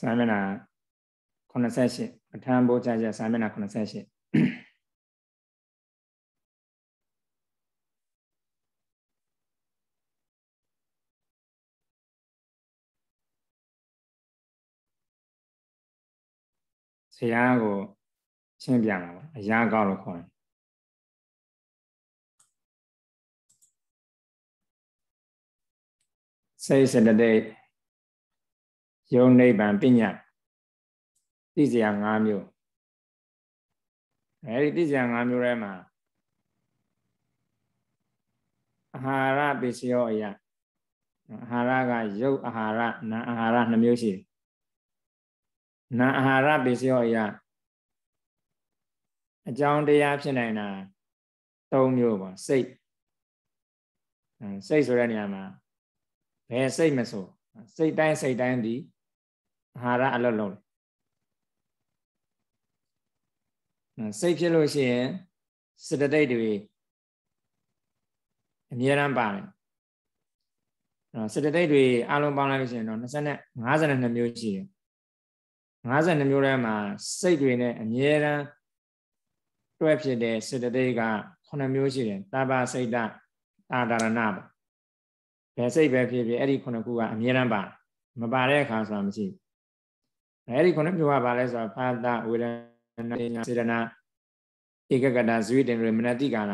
စာမျက်နှာ88ပဋ္ဌာန်းဘုရားကျစာမျက်နှာ88ဆရာကို ရှင်းပြမှာပေါ့အရာကောက်လို့ခေါ်တယ်စိတ်စတတိတ်ယုံနိဗ္ဗာန်ပညာသိစရာ၅မျိုးအဲဒီသိစရာ၅မျိုးထဲမှာအာဟာရပစ္စယောအရာအာဟာရကယုတ်အာဟာရနာအာဟာရ2မျိုးရှိတယ်နာအာဟာရပစ္စယောအရာအကြောင်းတရားဖြစ်နိုင်တာ၃မျိုးပေါ့စိတ်စိတ်ဆိုတဲ့နေရာမှာဘယ်စိတ်မဆိုစိတ်တိုင်းစိတ်တိုင်းဒီအာဟာရအလုပ်လုပ်တယ်စိတ်ဖြစ်လို့ရှိရင် စတတိတ်တွေအများရန်ပါတယ်စတတိတ်တွေအလုံးပေါင်းလိုက်လို့ရှိရင်တော့20 52မျိုးရှိတယ်52မျိုးထဲမှာစိတ်တွေနဲ့အများရန်တွဲဖြစ်တဲ့စေတသိက်က9မျိုးရှိတယ်တာပါစိတ်တအာဒါရဏပေါ့ဘယ်စိတ်ပဲဖြစ်ဖြစ်အဲ့ဒီ9ခုကအမြဲတမ်းပါမပါတဲ့အခါဆိုတာမရှိဘူးအဲ့ဒီခုနှစ်မျိုးကဘာလဲဆိုတော့ဖာသဝေဒနာညာစေတနာဧကကတဇွေတင်ရမနတိကာလ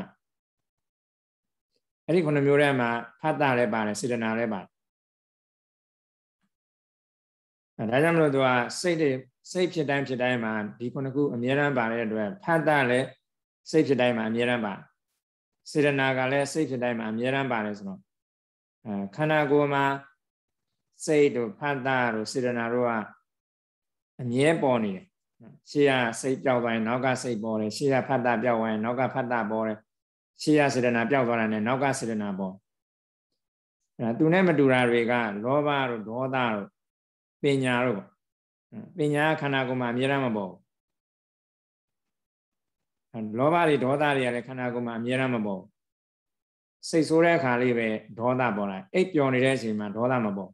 အဲ့ဒီခုနှစ်မျိုးထဲမှာဖာသလည်းပါတယ်စေတနာလည်းပါတယ်ဒါကြောင့်မလို့သူကစိတ်တွေစိတ်ဖြစ်တိုင်းဖြစ်တိုင်းမှာဒီခုနှစ်ခုအမြဲတမ်းပါတဲ့အတွက်ဖတ်တာလည်းစိတ်ဖြစ်တိုင်းမှာအမြဲတမ်းပါစေတနာကလည်းစိတ်ဖြစ်တိုင်းမှာအမြဲတမ်းပါတယ်ဆိုတော့အဲခန္ဓာကိုယ်မှာစိတ်တို့ဖတ်တာတို့စေတနာတို့ကအမြဲပေါ်နေတယ်ရှေ့ကစိတ်ပြောက်သွားရင်နောက်ကစိတ်ပေါ်တယ်ရှေ့ကဖတ်တာပြောက်သွားရင်နောက်ကဖတ်တာပေါ်တယ်ရှေ့ကစေတနာပြောက်သွားတာနဲ့နောက်ကစေတနာပေါ်အဲသူနဲ့မတူတာတွေက လောဘတို့ဒေါသတို့ပညာတို့ပေါ့ပညာခန္ဓာကိုယ်မှာအမြဲတမ်းမပေါ်ဘူးလောဘတွေဒေါသတွေကလည်းခန္ဓာကိုယ်မှာအမြဲတမ်းမပေါ်ဘူးစိတ်ဆိုးတဲ့အခါလေးပဲဒေါသပေါ်လာအိပ်ပျော်နေတဲ့အချိန်မှာဒေါသမပေါ်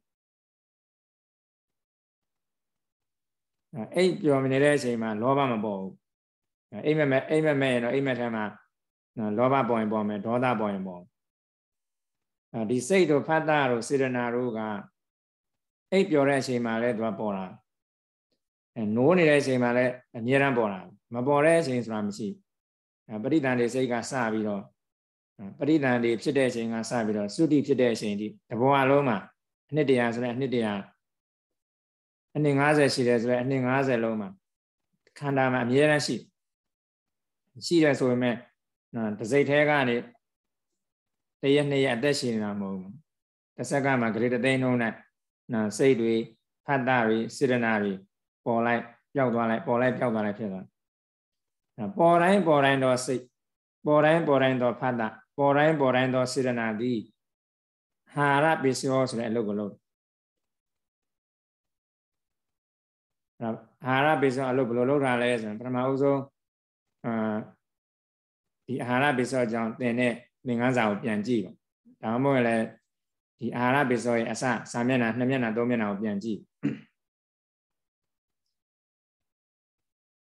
အိပ်ပျော်နေတဲ့အချိန်မှာလောဘမပေါ်ဘူးအိပ်မက်မဲ့အိပ်မက်မဲ့ရင်တော့အိပ်မက်ထဲမှာလောဘပေါ်ရင်ပေါ်မယ်ဒေါသပေါ်ရင်ပေါ်အဲဒီစိတ်တို့ဖတ်တာတို့စေတနာတို့ကအိပ်ပျော်တဲ့အချိန်မှာလည်းသူကပေါ်လာအဲနိုးနေတဲ့အချိန်မှာလည်းအမြဲတမ်းပေါ်လာမပေါ်တဲ့အချိန်ဆိုတာမရှိပရိသန္တိစိတ်ကစပြီးတော့ပရိသန္တိဖြစ်တဲ့အချိန်ကစပြီးတော့သုတိဖြစ်တဲ့အချိန်ဒီတဘောအလုံးမှာအနှစ်တရာဆိုတဲ့အနှစ်တရာအနှစ်90ရှိတယ်ဆိုတော့အနှစ်90လုံးမှာခန္ဓာမှာအမြဲတမ်းရှိရှိတယ်ဆိုပေမဲ့တစိတ်ထဲကနေတရက်နှစ်ရက်အသက်ရှင်နေတာမဟုတ်ဘူးတစ်ဆက်ကမှဂရေတသိန်းလုံးနဲ့နော်စိတ်တွေဖတ်တာတွေစေတနာတွေပေါ်လိုက်ပျောက်သွားလိုက် ပေါ်လိုက်ပျောက်သွားလိုက်ဖြစ်သွားပေါ်တိုင်းပေါ်တိုင်းတော့စိတ်ပေါ်တိုင်းပေါ်တိုင်းတော့ဖတ်တာပေါ်တိုင်းပေါ်တိုင်းတော့စေတနာသည်ဟာရပစ္စယောဆိုတဲ့အလုပ်ကိုလုပ်တော့အာဟာရဘေဆောအလုပ်ဘယ်လိုလုပ်တာလဲဆိုရင်ပထမဦးဆုံးအာဒီအာဟာရဘေဆောအကြောင်းသင်တဲ့သင်ခန်းစာကိုပြန်ကြည့်ပါဒါမှမဟုတ်လည်းဒီအာဟာရဘေဆောရဲ့အစစာမျက်နှာနှစ်မျက်နှာသုံးမျက်နှာကိုပြန်ကြည့်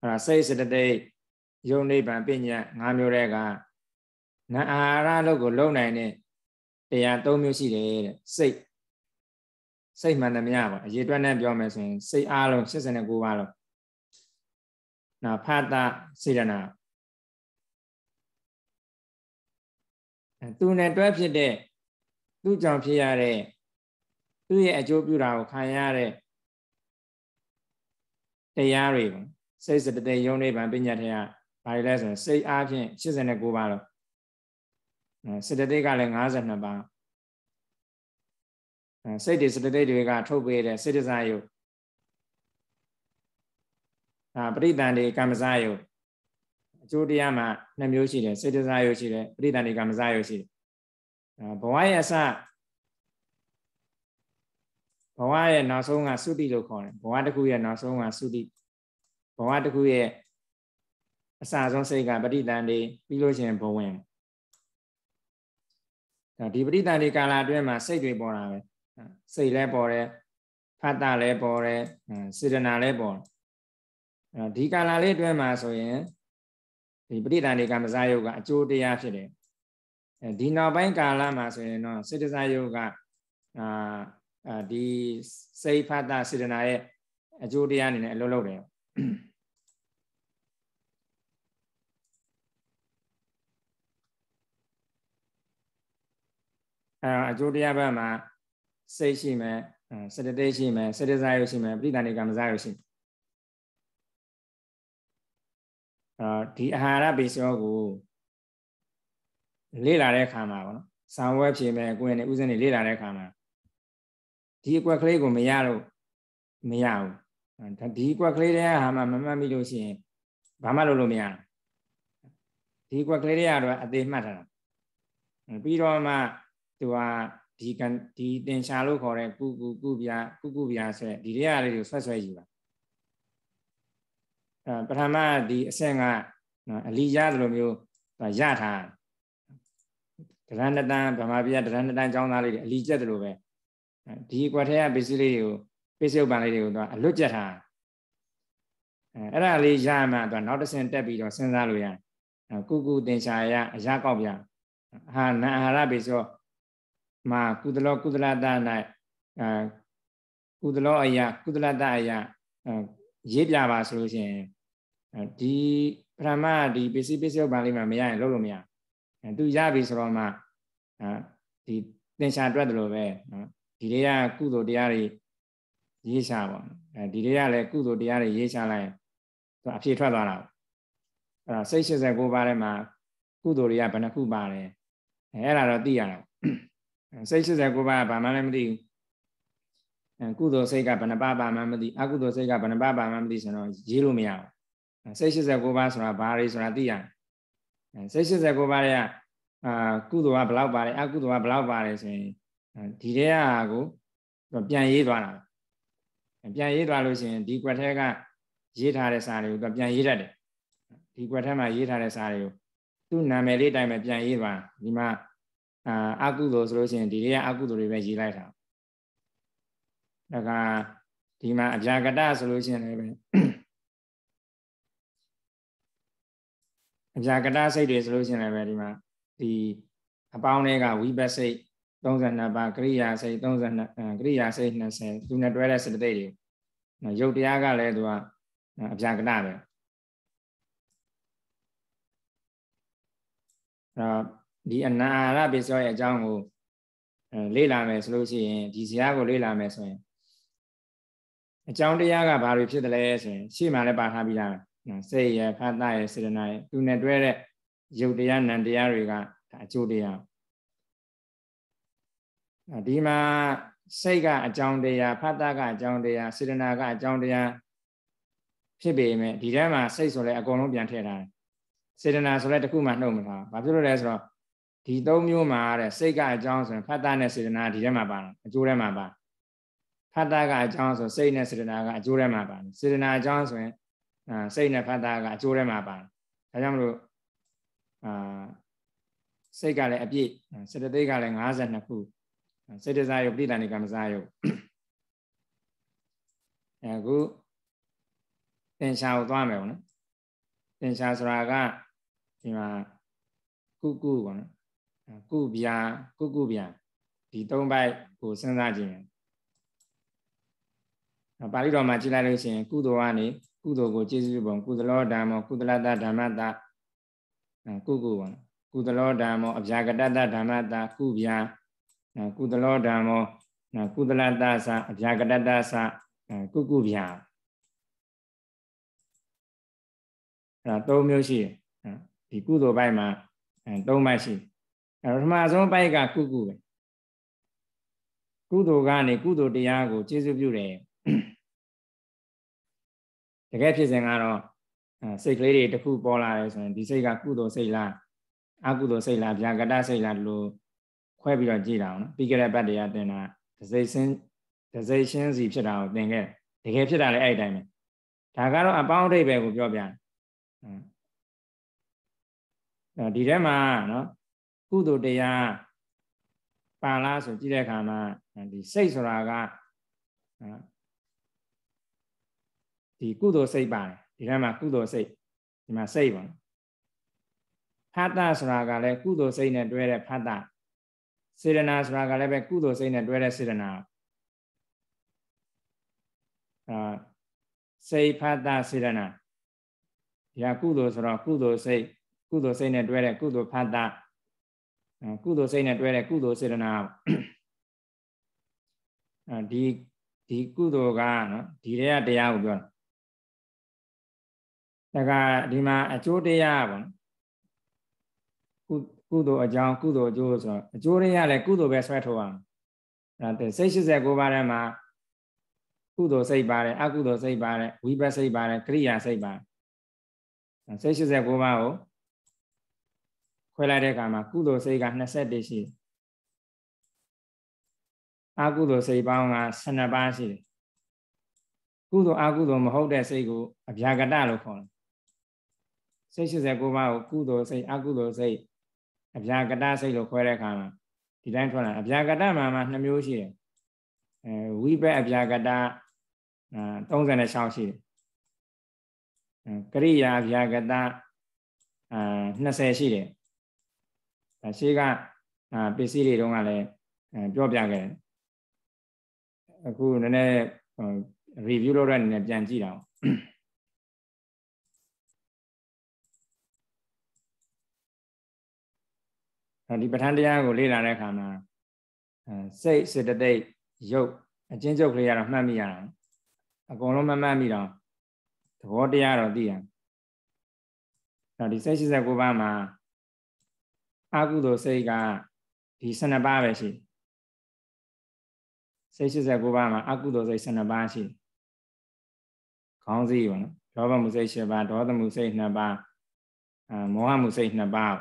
အဲ့ဒါစိတ်စတတိတ်ယုံနိဗ္ဗာန်ပညာ၅မျိုးတဲ့ကနာအာဟာရအလုပ်ကိုလုပ်နိုင်တဲ့တရား၃မျိုးရှိတယ်တဲ့စိတ်စိတ်မှန်သမျှပေါ့အရေးအတွက်နဲ့ပြောမယ်ဆိုရင်စိတ်အားလုံး89ပါးလုံးနာဖတ်တာစေတနာသူနဲ့တွဲဖြစ်တဲ့သူ့ကြောင့်ဖြစ်ရတဲ့သူ့ရဲ့အကျိုးပြုတာကိုခံရတဲ့တရားတွေပေါ့စိတ်စတေယုံနေဗံပညာတရားဘာတွေလဲဆိုရင်စိတ်အားဖြင့်89ပါးလုံးစတတိကလည်း52ပါးစိတ်တွေစတတိတွေကထုတ်ပေးတယ်စိတ္တဇာယုအာပရိသန္တိကမ္မဇာယုအကျိုးတရားမှာနှစ်မျိုးရှိတယ်စိတ္တဇာယုရှိတယ်ပရိသန္တိကမ္မဇာယုရှိတယ်ဘဝရဲ့အစဘဝရဲ့နောက်ဆုံးကသုတိလို့ခေါ်တယ်ဘဝတစ်ခုရဲ့နောက်ဆုံးကသုတိဘဝတစ်ခုရဲ့အစဆုံးစိတ်ကပရိသန္တိပြီးလို့ရှိရင်ဘဝင်ဒါဒီပရိသန္တိကာလအတွင်းမှာစိတ်တွေပေါ်လာတယ်စိတ်လည်းပေါ်တယ်ဖတ်တာလည်းပေါ်တယ်စေတနာလည်းပေါ်တယ်အဲ့ဒီကာလလေးအတွင်းမှာဆိုရင်ဒီပဋိသန္ဓေကမစားယုတ်ကအကျိုးတရားဖြစ်တယ်ဒီနောက်ပိုင်းကာလမှာဆိုရင်တော့စေတစာယုတ်ကအာအဒီစိတ်ဖတ်တာစေတနာရဲ့အကျိုးတရားအနေနဲ့အလုပ်လုပ်တယ်အဲအကျိုးတရားဘက်မှာစိတ်ရှိမယ်စတတိရှိမယ်စတဇာရရှိမယ်ပဋိသန္ဓေကမ္မဇာရရှိမယ်အာဒီအာဟာရပေသောကိုလေ့လာတဲ့အခါမှာပေါ့နော်ဆံဝဲဖြေမယ်ကိုယ်နဲ့ဥစဉ်နေလေ့လာတဲ့အခါမှာဒီအကွက်ကလေးကို မရတော့မရဘူးဒီကွက်ကလေးတွေဟာမှမမှတ်မိလို့ရှိရင်ဘာမှလုပ်လို့မရဘူးဒီကွက်ကလေးတွေကတော့အသေးမှတ်ထားတာပြီးတော့မှသူကဒီကန်ဒီတင်ရှာလို့ခေါ်တဲ့ကုကုကုပြကုကုပြဆိုတဲ့ဒီတရားလေးကိုဆက်ဆွဲယူပါအဲပထမဒီအဆင့်ကနော်အလီရသလိုမျိုးရထားဒရဏတန်ဗမာပြည်ဒရဏတန်ចောင်းသားလေးတွေအလီကျက်သလိုပဲဒီကွက်ထဲကပစ္စည်းလေးတွေကိုပစ္စည်းဥပ္ပန်လေးတွေကိုသူကအလွတ်ကျက်ထားအဲအဲ့ဒါလေးရမှသူနောက်တစ်ဆင့်တက်ပြီးတော့စဉ်းစားလို့ရတယ်ကုကုတင်ရှာရအရာကောက်ပြအာဟာရပေဆိုမှာကုသလောကုသလတ၌အာကုသလောအရာကုသလတအရာရေးပြပါဆိုလို့ရှိရင်ဒီပထမဒီပစ္စည်းပစ္စယဘာလေးမှာမရရင်လုပ်လို့မရသူရပြီဆိုတော့မှဒီသင်္ချာတွက်တယ်လို့ပဲနော်ဒီတွေကကုသိုလ်တရားတွေရေးချပါအဲဒီတွေကလည်းကုသိုလ်တရားတွေရေးချလိုက်သူအဖြေထွက်သွားတာအဲစိတ်89ပါးထဲမှာကုသိုလ်တွေကဘယ်နှခုပါတယ်အဲအဲ့ဒါတော့သိရတာစိတ်89ပါးကဘာမှလည်းမသိဘူးကုသိုလ်စိတ်ကဘယ်နှပါးဘာမှမသိအကုသိုလ်စိတ်ကဘယ်နှပါးဘာမှမသိဆိုတော့ရေးလို့မရဘူးစိတ်89ပါးဆိုတာဘာတွေဆိုတာသိရတယ်စိတ်89ပါးတွေကအာကုသိုလ်ကဘလောက်ပါတယ်အကုသိုလ်ကဘလောက်ပါတယ်ဆိုရင်ဒီထဲကကိုပြန်ရေးသွားတာပြန်ရေးသွားလို့ရှိရင်ဒီကွက်ထဲကရေးထားတဲ့စာတွေကိုသူပြန်ရေးတတ်တယ်ဒီကွက်ထဲမှာရေးထားတဲ့စာတွေကိုသူ့နာမည်လေးတိုင်းပဲပြန်ရေးသွားဒီမှာအာအကုသိုလ်ဆိုလို့ရှိရင်ဒီနေ့ကအကုသိုလ်တွေပဲရေးလိုက်တာဒါကဒီမှာအပြာကတဆိုလို့ရှိရင်လည်းပဲအပြာကတစိတ်တွေဆိုလို့ရှိရင်လည်းပဲဒီမှာဒီအပေါင်းတွေကဝိပဿစိတ်32ပါးကရိယာစိတ်32ကရိယာစိတ်20သူနဲ့တွဲတဲ့စတသိက်တွေရုပ်တရားကလည်းသူကအပြာကတပဲအဲဒီအနာရပစ္စယရဲ့အကြောင်းကိုလေ့လာမယ်ဆိုလို့ရှိရင်ဒီဇာတ်ကိုလေ့လာမယ်ဆိုရင်အကြောင်းတရားကဘာတွေဖြစ်တယ်လဲဆိုရင်ရှေ့မှာလည်းပါထားပြီးသားနော်စေရဖတ်တာရစေတနာရသူနဲ့တွဲတဲ့ယုတ်တရားနံတရားတွေကအကျိုးတရားဒီမှာစိတ်ကအကြောင်းတရားဖတ်တာကအကြောင်းတရားစေတနာကအကြောင်းတရားဖြစ်ပေမဲ့ဒီထဲမှာစိတ်ဆိုလဲအကုန်လုံးပြန်ထည့်ထားတယ်စေတနာဆိုလဲတစ်ခုမှနှုတ်မထားဘာဖြစ်လို့လဲဆိုတော့ဒီသုံးမျိုးမှာတဲ့စိတ်ကအကြောင်းဆိုရင်ဖတ်တာနဲ့စေတနာဒီထဲမှာပါတော့အကျိုးထဲမှာပါဖတ်တာကအကြောင်းဆိုစိတ်နဲ့စေတနာကအကျိုးထဲမှာပါစေတနာအကြောင်းဆိုရင်စိတ်နဲ့ဖတ်တာကအကျိုးထဲမှာပါဒါကြောင့်မလို့အာစိတ်ကလည်းအပြည့်စေတသိက်ကလည်း52ခုစေတစာယုပဋိသန္ဓေကမ္မစာယုအခုသင်္ချာကိုသွားမယ်ပေါ့နော်သင်္ချာဆိုတာကဒီမှာကုကုပေါ့နော်ကုဗျာကုကုဗျာဒီ၃ဘိုက်ကိုစဉ်းစားကြည့်ရင်ပါဠိတော်မှာကြည့်လိုက်လို့ရှိရင်ကုသိုလ်ကနေကုသိုလ်ကိုကျေးဇူးပြုပုံကုသလောဓမ္မော ကုသလတဓမ္မတာကုကုပေါ့ကုသလောဓမ္မောအဗျာကတတဓမ္မတာကုဗျာကုသလောဓမ္မောကုသလတသအဗျာကတတသကုကုဗျာအဲ၃မျိုးရှိဒီကုသိုလ်ဘိုက်မှာ၃ဘိုက်ရှိတယ်အဲပထမဆုံးပိုက်ကကုကုပဲကုသိုလ်ကနေကုသိုလ်တရားကိုကျေစုပြုတယ်တကယ်ဖြစ်စဉ်ကတော့စိတ်ကလေးတွေတစ်ခုပေါ်လာတယ်ဆိုရင်ဒီစိတ်ကကုသိုလ်စိတ်လားအကုသိုလ်စိတ်လားဗျာကတစိတ်လားဒီလိုခွဲပြီးတော့ကြည့်တာအောင်နော်ပြီးခဲ့တဲ့ဘတ်တရားတင်တာဒစိစင်းဒစိရှင်းစီဖြစ်တာကိုသင်ခဲ့တကယ်ဖြစ်တာလည်းအဲ့အတိုင်းပဲဒါကတော့အပေါင်းအဓိပ္ပာယ်ကိုပြောပြတယ်အဲဒီထဲမှာနော်ကုသိုလ်တရားပါလားဆိုကြည့်တဲ့အခါမှာဒီစိတ်ဆိုတာကဒီကုသိုလ်စိတ်ပါတယ်ဒီထဲမှာကုသိုလ်စိတ်ဒီမှာစိတ်ပါဖတ်တာဆိုတာကလည်းကုသိုလ်စိတ်နဲ့တွဲတဲ့ဖတ်တာစေတနာဆိုတာကလည်းပဲကုသိုလ်စိတ်နဲ့တွဲတဲ့စေတနာအာစိတ်ဖတ်တာစေတနာဒီဟာကုသိုလ်ဆိုတော့ကုသိုလ်စိတ်ကုသိုလ်စိတ်နဲ့တွဲတဲ့ကုသိုလ်ဖတ်တာကုသိုလ်စိတ်နဲ့တွဲတဲ့ကုသိုလ်စေတနာဒီဒီကုသိုလ်ကနော်ဒီတဲ့တရားကိုပြောတာဒါကဒီမှာအကျိုးတရားပေါ့နော်ကုကုသိုလ်အကြောင်းကုသိုလ်အကျိုးဆိုတော့အကျိုးတရားလည်းကုသိုလ်ပဲဆွဲထုတ်အောင်အဲစိတ်89ပါးထဲမှာကုသိုလ်စိတ်ပါတယ်အကုသိုလ်စိတ်ပါတယ်ဝိပဿစိတ်ပါတယ်ကရိယာစိတ်ပါတယ်စိတ်89ပါးကိုခွဲလိုက်တဲ့အခါမှာကုသိုလ်စိတ်က20တိရှိတယ်။အကုသိုလ်စိတ်ပေါင်းက12ပါးရှိတယ်။ကုသိုလ်အကုသိုလ်မဟုတ်တဲ့စိတ်ကိုအဗျာကတလို့ခေါ်တယ်။စိတ်89ပါးကိုကုသိုလ်စိတ်အကုသိုလ်စိတ်အဗျာကတစိတ်လို့ခွဲတဲ့အခါမှာဒီတိုင်းထွက်လာအဗျာကတမှာမှ2မျိုးရှိတယ်။အဲဝိပက်အဗျာကတ36ရှိတယ်။ကရိယာအဗျာကတ20ရှိတယ်။ဒါရှေ့ကပစ္စည်းတွေတုန်းကလည်းပြောပြခဲ့အခုနည်းနည်း review လုပ်ရတဲ့နည်းနည်းပြန်ကြည့်တာအောင်ဒီပဋ္ဌာန်းတရားကိုလေ့လာတဲ့အခါမှာ စိတ်စေတသိက်ရုပ်အချင်းချုပ်ကလေးကတော့မှတ်မိရအောင် အကုန်လုံးမမှတ်မိတော့သဘောတရားတော့သိရအောင်။အဲဒီစိတ်89ပါးမှာအကုသိုလ်စိတ်ကဒီ12ပါးပဲရှိစိတ်89ပါးမှာအကုသိုလ်စိတ်12ပါးရှိခေါင်းစည်းပေါ့နော်လောဘမှုစိတ်7ပါးဒေါသမှုစိတ်2ပါးအမောဟမှုစိတ်2ပါး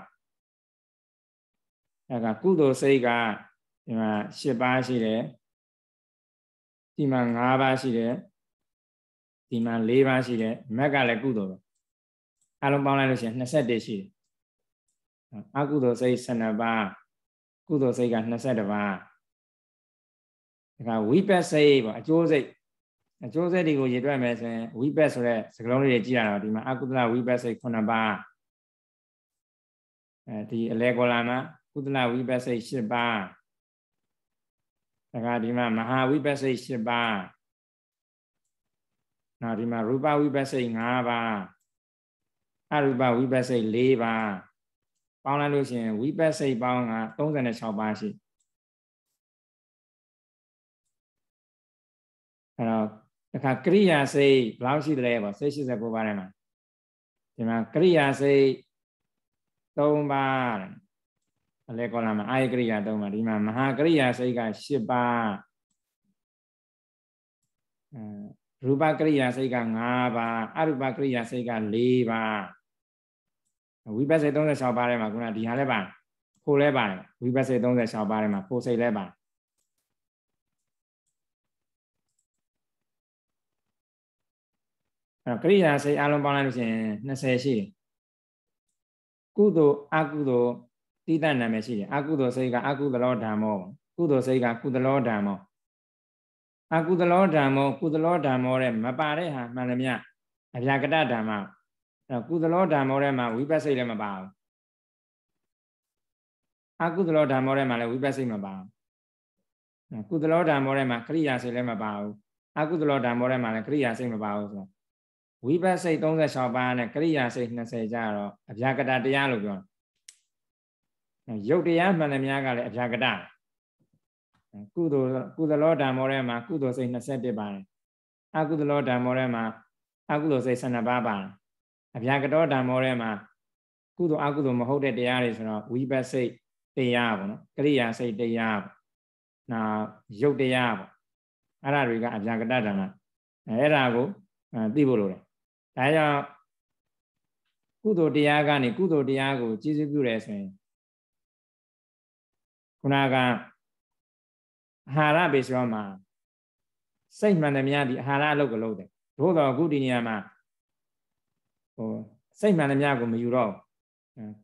အဲကကုသိုလ်စိတ်ကဒီမှာ7ပါးရှိတယ်ဒီမှာ9ပါးရှိတယ်ဒီမှာ4ပါးရှိတယ်မက်ကလည်းကုသိုလ်ပဲအလုံးပေါင်းလိုက်လို့ရှိရင်21ရှိတယ်အကုသိုလ်စိတ်12ပါးကုသိုလ်စိတ်က22ပါးဒါကဝိပက်စိတ်ပေါ့အကျိုးစိတ်အကျိုးစိတ်တွေကိုရည်တွက်မယ်ဆိုရင်ဝိပက်ဆိုတဲ့စကားလုံးလေးကြီးရတာဒီမှာအကုသလဝိပက်စိတ်9ပါးအဲဒီအလေကောလာမှာကုသလဝိပက်စိတ်10ပါးဒါကဒီမှာမဟာဝိပက်စိတ်10ပါးနောက်ဒီမှာရူပဝိပက်စိတ်9ပါးအရူပဝိပက်စိတ်4ပါးပေါင်းလိုက်လို့ရှိရင်ဝိပဿစိတ်ပေါင်းက36ပါးရှိအဲ့တော့တခါကရိယာစိတ်ဘယ်လောက်ရှိတယ်ပေါ့စိတ်89ပါးထဲမှာဒီမှာကရိယာစိတ်3ပါးအလဲကောလာမှာအာယကရိယာ3ပါးဒီမှာမဟာကရိယာစိတ်က8ပါးရူပကရိယာစိတ်က9ပါးအရူပကရိယာစိတ်က4ပါးဝိပဿနာ36ပါးထဲမှာခုနဒီဟာလည်းပါတယ်ခိုးလည်းပါတယ်ဝိပဿနာ36ပါးထဲမှာခိုးစိတ်လည်းပါတယ်အဲ့တော့ကရိယာစိတ်အလုံးပေါင်းလိုက်လို့ရှိရင်20ရှိတယ်ကုသိုလ်အကုသိုလ်တိတနာမယ်ရှိတယ်အကုသိုလ်စိတ်ကအကုသလောဓမ္မော ကုသိုလ်စိတ်ကကုသလောဓမ္မောအကုသလောဓမ္မော ကုသလောဓမ္မောတဲ့မပါတဲ့ဟာမှန်လည်းမြအဗျာကတဓမ္မအဲကုသလောဓမ္မောထဲမှာဝိပဿိတ်လည်းမပါဘူးအကုသလောဓမ္မောထဲမှာလည်းဝိပဿိတ်မပါဘူးကုသလောဓမ္မောထဲမှာကရိယာစိတ်လည်းမပါဘူးအကုသလောဓမ္မောထဲမှာလည်းကရိယာစိတ်မပါဘူးဆိုတော့ဝိပဿိတ်36ပါးနဲ့ကရိယာစိတ်20ကျတော့အဗျာကတတရားလို့ပြောတယ်ရုပ်တရားမှန်တယ်များကလည်းအဗျာကတကုသိုလ်ကုသလောဓမ္မောထဲမှာကုသိုလ်စိတ်21ပါတယ်အကုသလောဓမ္မောထဲမှာအကုသိုလ်စိတ်12ပါးပါတယ်အဗျာကတော်ဓမ္မောထဲမှာကုသိုလ်အကုသိုလ်မဟုတ်တဲ့တရားတွေဆိုတော့ဝိပဿစိတ်တရားပေါ့နော်ကရိယာစိတ်တရားပေါ့နာရုပ်တရားပေါ့အဲ့ဒါတွေကအဗျာကတဓမ္မအဲ့ဒါကိုသိဖို့လိုတယ်ဒါကြောင့်ကုသိုလ်တရားကနေကုသိုလ်တရားကို ကြည်စုပြုတယ်ဆိုရင်ခုနကအာဟာရပေရှောမှာစိတ်မှန်သမျှဒီအာဟာရအလုပ်ကိုလုပ်တယ်သို့တော်အခုဒီနေရာမှာဟိုစိတ်မှန်သမျှကိုမယူတော့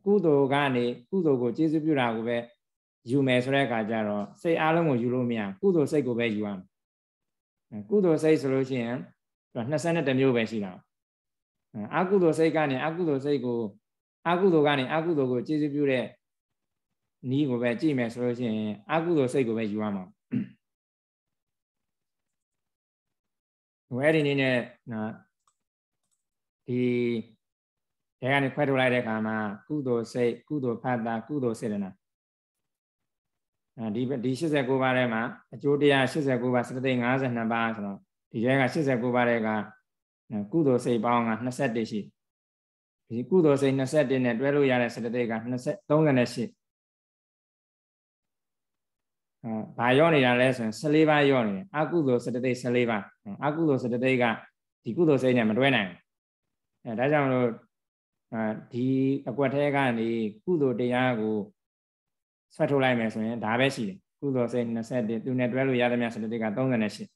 ကုသိုလ်ကနေကုသိုလ်ကိုကျေးဇူးပြုတာကိုပဲယူမယ်ဆိုတဲ့အခါကျတော့စိတ်အားလုံးကိုယူလို့မရကုသိုလ်စိတ်ကိုပဲယူရမယ်ကုသိုလ်စိတ်ဆိုလို့ရှိရင်21မျိုးပဲရှိတာအကုသိုလ်စိတ်ကနေအကုသိုလ်စိတ်ကိုအကုသိုလ်ကနေအကုသိုလ်ကိုကျေးဇူးပြုတဲ့နီးကိုပဲကြည့်မယ်ဆိုလို့ရှိရင်အကုသိုလ်စိတ်ကိုပဲယူရမှာဝဲဒီနေနဲ့ဒီတဲကနေခွဲထုတ်လိုက်တဲ့အခါမှာ ကုသိုလ်စိတ်ကုသိုလ်ဖတ်တာကုသိုလ်စေတနာအဲဒီဒီ89ပါးထဲမှာအကျိုးတရား89ပါးစတိတ်52ပါးဆိုတော့ဒီထဲက89ပါးထဲကကုသိုလ်စိတ်ပေါင်းက21ရှိဒီကုသိုလ်စိတ်21နဲ့တွဲလို့ရတဲ့စတိတ်က20 38ဘာရောနေတာလဲဆိုရင်14ပါးရောနေတယ်အကုသိုလ်စတတိ14ပါးအကုသိုလ်စတတိကဒီကုသိုလ်စိတ်နဲ့မတွဲနိုင်ဘူးအဲဒါကြောင့်မလို့ဒီအကွက်ထဲကနေကုသိုလ်တရားကိုဆွတ်ထုတ်လိုက်မယ်ဆိုရင်ဒါပဲရှိတယ်ကုသိုလ်စိတ်21သူနဲ့တွဲလို့ရသမျှစတိက38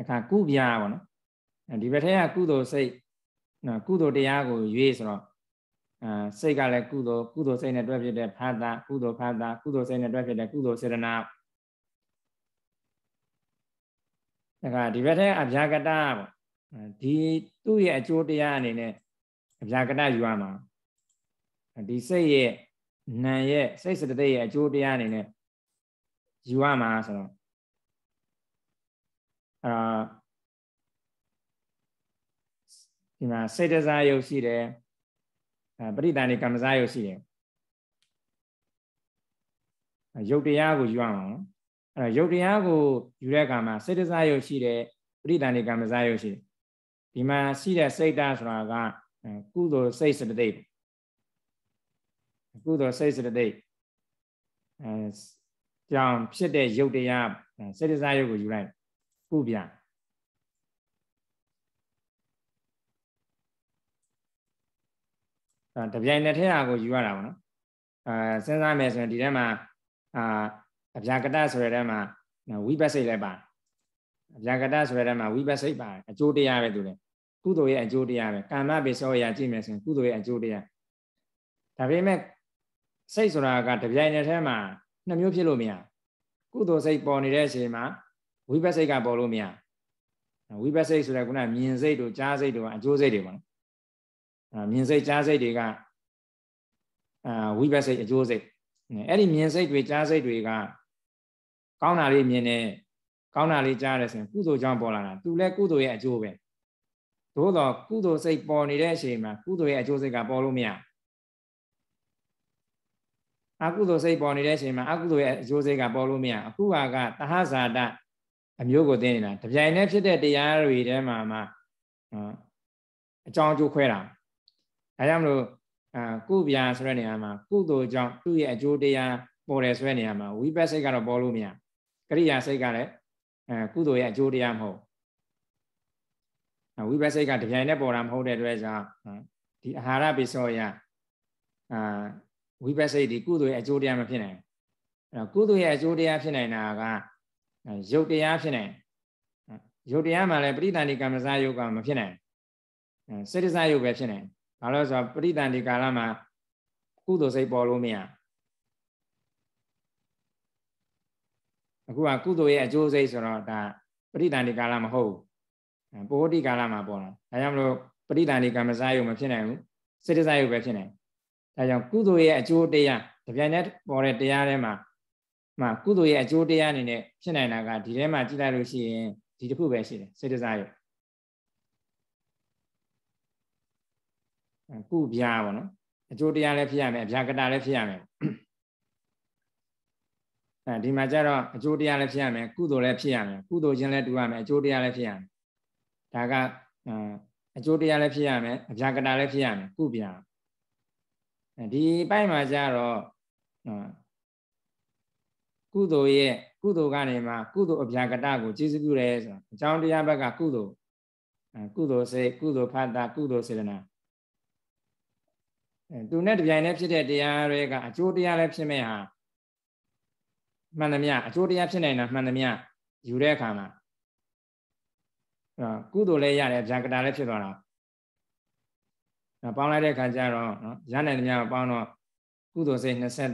အခါကုပြာပေါ့နော်ဒီဘက်ထဲကကုသိုလ်စိတ်နော်ကုသိုလ်တရားကိုရွေးဆိုတော့အာစိတ်ကလည်းကုသိုလ်ကုသိုလ်စိတ်နဲ့တွဲဖြစ်တဲ့ဖာတာကုသိုလ်ဖာတာကုသိုလ်စိတ်နဲ့တွဲဖြစ်တဲ့ကုသိုလ်စေတနာဒါကဒီဘက်ထဲအဗျာကတပေါ့ဒီသူ့ရဲ့အကျိုးတရားအနေနဲ့အပြာကဏယူရမှာဒီစိတ်ရဲ့နာမ်ရဲ့စိတ်စတဲ့ရဲ့အကျိုးတရားအနေနဲ့ယူရမှာဆိုတော့အာဒီမှာစိတ်တစားယုတ်ရှိတယ်ပရိသန္တိကမ္မစားယုတ်ရှိတယ်ယုတ်တရားကိုယူရမှာနော်အဲ့တော့ယုတ်တရားကိုယူတဲ့အခါမှာစိတ်တစားယုတ်ရှိတယ်ပရိသန္တိကမ္မစားယုတ်ရှိတယ်ဒီမှာရှိတဲ့စိတ်ဓာတ်ဆိုတာကကုသိုလ်စိတ်စတသိက်ကုသိုလ်စိတ်စတသိက်အဲကြောင့်ဖြစ်တဲ့ယုတ်တရားစိတ်တရားယုတ်ကိုယူလိုက်ကုပြန်တပြိုင်တည်းထဲဟာကိုယူရတာပေါ့နော်အဲစဉ်းစားမယ်ဆိုရင်ဒီထဲမှာအာအဗျာကတဆိုတဲ့ထဲမှာဝိပဿနာလည်းပါအပြာကတဆိုတဲ့မှာဝိပဿိတ်ပါအကျိုးတရားပဲသူလေကုသိုလ်ရဲ့အကျိုးတရားပဲကာမပိစောရာကြည့်မယ်ဆိုရင်ကုသိုလ်ရဲ့အကျိုးတရားဒါပေမဲ့စိတ်ဆိုတာကတပြိုင်တည်းထဲမှာနှစ်မျိုးဖြစ်လို့မရကုသိုလ်စိတ်ပေါ်နေတဲ့အချိန်မှာဝိပဿိတ်ကပေါ်လို့မရဝိပဿိတ်ဆိုတဲ့ခုနမြင်စိတ်တို့ကြားစိတ်တို့ကအကျိုးစိတ်တွေပေါ့နော်အဲမြင်စိတ်ကြားစိတ်တွေကအာဝိပဿိတ်အကျိုးစိတ်အဲ့ဒီမြင်စိတ်တွေကြားစိတ်တွေကကောင်းတာလေးမြင်တယ်ကောင်းတာလေးကြားရတယ်ဆိုရင်ကုသိုလ်ကြောင့်ပေါ်လာတာသူလည်းကုသိုလ်ရဲ့အကျိုးပဲသို့တော့ကုသိုလ်စိတ်ပေါ်နေတဲ့အချိန်မှာကုသိုလ်ရဲ့အကျိုးစိတ်ကပေါ်လို့မရအကုသိုလ်စိတ်ပေါ်နေတဲ့အချိန်မှာအကုသိုလ်ရဲ့အကျိုးစိတ်ကပေါ်လို့မရအခုဟာကတဟဇာတအမျိုးကိုသိနေတာတပြိုင်တည်းဖြစ်တဲ့တရားတွေထဲမှာမှအကြောင်းအကျိုးခွဲတာဒါကြောင့်မလို့အာကုဗျာဆိုတဲ့နေရာမှာကုသိုလ်ကြောင့်သူ့ရဲ့အကျိုးတရားပေါ်တယ်ဆိုတဲ့နေရာမှာဝိပဿစိတ်ကတော့ပေါ်လို့မရကရိယာစိတ်ကလည်းအဲကုသိုလ်ရဲ့အကျိုးတရားမဟုတ်ဝိပဿနာကတပြိုင်တည်းပေါ်တာမဟုတ်တဲ့အတွက်ကြောင့်ဒီအာဟာရပိစောယအာဝိပဿနာဒီကုသိုလ်ရဲ့အကျိုးတရားမဖြစ်နိုင်အဲကုသိုလ်ရဲ့အကျိုးတရားဖြစ်နိုင်တာကရုပ်တရားဖြစ်နိုင်ရုပ်တရားမှလည်းပရိသန္တိကမ္မစာယုတ်ကမဖြစ်နိုင်စေတစာယုတ်ပဲဖြစ်နိုင်ဘာလို့လဲဆိုတော့ပရိသန္တိကာလမှာကုသိုလ်စိတ်ပေါ်လို့မရဘူးအခုကကုသိုလ်ရဲ့အကျိုးစိတ်ဆိုတော့ဒါပရိသန္တိကာလမဟုတ်ဘူးပိုဟိတိကာလမှာပေါ်လာဒါကြောင့်မလို့ပရိသန္တိကမ္မစာယုံမဖြစ်နိုင်ဘူးစေတစာယုံပဲဖြစ်နိုင်ဒါကြောင့်ကုသိုလ်ရဲ့အကျိုးတရားတပြိုင်တည်းပေါ်တဲ့တရားထဲမှာမှကုသိုလ်ရဲ့အကျိုးတရားအနေနဲ့ဖြစ်နိုင်တာကဒီထဲမှာကြည့်လိုက်လို့ရှိရင်ဒီတစ်ခုပဲရှိတယ်စေတစာယုံကုဗျာပေါ့နော်အကျိုးတရားလည်းဖြစ်ရမယ်အဗျာကတာလည်းဖြစ်ရမယ်အဲဒီမှာကျတော့အကျိုးတရားလည်းဖြစ်ရမယ်ကုသိုလ်လည်းဖြစ်ရမယ်ကုသိုလ်ချင်းလည်းတူရမယ်အကျိုးတရားလည်းဖြစ်ရမယ်ဒါကအကျိုးတရားလည်းဖြစ်ရမယ်အပြာကတာလည်းဖြစ်ရမယ်ကုပြာဒီပိုက်မှာကျတော့ကုသိုလ်ရဲ့ကုသိုလ်ကနေမှကုသိုလ်အပြာကတာကိုကျေစုပြုတယ်ဆိုတာအကြောင်းတရားဘက်ကကုသိုလ်ကုသိုလ်စိတ်ကုသိုလ်ဖတ်တာကုသိုလ်စေတနာသူနဲ့တပြိုင်တည်းဖြစ်တဲ့တရားတွေကအကျိုးတရားလည်းဖြစ်မဲ့ဟာမှန်သမျှအကျိုးတရားဖြစ်နိုင်တာမှန်သမျှယူတဲ့အခါမှာကုသိုလ်လည်းရတယ်ဗျာကတာလည်းဖြစ်သွားတာနော်ပေါင်းလိုက်တဲ့အခါကျတော့နော်ရနိုင်သမျှပေါင်းတော့ကုသိုလ်စိတ်21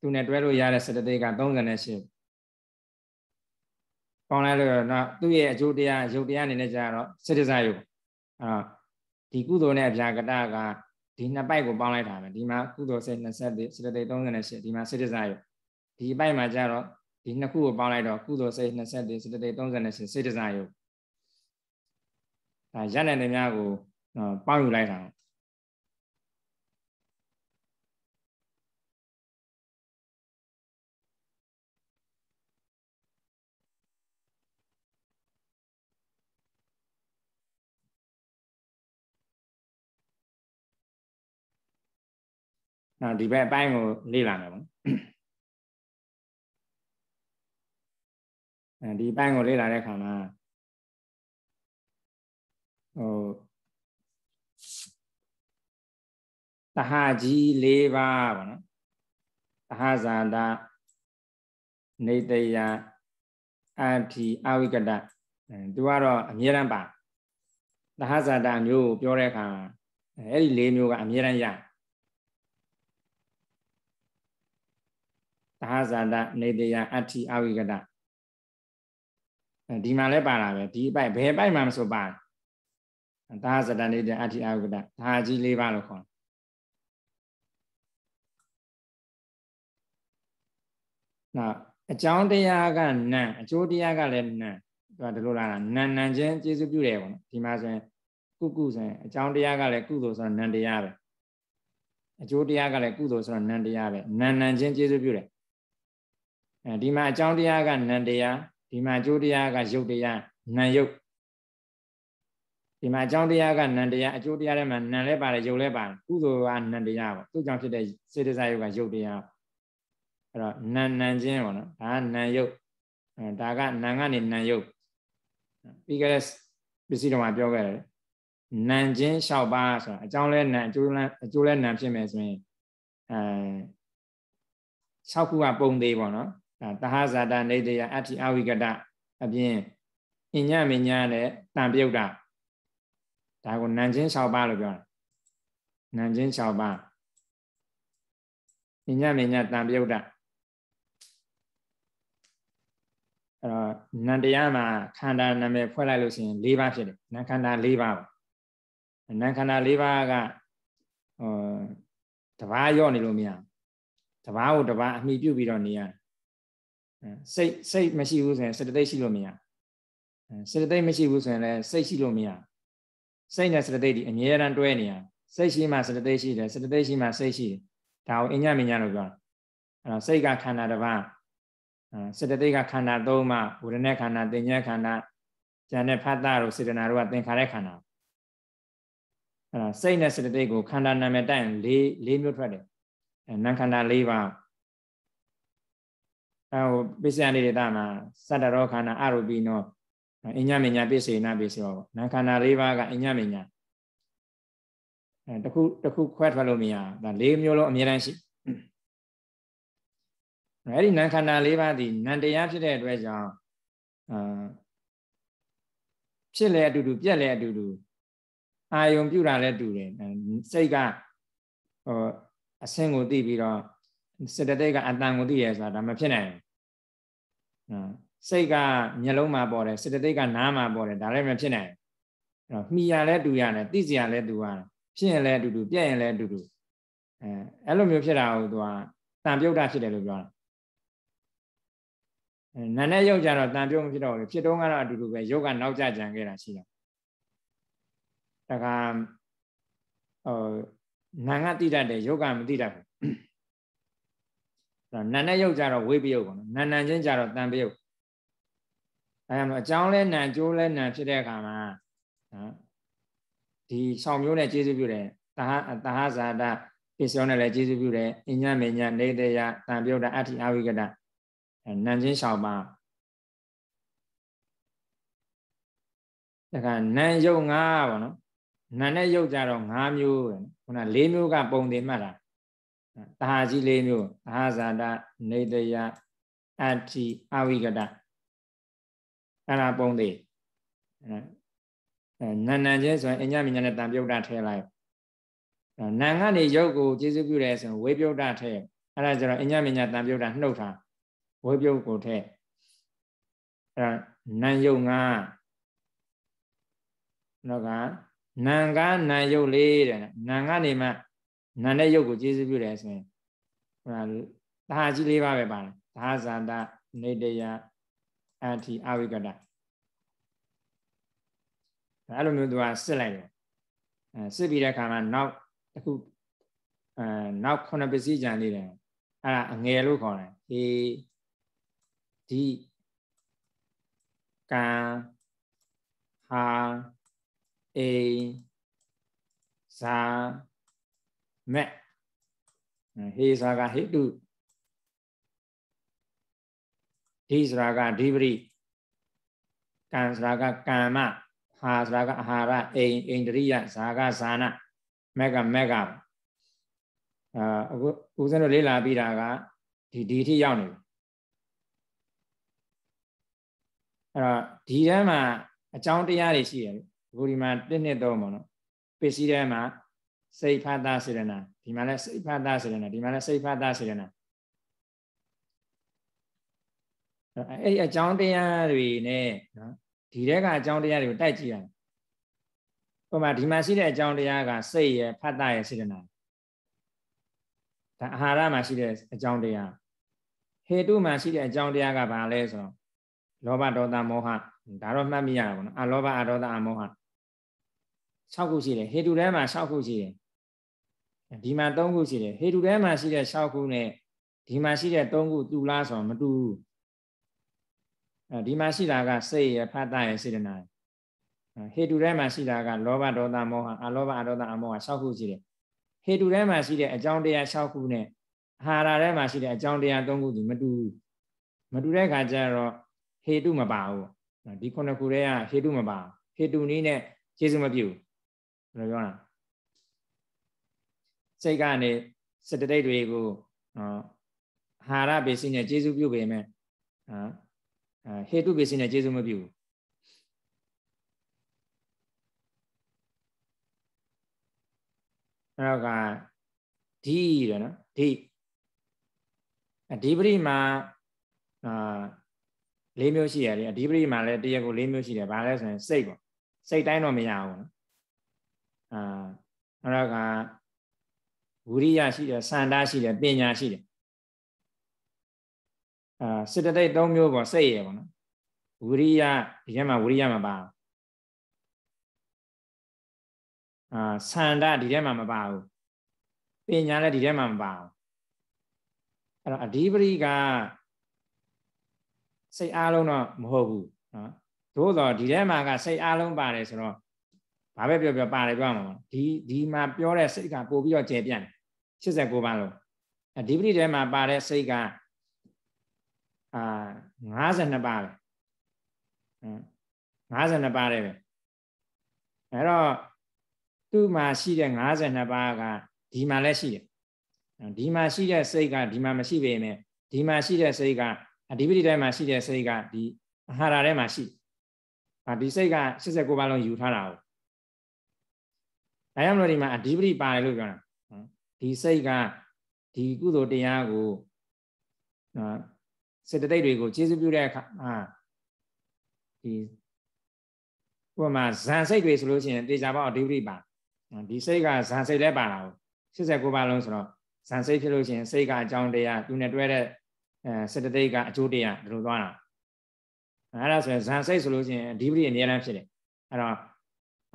သူနဲ့တွဲလို့ရတဲ့စတတိက38ပေါင်းလိုက်လို့နော်သူ့ရဲ့အကျိုးတရားရုပ်တရားအနေနဲ့ကျတော့စိတ္တဇယုအာဒီကုသိုလ်နဲ့ဗျာကတာကဒီနှစ်ပိုက်ကိုပေါင်းလိုက်တာပဲဒီမှာကုသိုလ်စိတ်21စတတိ38ဒီမှာစိတ္တဇယုဒီအပိုင်းမှာကျတော့ဒီနှစ်ခုကိုပေါင်းလိုက်တော့ကုသိုလ်စိတ်24စတတိ38စိတ်တစားယုတ်ဒါရတဲ့နေများကို ပေါင်းယူလိုက်တာအဲဒီဘက်အပိုင်းကိုလေ့လာမယ်ပေါ့ဒီအပိုင်းကိုလေ့လာတဲ့အခါမှာဟိုတဟာကြီး၄ပါးပေါ့နော်တဟာဇာတနေတယအထီအဝိကတသူကတော့အမြဲတမ်းပါတဟာဇာတမျိုးကိုပြောတဲ့အခါအဲ့ဒီ၄မျိုးကအမြဲတမ်းရတဟာဇာတနေတယအထီအဝိကတဒီမှာလည်းပါတာပဲဒီအပိုက်ဘယ်ပိုက်မှမဆိုပါဒါဇဒန်နေတဲ့အဋ္ဌိအဂုဒဒါကြီးလေးပါလို့ခေါ်တယ်နော်အကြောင်းတရားကနံအကျိုးတရားကလည်းနံသူကဒီလိုလာတာနံနံချင်းကျေစုပြုတယ်ပေါ့နော်ဒီမှာဆိုရင်ကုကုဆိုရင်အကြောင်းတရားကလည်းကုသိုလ်ဆိုတော့နံတရားပဲအကျိုးတရားကလည်းကုသိုလ်ဆိုတော့နံတရားပဲနံနံချင်းကျေစုပြုတယ်အဲဒီမှာအကြောင်းတရားကနံတရားဒီမှာအကျိုးတရားကရုပ်တရားနာယုတ်ဒီမှာအကြောင်းတရားကနန္တရားအကျိုးတရားထဲမှာနန်လည်းပါတယ်ရုပ်လည်းပါတယ်ကုသိုလ်ကနန္တရားပေါ့သူ့ကြောင့်ဖြစ်တဲ့စေတစာယုတ်ကရုပ်တရားအဲ့တော့နန်နန်ချင်းပေါ့နော်ဒါကနန်ယုတ်ဒါကနန်ကနေနန်ယုတ်ပြီးကြတဲ့ပစ္စည်းတော်မှာပြောခဲ့တယ်နန်ချင်း၆ပါးဆိုတာအကြောင်းလဲနန်အကျိုးလဲအကျိုးလဲနန်ဖြစ်မယ်ဆိုရင်အဲ၆ခုကပုံသေးပေါ့နော်သဟဇာတနေတယအဋ္ဌိအဝိကတအပြင်အညမညာနဲ့တန်ပြုတ်တာဒါကိုနန်ချင်း၆ပါးလို့ပြောတာနန်ချင်း၆ပါးအညမညာတန်ပြုတ်တာအဲ့တော့နန္တရားမှာခန္ဓာနာမည်ဖွဲ့လိုက်လို့ရှိရင်၄ပါးဖြစ်တယ်နန်ခန္ဓာ၄ပါးပါနန်ခန္ဓာ၄ပါးကဟိုတဘာရော့နေလို့မရတဘာကိုတဘာအမိပြုတ်ပြီးတော့နေရတယ်စိတ်စိတ်မရှိဘူးဆိုရင်စေတသိက်ရှိလို့မရစေတသိက်မရှိဘူးဆိုရင်လည်းစိတ်ရှိလို့မရစိတ်နဲ့စေတသိက်ဒီအမြဲတမ်းတွဲနေရစိတ်ရှိမှစေတသိက်ရှိတယ်စေတသိက်ရှိမှစိတ်ရှိတယ်ဒါကိုအညမညာလို့ပြောတာအဲစိတ်ကခန္ဓာတစ်ပါးစေတသိက်ကခန္ဓာ၃ပါးဝရณะခန္ဓာသင်ညာခန္ဓာဉာဏ်နဲ့ဖတ်တာတို့စေတနာတို့ကသင်္ခါရခန္ဓာအဲစိတ်နဲ့စေတသိက်ကိုခန္ဓာနာမည်တိုင်၄၄မျိုးထွက်တယ်အဲနာမ်ခန္ဓာ၄ပါးအဲဟိုပစ္စယနေတမှာစတ္တရောခန္ဓာအရူပိနောအညမညာပစ္စေနာပစ္စယောနာခန္ဓာ၄ပါးကအညမညာအဲတခုတခုခွဲထွက်လို့မရဒါ၄မျိုးလုံးအမြဲတမ်းရှိအဲဒီနာခန္ဓာ၄ပါးဒီနန္တရားဖြစ်တဲ့အတွက်ကြောင့်အာဖြစ်လဲအတူတူ ပြက်လဲအတူတူ အာယုံပြူတာလည်းတူတယ်စိတ်ကဟိုအဆင့်ကိုသိပြီးတော့စေတသိက်ကအတန်ကိုသိရဆိုတာဒါမဖြစ်နိုင်ဘူးနော်စိတ်ကမျက်လုံးမှာပေါ်တယ်စေတသိက်ကနားမှာပေါ်တယ်ဒါလည်းမဖြစ်နိုင်ဘူးအဲ့တော့မှီရလဲတူရတယ်သိစရာလဲတူရတယ်ဖြစ်ရင်လဲအတူတူပြက်ရင်လဲအတူတူအဲအဲ့လိုမျိုးဖြစ်တာကိုသူကတန်ပြုတ်တာဖြစ်တယ်လို့ပြောတာနာနဲ့ရုပ်ကြတော့တန်ပြုတ်မဖြစ်တော့ဘူးဖြစ်တော့ကတော့အတူတူပဲရုပ်ကနောက်ကျကြံခဲ့တာရှိတာတခါဟိုနာငါတိတတ်တယ်ရုပ်ကမတိတတ်ဘူးနာနဲ့ရုပ်ကြတော့ဝိပယုတ်ပေါ့နော်နာနာချင်းကြတော့တန်ပယုတ်အဲဒါမှအကြောင်းလဲနာကျိုးလဲနာဖြစ်တဲ့အခါမှာနော်ဒီဆောင်မျိုးနဲ့ကျေးဇူးပြုတယ်တဟတဟဇာတပစ္စယောနဲ့လည်းကျေးဇူးပြုတယ်အညမေညနေတယတန်ပြုတ်တာအဋ္ဌိအဝိကတနန်ချင်းဆောင်ပါဒါကနန်ယုတ်၅ပါနော်နန်နဲ့ယုတ်ကြတော့၅မျိုးပဲခုန၄မျိုးကပုံတင်မှတ်တာတဟာကြီးလေးမျိုးတဟာဇာတနေတယအတ္တိအဝိကတအဲ့ဒါပုံသေးနာနာချင်းဆိုရင်အညမညာနဲ့တံပြုတ်တာထဲလိုက်နာကနေရုပ်ကိုကျေစုပြုတယ်ဆိုရင်ဝေပြုတ်တာထဲအဲ့ဒါကျတော့အညမညာတံပြုတ်တာနှုတ်တာဝေပြုတ်ကိုထဲအဲ့နံယုတ်ငါနောက်ကနံကနံယုတ်လေးတဲ့နံကနေမှနာနဲ့ယုတ်ကိုကျေးဇူးပြုတယ်ဆိုရင်ဟိုဒါဟာကြီးလေးပါပဲပါတယ်ဒါဇန္တနေတယအတ္တိအဝိကတအဲ့လိုမျိုးသူကစစ်လိုက်တယ်အဲစစ်ပြီးတဲ့အခါမှာနောက်အခုအဲနောက်ခုနှစ်ပစ္စည်းကြံနေတယ်အဲ့ဒါအငယ်လို့ခေါ်တယ်ဟေးဒီကံဟာအေဇာမဲ့ဟေစာကဟိတုဒီစရာကဒီပရိကံစရာကကာမဟာစရာကအာဟာရအိမ်အိန္ဒြိယဇာကဇာနာမက်ကမက်ကအာအခုဦးဇင်းတို့လေ့လာပြီးတာကဒီဒီအထိရောက်နေပြီအဲ့တော့ဒီထဲမှာအကြောင်းတရားတွေရှိတယ်အခုဒီမှာတစ်နှစ်သုံးပေါ့နော်ပစ္စည်းထဲမှာစိတ်ဖတ်တာစေရနာဒီမှာလည်းစိတ်ဖတ်တာစေရနာဒီမှာလည်းစိတ်ဖတ်တာစေရနာအဲ့အကြောင်းတရားတွေနဲ့နော်ဒီတဲကအကြောင်းတရားတွေကိုတိုက်ကြည့်ရအောင်ဥပမာဒီမှာရှိတဲ့အကြောင်းတရားကစိတ်ရယ်ဖတ်တာရယ်စေတနာဒါအာဟာရမှာရှိတဲ့အကြောင်းတရားဟေတုမှာရှိတဲ့အကြောင်းတရားကဘာလဲဆိုတော့လောဘဒေါသမောဟဒါတော့မှတ်မိရတာပေါ့နော်အလောဘအဒေါသအမောဟ6ခုရှိတယ်ဟေတုထဲမှာ6ခုရှိတယ်ဒီမှာ၃ခုရှိတယ်ဟေတုထဲမှာရှိတဲ့၆ခုနဲ့ဒီမှာရှိတဲ့၃ခုတူလားဆိုတော့မတူဘူးအဲဒီမှာရှိတာက စိတ်ရဖတ်တာရစေတနာဟေတုထဲမှာရှိတာကလောဘဒေါသမောဟအလောဘအဒေါသအမောဟ၆ခုရှိတယ်ဟေတုထဲမှာရှိတဲ့အကြောင်းတရား၆ခုနဲ့အဟာရထဲမှာရှိတဲ့အကြောင်းတရား၃ခုဒီမတူဘူးမတူတဲ့ခါကျတော့ဟေတုမပါဘူးဒီခုနှစ်ခုတည်းကဟေတုမပါဟေတုနည်းနဲ့ကျေစုမပြုဘူးဘယ်လိုပြောလဲစိတ်ကနေစတတိတ်တွေကိုဟာရပစ္စည်းနဲ့ကျေစုပြုပေမဲ့ဟေတုပစ္စည်းနဲ့ကျေစုမပြုဘူးအဲ့တော့ကဒီတယ်နော်ဒီအဓိပတိမှာအာ၄မျိုးရှိရတယ်အဓိပတိမှာလည်းတရားကို၄မျိုးရှိတယ်ဘာလဲဆိုရင်စိတ်ပေါ့စိတ်တိုင်းတော့မရဘူးနော်အာအဲ့တော့ကဝိရိယရှိတယ်စန္ဒရှိတယ်ပညာရှိတယ်အာစေတသိက်၃မျိုးပေါ့စိတ်ရယ်ပေါ့နော်ဝိရိယဒီထဲမှာဝိရိယမပါဘူးအာစန္ဒဒီထဲမှာမပါဘူးပညာလည်းဒီထဲမှာမပါဘူးအဲ့တော့အဓိပတိကစိတ်အားလုံးတော့မဟုတ်ဘူးနော်သို့တော့ဒီထဲမှာကစိတ်အားလုံးပါတယ်ဆိုတော့ဘာပဲပြောပြောပါတယ်ပြောမှာပေါ့ဒီဒီမှာပြောတဲ့စိတ်ကပို့ပြီးတော့ကျေပြန့်တယ်89ပါလုံးဒီပဋိထဲမှာပါတဲ့စိတ်ကအာ52ပါပဲ52ပါတယ်ပဲအဲ့တော့သူ့မှာရှိတဲ့52ပါးကဒီမှာလည်းရှိတယ်ဒီမှာရှိတဲ့စိတ်ကဒီမှာမရှိပေမဲ့ဒီမှာရှိတဲ့စိတ်ကအဓိပတိတိုင်းမှာရှိတဲ့စိတ်ကဒီအဟာရထဲမှာရှိအဒီစိတ်က89ပါးလုံးယူထားတာ哦ဒါကြောင့်မလို့ဒီမှာအဓိပတိပါတယ်လို့ပြောတာဒီစိတ်ကဒီကုသိုလ်တရားကိုနော်စေတသိက်တွေကိုခြေစပြုတဲ့အခါအာဒီဥပမာဇန်စိတ်တွေဆိုလို့ရှိရင်တေချာဘောအဓိပ္ပာယ်ပါဒီစိတ်ကဇန်စိတ်လည်းပါတာကို89ပါလုံးဆိုတော့ဇန်စိတ်ဖြစ်လို့ရှိရင်စိတ်ကအကြောင်းတရားသူနဲ့တွဲတဲ့အဲစေတသိက်ကအကျိုးတရားဒီလိုသွားတာအဲ့ဒါဆိုရင်ဇန်စိတ်ဆိုလို့ရှိရင်အဓိပ္ပာယ်အများအားဖြစ်တယ်အဲ့တော့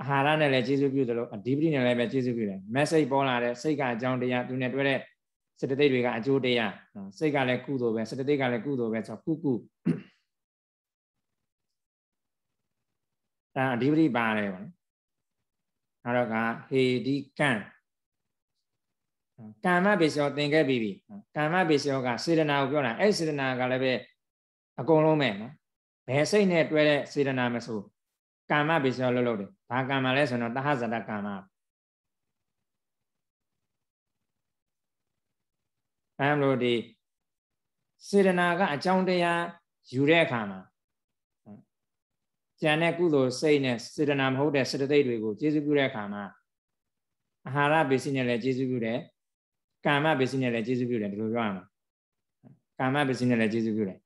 အာဟာရနဲ့လည်းကျေးဇူးပြုသလိုဒီပတိနဲ့လည်းပဲကျေးဇူးပြုတယ် message ပေါ်လာတဲ့စိတ်ကအကြောင်းတရားသူနဲ့တွေ့တဲ့စတသိက်တွေကအကျိုးတရားစိတ်ကလည်းကုသိုလ်ပဲစတသိက်ကလည်းကုသိုလ်ပဲဆိုကုကုအာဒီပတိပါတယ်ပေါ့နော်နောက်တော့ကဟေဒီကံကာမပိစယောသင်ခဲ့ပြီးပြီကာမပိစယောကစေတနာကိုပြောတာအဲ့စေတနာကလည်းပဲအကုန်လုံးပဲနော်ဘယ်စိတ်နဲ့တွဲတဲ့စေတနာမဆိုကာမပိစယောလို့လုပ်တယ်ဘာကံမှာလဲဆိုတော့တဟဇတကံမှာအဲမလို့ဒီစေတနာကအကြောင်းတရားယူတဲ့အခါမှာကြံတဲ့ကုသိုလ်စိတ်နဲ့စေတနာမဟုတ်တဲ့စေတသိက်တွေကိုကျေစုပြုတဲ့အခါမှာအာဟာရပစ္စည်းနဲ့လည်းကျေစုပြုတယ်ကာမပစ္စည်းနဲ့လည်းကျေစုပြုတယ်ဒီလိုပြောရမှာကာမပစ္စည်းနဲ့လည်းကျေစုပြုတယ်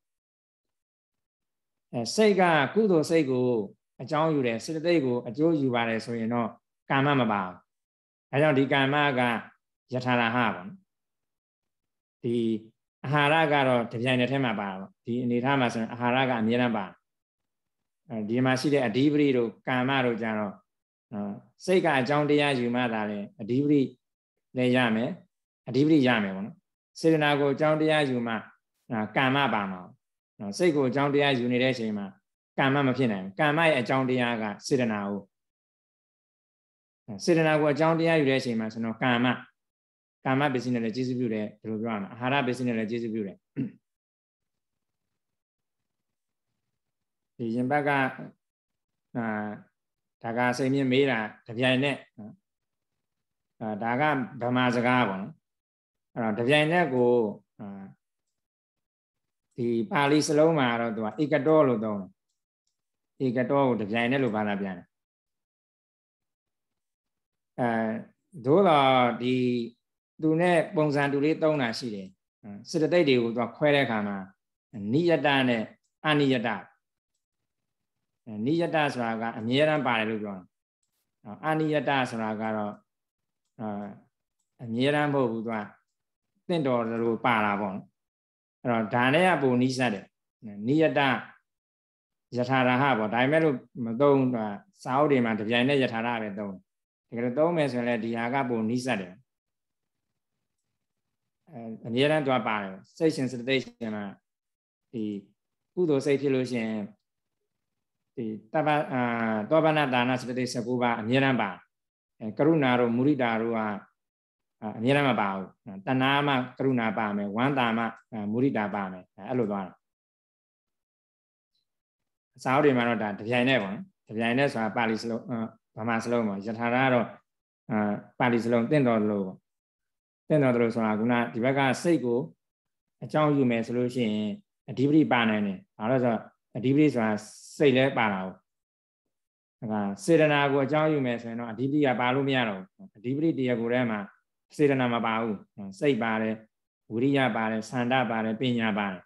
အဲစိတ်ကကုသိုလ်စိတ်ကိုအကြောင်းယူတယ်စေတသိက်ကိုအကျိုးယူပါတယ်ဆိုရင်တော့ကာမမပါဘူးဒါကြောင့်ဒီကာမကယထာရဟပါဒီအာဟာရကတော့တပြိုင်တည်းထဲမှာပါပါဒီအနေထားမှာဆိုရင်အာဟာရကအမြဲတမ်းပါဒီမှာရှိတဲ့အဓိပတိတို့ကာမတို့ကြတော့စိတ်ကအကြောင်းတရားယူမှသာလေအဓိပတိလည်းရမယ်အဓိပတိရမယ်ပေါ့နော်စေတနာကိုအကြောင်းတရားယူမှကာမပါမှာနော်စိတ်ကိုအကြောင်းတရားယူနေတဲ့အချိန်မှာကာမမဖြစ်နိုင်ဘူးကာမရဲ့အကြောင်းတရားကစေတနာကိုစေတနာကိုအကြောင်းတရားယူတဲ့အချိန်မှာကျွန်တော်ကာမကာမပစ္စည်းနဲ့လည်းကျေစုပြုတယ်ဘယ်လိုပြောရမလဲအာဟာရပစ္စည်းနဲ့လည်းကျေစုပြုတယ်ဒီရင်ဘက်ကအာဒါကစိတ်မြင့်မေးတာတပြိုင်နက်အာဒါကဗမာစကားပေါ့နော်အဲ့တော့တပြိုင်နက်ကိုအာဒီပါဠိစလုံးမှာတော့သူကဧကတောလို့သုံးတယ်ဧကတောကိုတပြိုင်တည်းလို့ဘာသာပြန်တယ်အဲသို့တော့ဒီသူနဲ့ပုံစံတူလေးသုံးတာရှိတယ်စေတသိက်တွေကိုသူခွဲတဲ့အခါမှာနိယတနဲ့အနိယတနိယတဆိုတာက အမြဲတမ်းပါတယ်လို့ပြောတာအနိယတဆိုတာကတော့အမြဲတမ်းမဟုတ်ဘူးသူကတင့်တော်လိုပါတာပေါ့အဲ့တော့ဒါနဲ့ကပုံနိစ္စတယ်နိယတယထာရဟပေါ့ဒါပေမဲ့လို့မသုံးတာစာအုပ်တွေမှာတပြိုင်တည်းယထာရပဲသုံးတယ်တကယ်သုံးမယ်ဆိုရင်လည်းဒီဟာကပုံနိစ္စတယ်အဲအများတန်းသွားပါတယ်စိတ်ရှင်စတိတ်ရှင်ကဒီကုသိုလ်စိတ်ဖြစ်လို့ရှင်ဒီတပ္ပအာတောပနဒါနစတိတ်19ပါးအများတန်းပါကရုဏာတို့မုရိတာတို့ကအများတမ်းမပါဘူးတဏှာမှကရုဏာပါမယ်ဝမ်းသာမှမုရိတာပါမယ်အဲ့လိုသွားတာစာအုပ်တွေမှာတော့ဒါတပြိုင်တည်းပေါ့နော်တပြိုင်တည်းဆိုတာပါဠိစလုံးဗမာစလုံးပေါ့ယထာရကတော့အာပါဠိစလုံးတင့်တော်လို့ပေါ့တင့်တော်တို့ဆိုတာကဒီဘက်ကစိတ်ကို အကြောင်းယူမယ်ဆိုလို့ရှိရင်အဓိပတိပါနိုင်တယ်ဒါလို့ဆိုအဓိပတိဆိုတာစိတ်လည်းပါတာဟုတ်ဒါကစေတနာကိုအကြောင်းယူမယ်ဆိုရင်တော့အဓိပတိကပါလို့မရတော့ဘူးအဓိပတိတရားကိုယ်ထဲမှာ စေတနာမပါဘူးစိတ်ပါတယ်ဝိရိယပါတယ်သန္တာပါတယ်ပညာပါတယ်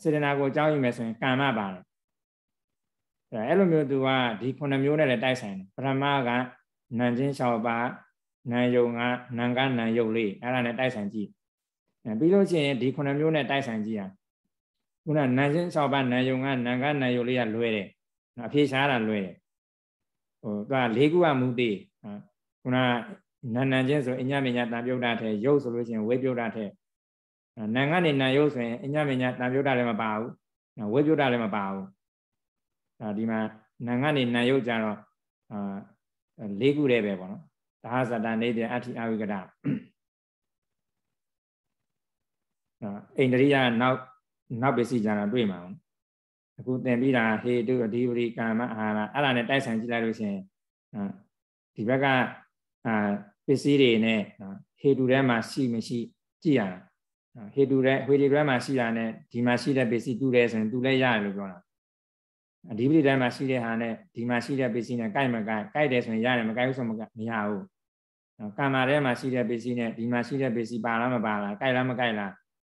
စေတနာကိုအကြောင်းယူမယ်ဆိုရင်ကာမပါတယ်အဲ့လိုမျိုးသူကဒီခုနှစ်မျိုးနဲ့လည်းတိုက်ဆိုင်တယ်ပထမကနန်ချင်းရှောက်ပါနန်ယုံကနန်ကနန်ယုံလေးအဲ့ဒါနဲ့တိုက်ဆိုင်ကြည့်ပြီးလို့ရှိရင်ဒီခုနှစ်မျိုးနဲ့တိုက်ဆိုင်ကြည့်ရခုနနန်ချင်းရှောက်ပါနန်ယုံကနန်ကနန်ယုံလေးကလွဲတယ်အဖြေရှားတာလွဲတယ်ဟိုသူကလေးခုကမူသေးခုနနန်နန်ချင်းဆိုအညမညာတန်ပြုတ်တာထဲယုတ်ဆိုလို့ရှိရင်ဝေပြုတ်တာထဲနံကနေနံရုပ်ဆိုရင်အညမညာတံပြုတ်တာလည်းမပါဘူးဝေပြုတ်တာလည်းမပါဘူးဒါဒီမှာနံကနေနံရုပ်ကြတော့အာလေးခုတည်းပဲပေါ့နော်ဒါဟဇတနေတဲ့အဋ္ဌိအဝိကရအိန္ဒြိယနောက်နောက်ပစ္စည်းကြတာတွေ့မှာအခုသင်ပြီးတာဟေတုအဓိပတိကာမအာဟာရအဲ့ဒါနဲ့တိုက်ဆိုင်ကြည့်လိုက်လို့ရှိရင်ဒီဘက်ကအာပစ္စည်းတွေနဲ့ဟေတုထဲမှာရှိမရှိ ကြည့်ရတာဟေတူရဲဟွေဒီရဲမှာရှိတာနဲ့ဒီမှာရှိတဲ့ပစ္စည်းတူတယ်ဆိုရင် तू လည်းရတယ်လို့ပြောတာအဓိပတိတိုင်းမှာရှိတဲ့ဟာနဲ့ဒီမှာရှိတဲ့ပစ္စည်းနဲ့ kait မ kait kait တယ်ဆိုရင်ရတယ်မ kait ဘူးဆိုမမရဘူးကံမာထဲမှာရှိတဲ့ပစ္စည်းနဲ့ဒီမှာရှိတဲ့ပစ္စည်းပါလားမပါလား kait လားမ kait လား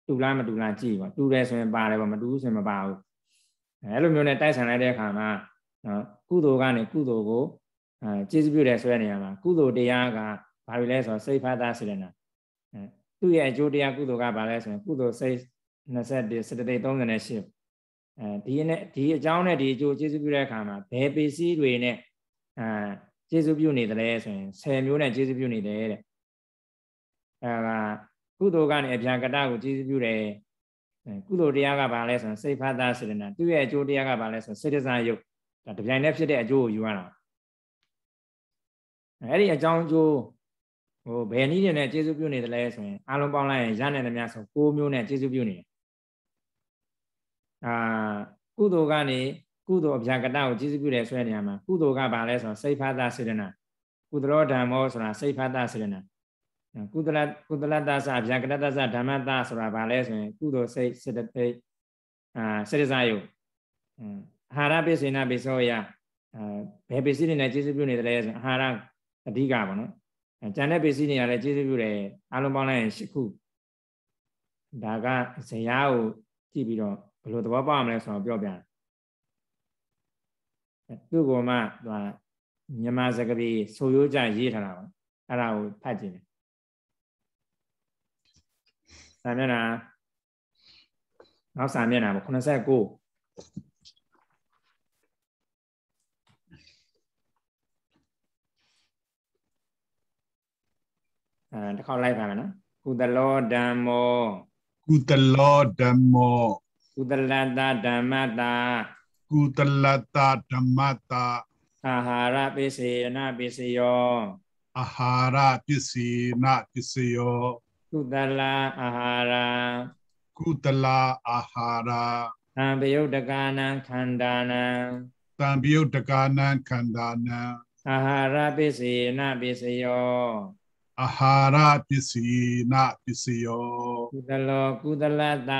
တူလားမတူလားကြည့်ပါတူတယ်ဆိုရင်ပါတယ်ပေါ့မတူဘူးဆိုရင်မပါဘူးအဲလိုမျိုးနဲ့တိုက်ဆိုင်လိုက်တဲ့အခါမှာနော်ကုသိုလ်ကနေကုသိုလ်ကိုအဲကျေးဇူးပြုတယ်ဆိုတဲ့နေရာမှာ ကုသိုလ်တရားကဘာတွေလဲဆိုတော့စိတ်ဖတ်တာစေတနာအဲသူ့ရဲ့အကျိုးတရားကုသိုလ်ကဘာလဲဆိုရင်ကုသိုလ်စိတ်21စတသိက်38အဲဒီနဲ့ဒီအကြောင်းနဲ့ဒီအကျိုးကျေးဇူးပြုတဲ့အခါမှာဘယ်ပစ္စည်းတွေနဲ့အဲကျေးဇူးပြုနေတယ်လဲဆိုရင်10မျိုးနဲ့ကျေးဇူးပြုနေတယ်တဲ့အဲကကုသိုလ်ကနေအပြန်ကတကိုကျေးဇူးပြုတယ်ကုသိုလ်တရားကဘာလဲဆိုရင်စိတ်ဖသစေတနာသူ့ရဲ့အကျိုးတရားကဘာလဲဆိုရင်စေတစာယုတ်ဒါတပြိုင်တည်းဖြစ်တဲ့အကျိုးကိုယူရတာအဲဒီအကြောင်းအကျိုးဟိုဘယ်နည်းနဲ့ကျေးဇူးပြုနေတယ်လဲဆိုရင်အလုံးပေါင်းလိုက်ရင်ရနိုင်တယ်များဆို6မျိုးနဲ့ကျေးဇူးပြုနေတယ်အာကုသိုလ်ကနေကုသိုလ်အဗျာကတကိုကျေးဇူးပြုတယ်ဆိုတဲ့နေရာမှာကုသိုလ်ကဘာလဲဆိုတော့စိတ်ဖသစေတနာကုသလောဓမ္မောဆိုတာစိတ်ဖသစေတနာကုသလကုသလတ္တသအဗျာကတတ္တသဓမ္မတ္တဆိုတာဘာလဲဆိုရင်ကုသိုလ်စိတ်စေတသိက်အာစေတစာယုအာဟာရပိစေနာပိစောယအာဘယ်ပစ္စည်းတွေနဲ့ကျေးဇူးပြုနေတယ်လဲဆိုရင်အာဟာရအဓိကပေါ့နော်ကျန်တဲ့ပစ္စည်းတွေကလည်းကျေးဇူးပြုတယ်အလုံးပေါင်းလိုက်ရင်၈ခုဒါကဇရာကိုကြည့်ပြီးတော့ဘယ်လိုသဘောပေါက်မလဲဆိုတော့ပြောပြတယ်သူ့ကောမှသူကမြန်မာစကားပြေဆိုရိုးကြရေးထားတာပါအဲ့ဒါကိုဖတ်ကြည့်တယ်စာမျက်နှာနောက်စာမျက်နှာပေါ့89အဲတစ်ခေါက်လိုက်ပါမယ်နော်ကုသလောဓမ္မောကုသလောဓမ္မောကုသလတဓမ္မတာကုသလတဓမ္မတာအာဟာရပစ္စေနပစ္စယောအာဟာရပစ္စေနပစ္စယောကုသလအာဟာရကုသလအာဟာရသံပယုတ်တကာနံခန္ဓာနံသံပယုတ်တကာနံခန္ဓာနံအာဟာရပစ္စေနပစ္စယောအာဟာရပစ္စည်းနာပစ္စယောကုသလောကုသလတ၌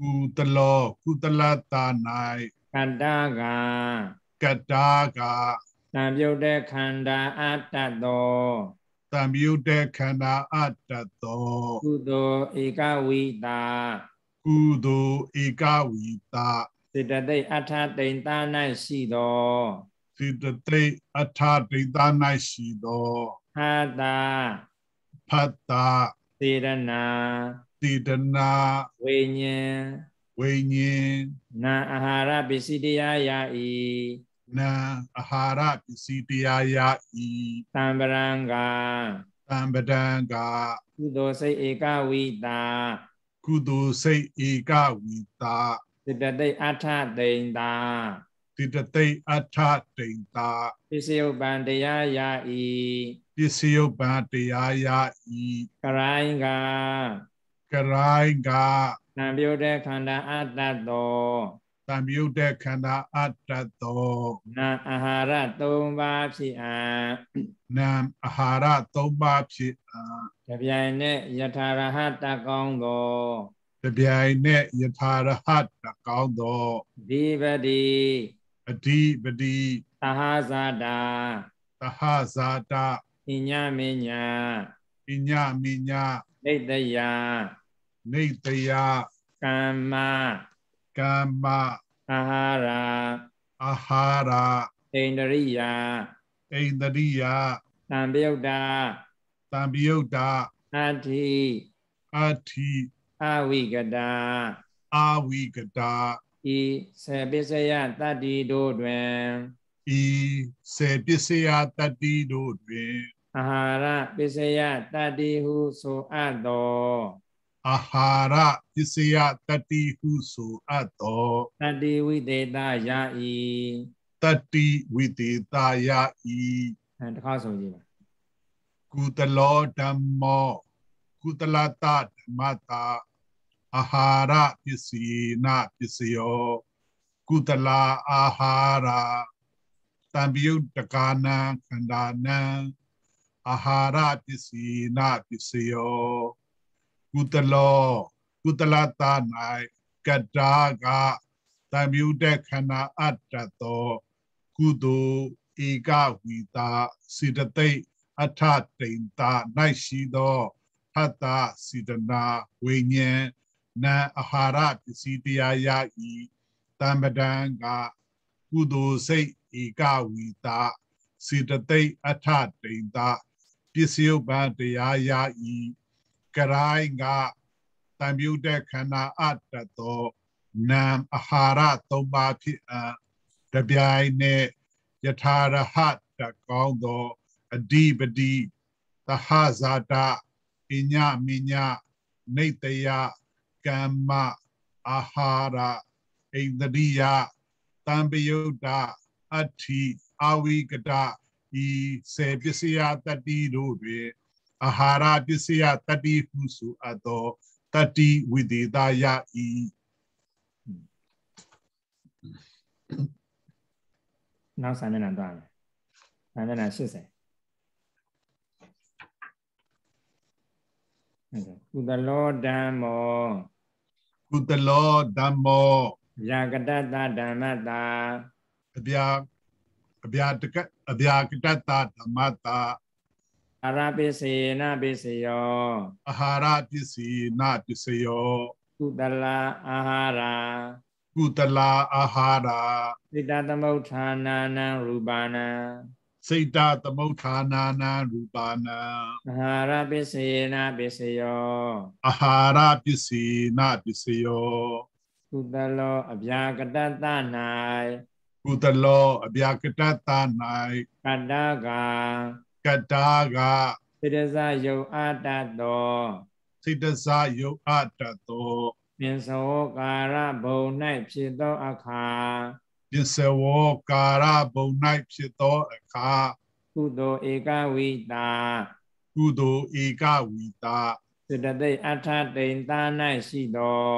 ကုသလောကုသလတ၌ကတ္တကကတ္တကတံပြုတ်တဲ့ခန္ဓာအတ္တသောတံပြုတ်တဲ့ခန္ဓာအတ္တသောကုသိုလ်ဧကဝိတာကုသိုလ်ဧကဝိတာစေတသိက်အထတိန်သား၌ရှိသောစေတသိက်အထတိန်သား၌ရှိသောဟတာဖတ်တာစေရနာစေတနာဝိညာဉ်ဝိညာဉ်နာအာဟာရပစ္စည်းတရားယာဤနာအာဟာရပစ္စည်းတရားယာဤသံဗရံကသံဗဒံကကုသိုလ်စိတ်ဧကဝိတာကုသိုလ်စိတ်ဧကဝိတာတိတတိအထတိန်တာတိတတိအထတိန်တာပစ္စယုပံတရားယာဤပစ္စယုပ္ပတရားယဤကရိုင်းကကရိုင်းကသံပြုတ်တဲ့ခန္ဓာအတ္တတော်သံပြုတ်တဲ့ခန္ဓာအတ္တတော်နာအာဟာရ၃ပါးဖြစ်အပ်နာအာဟာရ၃ပါးဖြစ်အပ်တပြိုင်နက်ယထာရဟတကောင်းသောတပြိုင်နက်ယထာရဟတကောင်းသောဒီပတိအဓိပတိသဟဇာတာသဟဇာတာိညာမိညာိညာမိညာနေတယနေတယကမ္မကမ္မအာဟာရအာဟာရဣန္ဒရိယဣန္ဒရိယသံပယုတ်တာသံပယုတ်တာအထိအထိအဝိကတာအဝိကတာဤစေပစ္စယတတ္တိတို့တွင်ဤစေပစ္စယတတ္တိတို့တွင်အာဟာရပစ္စယတတ္တိဟုဆိုအပ်သောအာဟာရပစ္စယတတ္တိဟုဆိုအပ်သောတတ္တိဝိသေတယာဤတတ္တိဝိသေတယာဤအဲတခါဆိုကြည့်ပါကုတလောဓမ္မောကုတလတဓမ္မတာအာဟာရပစ္စည်းနာပစ္စယောကုတလာအာဟာရာတံပယုတ်တကာနာခန္ဓာနံအာဟာရပစ္စည်းနာပစ္စယောကုတလောကုတလတာ၌ကတ္တာကတံပယုတ်တခန္ဓာအတ္တသောကုသိုလ်ဧကဝီတာစေတသိက်အထတိန်တာ၌ရှိသောဖတ်တာစေတနာဝိညာဉ်နာအာဟာရပစ္စည်းတရားယဤတံပဒံကကုသိုလ်စိတ်ဧကဝီတာစေတသိက်အထတိန်တာပစ္စယုပန်တရားယာဤကရိုင်းကတံမြုတ်တဲ့ခန္ဓာအတတ်သောနာမ်အဟာရသုံးပါးဖြစ်အပ်တပြိုင်နက်ယထာရဟတကောင်းသောအဓိပတိသဟဇာတပညာမညာနေတယကမ္မအာဟာရဣန္ဒြိယတံပယုတ်တအဋ္ဌိအာဝိကတဤစေပစ္စယတတိတို့တွင်အာဟာရပစ္စယတတိဟုဆိုအပ်သောတတိဝိဒေသယဤနောက်ဆိုင်မျက်နှာသွားမယ်။ဆိုင်မျက်နှာ80ကုသလောဓမ္မောကုသလောဓမ္မောဗျာကတ္တဓမ္မတာအဗျာအဗျာတကအဗျာကတ္တဓမ္မတာအာရပစ္စေနပစ္စယောအာဟာရပစ္စေနပစ္စယောကုတလအာဟာရကုတလအာဟာရစိတ္တသမုဋ္ဌာနာနံရူပာနံစိတ္တသမုဋ္ဌာနာနာရူပါနာအာဟာရပစ္စေနပစ္စယောအာဟာရပစ္စေနပစ္စယောကုသလောအဗျာကတတ၌ကုသလောအဗျာကတတ၌ကတ္တာကကတ္တာကစိတ္တဇယုတ်အတတ်သောစိတ္တဇယုတ်အတတ်သောပင်စဝကာရဘုံ၌ဖြစ်သောအခါပင်စဝကာရဘုံ၌ဖြစ်သောအခါကုသိုလ်ဧကဝိတာကုသိုလ်ဧကဝိတာစေတသိက်အထတိန်သား၌ရှိသော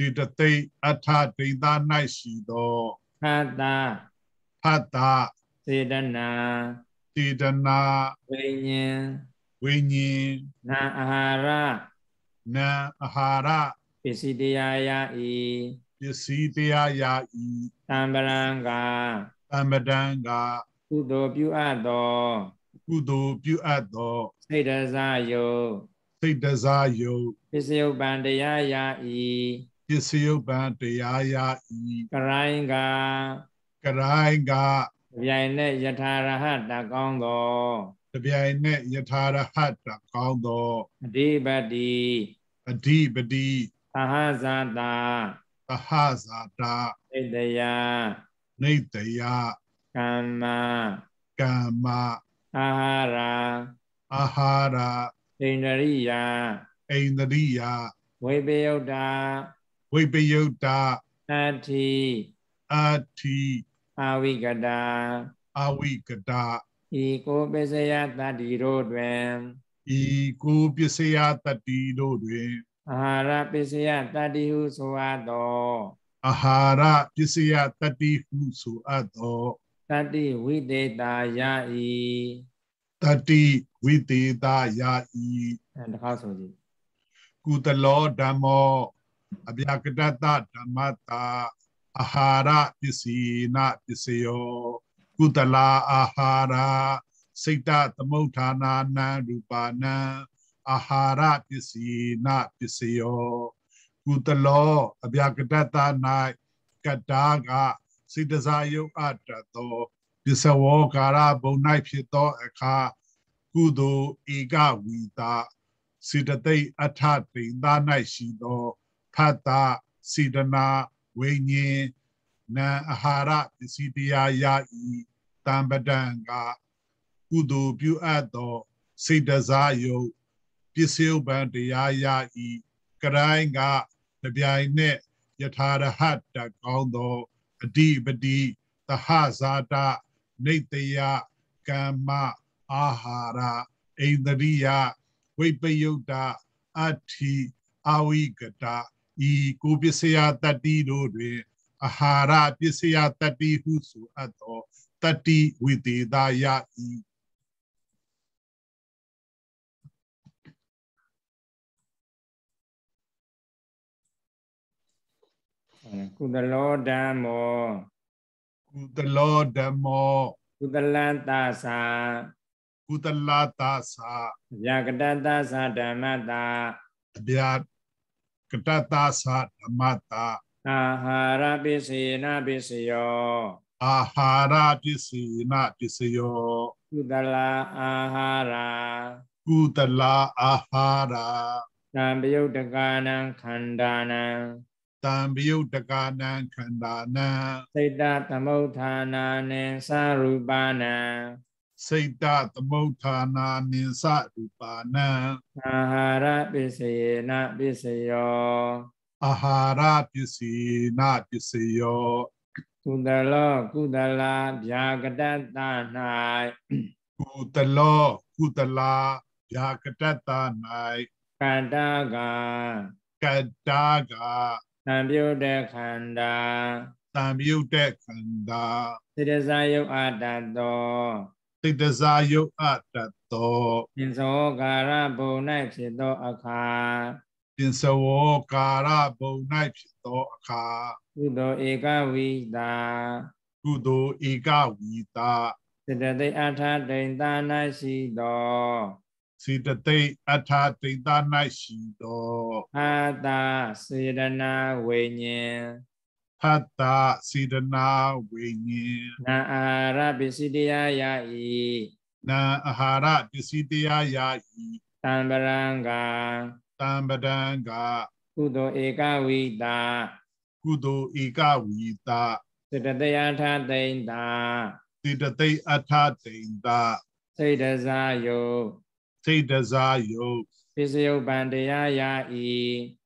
သီတသိအထဒိတာ၌ရှိသောဟတာဟတာစေတနာစေတနာဝိညာဉ်ဝိညာဉ်နာအာဟာရနာအာဟာရပစ္စည်းတရားယာဤပစ္စည်းတရားယာဤတံပရံကတံပဒံကကုသိုလ်ပြုအပ်သောကုသိုလ်ပြုအပ်သောစိတ်တစားယုစိတ်တစားယုပစ္စယုပံတရားယာဤပစ္စယုပ္ပံတရားရဤကရိုင်းကကရိုင်းကပြိုင်နဲ့ယထာရဟတကောင်းသောတပြိုင်နဲ့ယထာရဟတကောင်းသောအဓိပတိအဓိပတိသဟဇာတာသဟဇာတာနေတယနေတယကမ္မကမ္မအာဟာရအာဟာရဣန္ဒရိယဣန္ဒရိယဝိပယုတ်တာဝိပယုတ်တာအတိအတိအာဝိကတာအာဝိကတာဤကိုပစ္စယတတ္တိတို့တွင်ဤကိုပစ္စယတတ္တိတို့တွင်အာဟာရပစ္စယတတ္တိဟုဆိုအပ်သောအာဟာရပစ္စယတတ္တိဟုဆိုအပ်သောတတ္တိဝိတေတာယဤတတ္တိဝိတေတာယဤအဲတစ်ခါဆိုကြည့်ကုတလောဓမ္မောအဗျာကတတဓမ္မတာအာဟာရပစ္စည်းနာပစ္စယောကုတလာအာဟာရစိတ်တသမုဋ္ဌာနာနာရူပါဏံအာဟာရပစ္စည်းနာပစ္စယောကုတလောအဗျာကတတ၌ကတာကစိတ်တစားယုတ်အတ္တသောပစ္စဝောကာရဘုံ၌ဖြစ်သောအခါကုသိုလ်ဧကဝီတာစေတသိက်အထတိန်သား၌ရှိသောဖတ်တာစေတနာဝိညာဉ်နာအာဟာရပစ္စည်းတရားယာဤတံပဒံကကုသိုလ်ပြုအပ်သောစိတ်တစားယုတ်ပစ္စယုပံတရားယာဤကရိုင်းကတပြိုင်နက်ယထာရဟတကောင်းသောအဓိပတိသဟဇာတနေတယကမ္မအာဟာရဣန္ဒြိယဝိပယုတ်တအဋ္ဌိအာဝိကတဤကိုပစ္စယတတ္တိတို့တွင်အဟာရပစ္စယတတ္တိဟုဆိုအပ်သောတတ္တိဝိတေသာယဤကုသလောဓမ္မောကုသလောဓမ္မောကုသလန်တာသာကုသလတာသာဗျာကတတာသာဓမ္မတာဗျာကတတာသဓမ္မတာအာဟာရပစ္စယနာပစ္စယောအာဟာရပစ္စယနာပစ္စယောကုသလာအာဟာရကုသလာအာဟာရတံပယုတ်တကာနံခန္ဓာနံတံပယုတ်တကာနံခန္ဓာနံစိတ်တသမုဋ္ဌာနာနံသာရူပနံสิทธาตมุทานานิสรูปานะอาหารปิสีนาปิสยออาหารปิสีนาปิสยอกุตโลกุตลาภยากรตตานาย กุตโลกุตลาภยากรตตานายกัตตากากัตตากาสัมยุตเตขันดาสัมยุตเตขันดาสิริสายุอาดตตโตတိတ်တစားယုတ်အတတ်သောပင်စောကာရဘုံ၌ဖြစ်သောအခါပင်စောကာရဘုံ၌ဖြစ်သောအခါကုသိုလ်ဧကဝိတာကုသိုလ်ဧကဝိတာစေတသိက်အထာဒိန်သာ၌ရှိသောစေတသိက်အထာဒိန်သာ၌ရှိသောအာတာစေရဏဝိညာဉ်ဖတ်တာစေတနာဝိညာဉ်နာအာရပစ္စည်းတရားယာဤနာအာဟာရပစ္စည်းတရားယာဤတံပရံကတံပဒံကကုသိုလ်ဧကဝိတာကုသိုလ်ဧကဝိတာစေတသိက်အထသိမ့်တာစေတသိက်အထသိမ့်တာစိတ်တစားယုစိတ်တစားယုပစ္စယုပ္ပံတရားယာဤ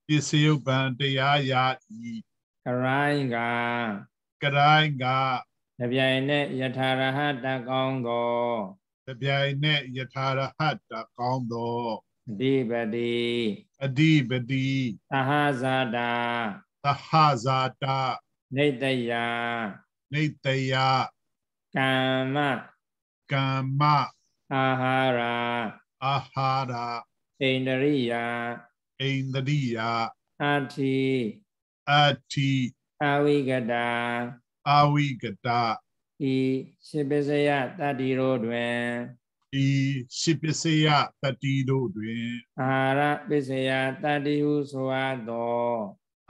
ပစ္စယုပ္ပံတရားယာဤကရိုင်းကကရိုင်းကတပြိုင်နဲ့ယထာရဟတကောင်းသောတပြိုင်နဲ့ယထာရဟတကောင်းသောအဓိပတိအဓိပတိသဟဇာတာသဟဇာတာနေတယနေတယကမ္မကမ္မအာဟာရအာဟာရဣန္ဒရိယဣန္ဒရိယအာတိအတိအာဝိကတာအာဝိကတာဤရှိပစ္စယတတ္တိတို့တွင်ဤရှိပစ္စယတတ္တိတို့တွင်အာဟာရပစ္စယတတ္တိဟုဆိုအပ်သော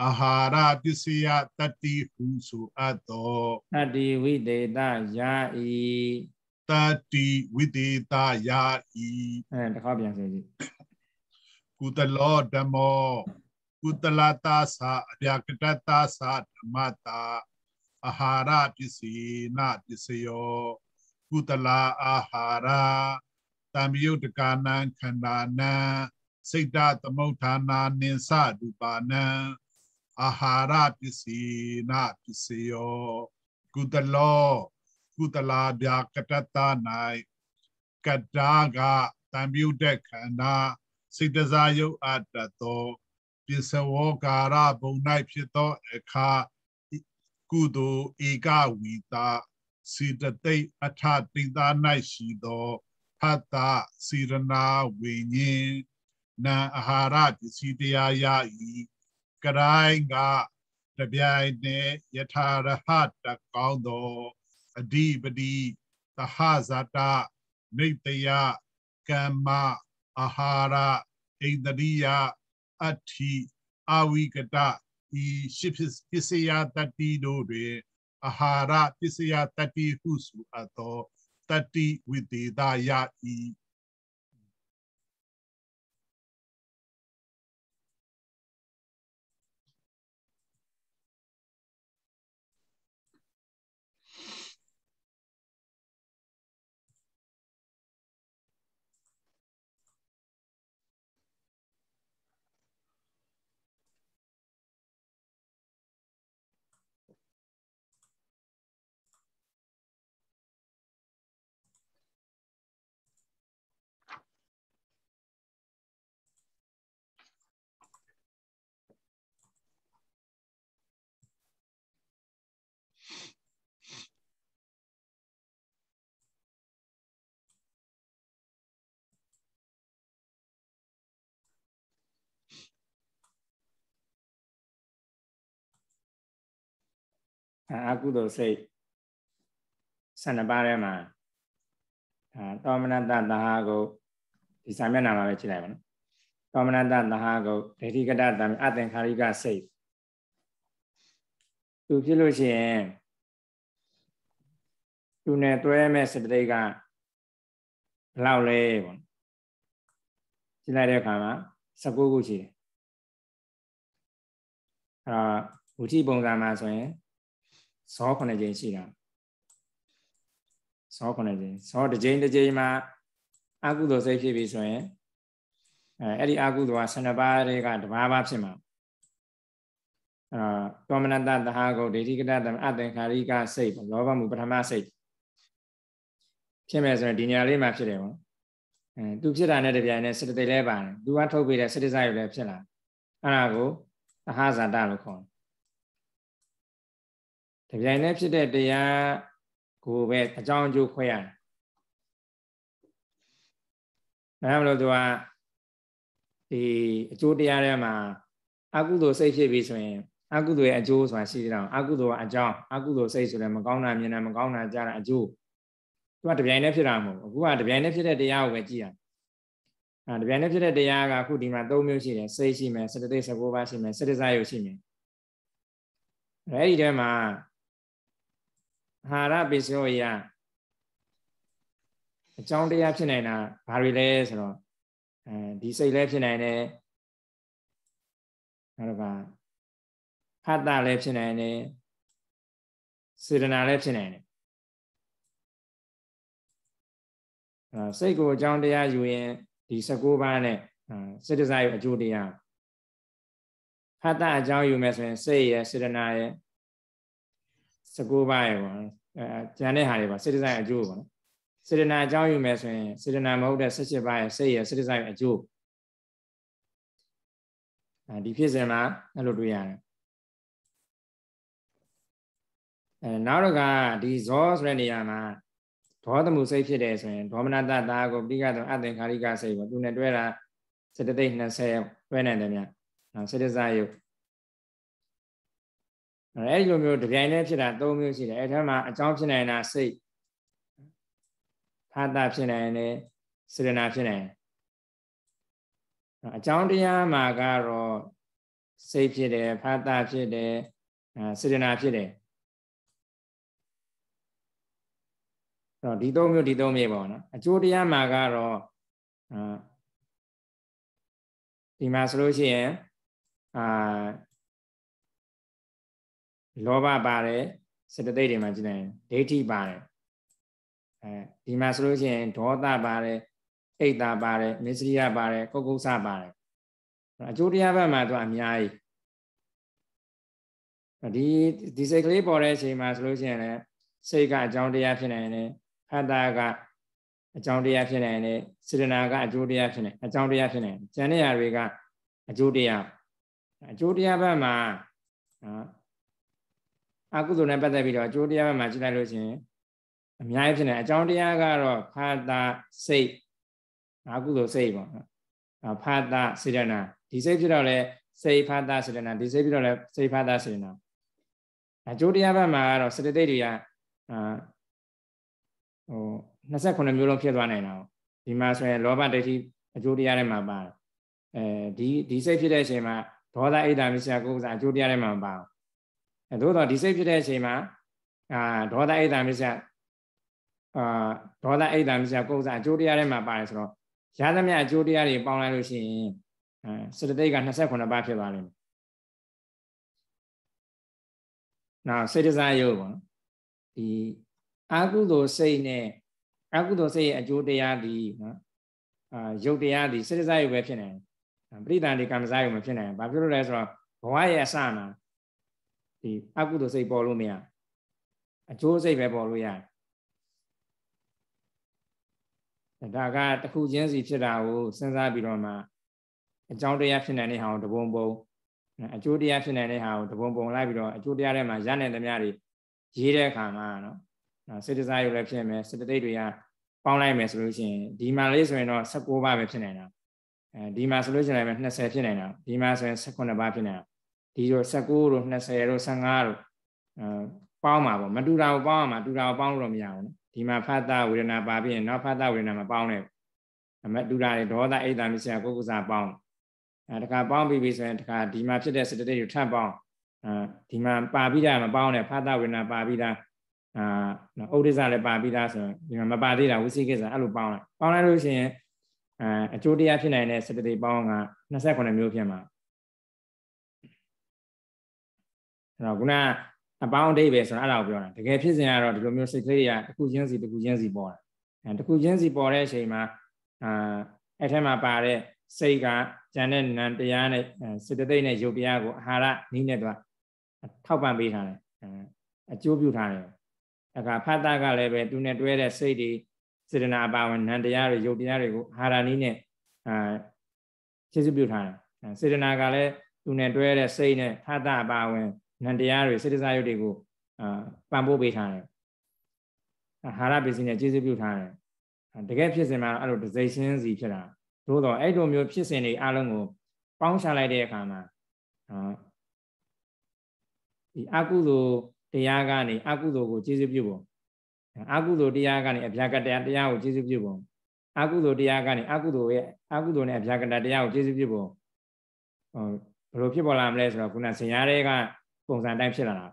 အာဟာရပစ္စယတတ္တိဟုဆိုအပ်သောတတ္တိဝိတေတယာဤတတ္တိဝိတေတယာဤအဲတစ်ခါပြန်ဆိုကြည့်ကုသလောဓမ္မောကုသလတာသာအပြကတတာသာဓမ္မတာအာဟာရပစ္စည်းနာပစ္စယောကုသလအာဟာရတံမြုတ်တကာနံခန္ဓာနံစိတ်တသမုဋ္ဌာနာနိသဒုပါနံအာဟာရပစ္စည်းနာပစ္စယောကုသလောကုသလာဗျာကတတ၌ကတ္တာကတံပြုတ်တဲ့ခန္ဓာစိတ်တစားယုတ်အတ္တသောပစ္စဝောကာရဘုံ၌ဖြစ်သောအခါကုသိုလ်ဧကဝီတာစေတသိက်အထတိတာ၌ရှိသောဖတ်တာစေရနာဝိညာဉ်နာအာဟာရပစ္စည်းတရားရ၏ကရိုင်းကတပြိုင်တည်းယထာရဟတကောင်းသောအဓိပတိသဟဇာတနေတယကမ္မအာဟာရဣန္ဒြိယအတ္ထိအာဝိကတဤရှိပစ္စယတတိတို့တွင်အဟာရပစ္စယတတိဟုဆိုအပ်သောတတိဝိတေသယဤအာကုသိုလ်စိတ်12ပါးထဲမှာဒါသောမနတသဟာကုတ်ဒီစာမျက်နှာမှာပဲကြည့်လိုက်ပါနော်သောမနတသဟာကုတ်ဒိဋ္ဌိကတတံအသင်္ခါရိကစိတ်သူဖြစ်လို့ရှိရင်သူနဲ့တွဲမဲ့စတိတ်ကဘလောက်လဲပေါ့ကြည့်လိုက်တဲ့အခါမှာ19ခုရှိတယ်အဲတော့ဝိထိပုံစံမှာဆိုရင်ဇော9ကြိမ်ရှိတာဇော9ကြိမ်ဇောတစ်ကြိမ်တစ်ကြိမ်မှာအကုသိုလ်စိတ်ဖြစ်ပြီဆိုရင်အဲအဲ့ဒီအကုသိုလ်က12ပါးတွေကတပါးပါးဖြစ်မှာအဲတောမနတသဟာကုဒိဋ္ဌိကတတအတ္တခါရိကစိတ်လောဘမှုပထမစိတ်ဖြစ်မယ်ဆိုရင်ဒီညာလေးမှာဖြစ်တယ်ပေါ့အဲသူဖြစ်တာနဲ့တပြိုင်တည်းစတသိက်လဲပါတယ်သူကထုတ်ပေးတဲ့စတ္တဇယုလည်းဖြစ်လာအဲ့ဒါကိုသဟာဇာတလို့ခေါ်တယ်တပြိုင်တည်းဖြစ်တဲ့တရားကိုပဲအကြောင်းအကျိုးခွဲရတယ်။ဒါမှမဟုတ်သူကဒီအကျိုးတရားထဲမှာအကုသိုလ်စိတ်ဖြစ်ပြီဆိုရင်အကုသိုလ်ရဲ့အကျိုးဆိုတာရှိကြအောင်အကုသိုလ်ကအကြောင်းအကုသိုလ်စိတ်ဆိုတဲ့မကောင်းတာမြင်တာမကောင်းတာကြားတာအကျိုးသူကတပြိုင်တည်းဖြစ်တာမဟုတ်ဘူးအခုကတပြိုင်တည်းဖြစ်တဲ့တရားကိုပဲကြည့်ရအောင်အဲတပြိုင်တည်းဖြစ်တဲ့တရားကအခုဒီမှာ၃မျိုးရှိတယ်စိတ်ရှိမယ်စတတိ၁၉ပါးရှိမယ်စတ္တဇယုတ်ရှိမယ်အဲဒီထဲမှာအဟာရပစ္စယောယအကြောင်းတရားဖြစ်နိုင်တာဘာတွေလဲဆိုတော့အဲဒီစိတ်လည်းဖြစ်နိုင်တယ်နောက်တစ်ခါဖတ်တာလည်းဖြစ်နိုင်တယ်စေတနာလည်းဖြစ်နိုင်တယ်အဲစိတ်ကိုအကြောင်းတရားယူရင်ဒီ19ပါးနဲ့စေတစာရဲ့အကျိုးတရားဖတ်တာအကြောင်းယူမယ်ဆိုရင် စိတ်ရဲ့စေတနာရဲ့19ပါးရေပေါ့အဲကျန်တဲ့ဟာတွေပါစေတစာရဲ့အကျိုးပေါ့နော်စေတနာအကြောင်းယူမယ်ဆိုရင်စေတနာမဟုတ်တဲ့18ပါးရဲ့စိတ်ရဲ့စေတစာရဲ့အကျိုးအဲဒီဖြစ်စဉ်မှာအဲ့လိုတွေ့ရတယ်အဲနောက်တော့ကဒီဇောဆိုတဲ့နေရာမှာဒေါသမှုစိတ်ဖြစ်တယ်ဆိုရင်ဒေါမနတတာကိုပိကတောအသင်္ခါရိကစိတ်ပေါ့သူနဲ့တွဲတာစေတသိက်20တွဲနိုင်တယ်မြတ်စေတစာယုတ်အဲဒီလိုမျိုးတပြိုင်တည်းဖြစ်တာ၃မျိုးရှိတယ်အဲထဲမှာအကြောင်းဖြစ်နိုင်တာစိတ်ဖာတာဖြစ်နိုင်တယ်စေတနာဖြစ်နိုင်အကြောင်းတရားမှာကတော့စိတ်ဖြစ်တယ်ဖာတာဖြစ်တယ်စေတနာဖြစ်တယ်တော့ဒီသုံးမျိုးဒီသုံးမျိုးပေါ့နော်အကျိုးတရားမှာကတော့ဒီမှာဆိုလို့ရှိရင်အာလောဘပါတယ်စေတသိက်တွေမှာကြည့်နိုင်ဒိဋ္ဌိပါတယ်အဲဒီမှာဆိုလို့ရှိရင်ဒေါသပါတယ်အိတ်တာပါတယ်မစ္စရိယပါတယ်ကုတ်ကုဆပါတယ်အကျိုးတရားဘက်မှာသူအများကြီးဒီဒီစိတ်ကလေးပေါ်တဲ့အချိန်မှာဆိုလို့ရှိရင်လည်းစိတ်ကအကြောင်းတရားဖြစ်နိုင်တယ်ဟတ္တာက အကြောင်းတရားဖြစ်နိုင်တယ်စေတနာကအကျိုးတရားဖြစ်နိုင်အကြောင်းတရားဖြစ်နိုင်တယ်ဉာဏ်ရတွေကအကျိုးတရားအကျိုးတရားဘက်မှာအကုသိုလ်နဲ့ပတ်သက်ပြီးတော့အကျိုးတရားမှကြည့်လိုက်လို့ရှိရင်အများကြီးဖြစ်နေအကြောင်းတရားကတော့ဖာတာစိတ်အကုသိုလ်စိတ်ပေါ့ဖာတာစေတနာဒီစိတ်ဖြစ်တော့လဲစေဖာတာစေတနာဒီစိတ်ဖြစ်တော့လဲစေဖာတာစေတနာအကျိုးတရားဘက်မှာကတော့စတတိတ်တွေကအာဟို28မျိုးလုံးဖြစ်သွားနိုင်တာ哦ဒီမှာဆိုရင်လောဘဒိဋ္ဌိအကျိုးတရားတွေမှာပါတယ်အဲဒီဒီစိတ်ဖြစ်တဲ့အချိန်မှာဒေါသအိတ်တာမစ္စယကုသအကျိုးတရားတွေမှာမပါဘူးသို့တော့ဒီစိတ်ဖြစ်တဲ့အချိန်မှာအာဒေါသအိတ်တံမစ္ဆာအာဒေါသအိတ်တံမစ္ဆာကုသအကျိုးတရားထဲမှာပါတယ်ဆိုတော့ရသမျှအကျိုးတရားတွေပေါင်းလိုက်လို့ရှိရင်စေတသိက်က28ပါးဖြစ်သွားလိမ့်မယ်။နောက်စေတစာယုတ်ပေါ့နော်။ဒီအာကုသိုလ်စိတ်နဲ့အာကုသိုလ်စိတ်ရဲ့အကျိုးတရားဒီနော်အာယုတ်တရားဒီစေတစာယုတ်ပဲဖြစ်နေတယ်။ပရိသန္တိကံစားယုတ်မဖြစ်နိုင်ဘူး။ဘာဖြစ်လို့လဲဆိုတော့ဘဝရဲ့အစမှာဒီအကုသိုလ်စိတ်ပေါ်လို့မရအကျိုးစိတ်ပဲပေါ်လို့ရတယ်ဒါကတခုချင်းစီဖြစ်တာကိုစဉ်းစားပြီးတော့မှအကြောင်းတရားဖြစ်နေတဲ့ဟာကိုတဘုံဘုံအကျိုးတရားဖြစ်နေတဲ့ဟာကိုတဘုံဘုံလိုက်ပြီးတော့အကျိုးတရားထဲမှာရနိုင်သမျှတွေရေးတဲ့အခါမှာနော်စေတစာရုပ်လည်းဖြစ်မယ်စေတသိက်တွေကပေါင်းလိုက်မယ်ဆိုလို့ရှိရင်ဒီမှာလေးဆိုရင်တော့16ပါးပဲဖြစ်နေတာအဲဒီမှာဆိုလို့ရှိရင်လည်း20ဖြစ်နေတာဒီမှာဆိုရင်18ပါးဖြစ်နေတာဒီတော့19တို့20တို့25တို့ပေါင်းပါပေါ့မတူတာကိုပေါင်းရမှာတူတာကိုပေါင်းလို့တော့မရဘူးနော်ဒီမှာဖတ်တာဝေဒနာပါပြီးရင်နောက်ဖတ်တာဝေဒနာမပေါင်းနဲ့အမတူတာတွေဒေါသအိတ်တာမျိုးစရာကိုကုစားပေါင်းအဲတခါပေါင်းပြီးပြီဆိုရင်တခါဒီမှာဖြစ်တဲ့စတတိကိုထပ်ပေါင်းအဲဒီမှာပါပြီးတာမပေါင်းနဲ့ဖတ်တာဝေဒနာပါပြီးတာအာဥဒိစ္စလည်းပါပြီးသားဆိုရင်ဒီမှာမပါသေးတာဝိသိကိစ္စအဲ့လိုပေါင်းလိုက်ပေါင်းလိုက်လို့ရှိရင်အအကျိုးတရားဖြစ်နိုင်တဲ့စတတိပေါင်းက28မျိုးဖြစ်မှာအဲ့တော့ခုနအပေါင်းအဓိပ္ပာယ်ဆိုတာအဲ့ဒါကိုပြောတာတကယ်ဖြစ်စဉ်ကတော့ဒီလိုမျိုးစိတ်ကလေးတွေကတစ်ခုချင်းစီတစ်ခုချင်းစီပေါ်တာအဲတစ်ခုချင်းစီပေါ်တဲ့အချိန်မှာအာအဲ့ထဲမှာပါတဲ့စိတ်ကဉာဏ်နဲ့နံတရားနဲ့စေတသိက်နဲ့ယုတ်တရားကိုအာဟာရနည်းနဲ့တော့ထောက်ပံ့ပေးထားတယ်အကျိုးပြုထားတယ်အခါဖတ်တာကလည်းပဲသူနဲ့တွဲတဲ့စိတ်တွေစေတနာပါဝင်နံတရားတွေယုတ်တရားတွေကိုအာဟာရနည်းနဲ့အာခြေစုပ်ပြုထားတယ်စေတနာကလည်းသူနဲ့တွဲတဲ့စိတ်နဲ့ဖတ်တာပါဝင်နန္တရားတွေစိတ္တစာယုတ်တွေကိုပံ့ပိုးပေးထားတယ်။ဟာရပစ္စည်းနဲ့ကျေးဇူးပြုထားတယ်။တကယ်ဖြစ်စဉ်မှာအဲ့လိုဒစိရှင်းစီဖြစ်တာ။သို့တော့အဲ့လိုမျိုးဖြစ်စဉ်တွေအလုံးကိုပေါင်းချလိုက်တဲ့အခါမှာဒီအကုသိုလ်တရားကနေအကုသိုလ်ကိုကျေးဇူးပြုပုံအကုသိုလ်တရားကနေအပြာကတရားတရားကိုကျေးဇူးပြုပုံအကုသိုလ်တရားကနေအကုသိုလ်ရဲ့အကုသိုလ်နဲ့အပြာကတတရားကိုကျေးဇူးပြုပုံဟိုဘယ်လိုဖြစ်ပေါ်လာမလဲဆိုတော့ခုနဆင်ရတဲ့ကပုံစံအတိုင်းဖြစ်လာတာ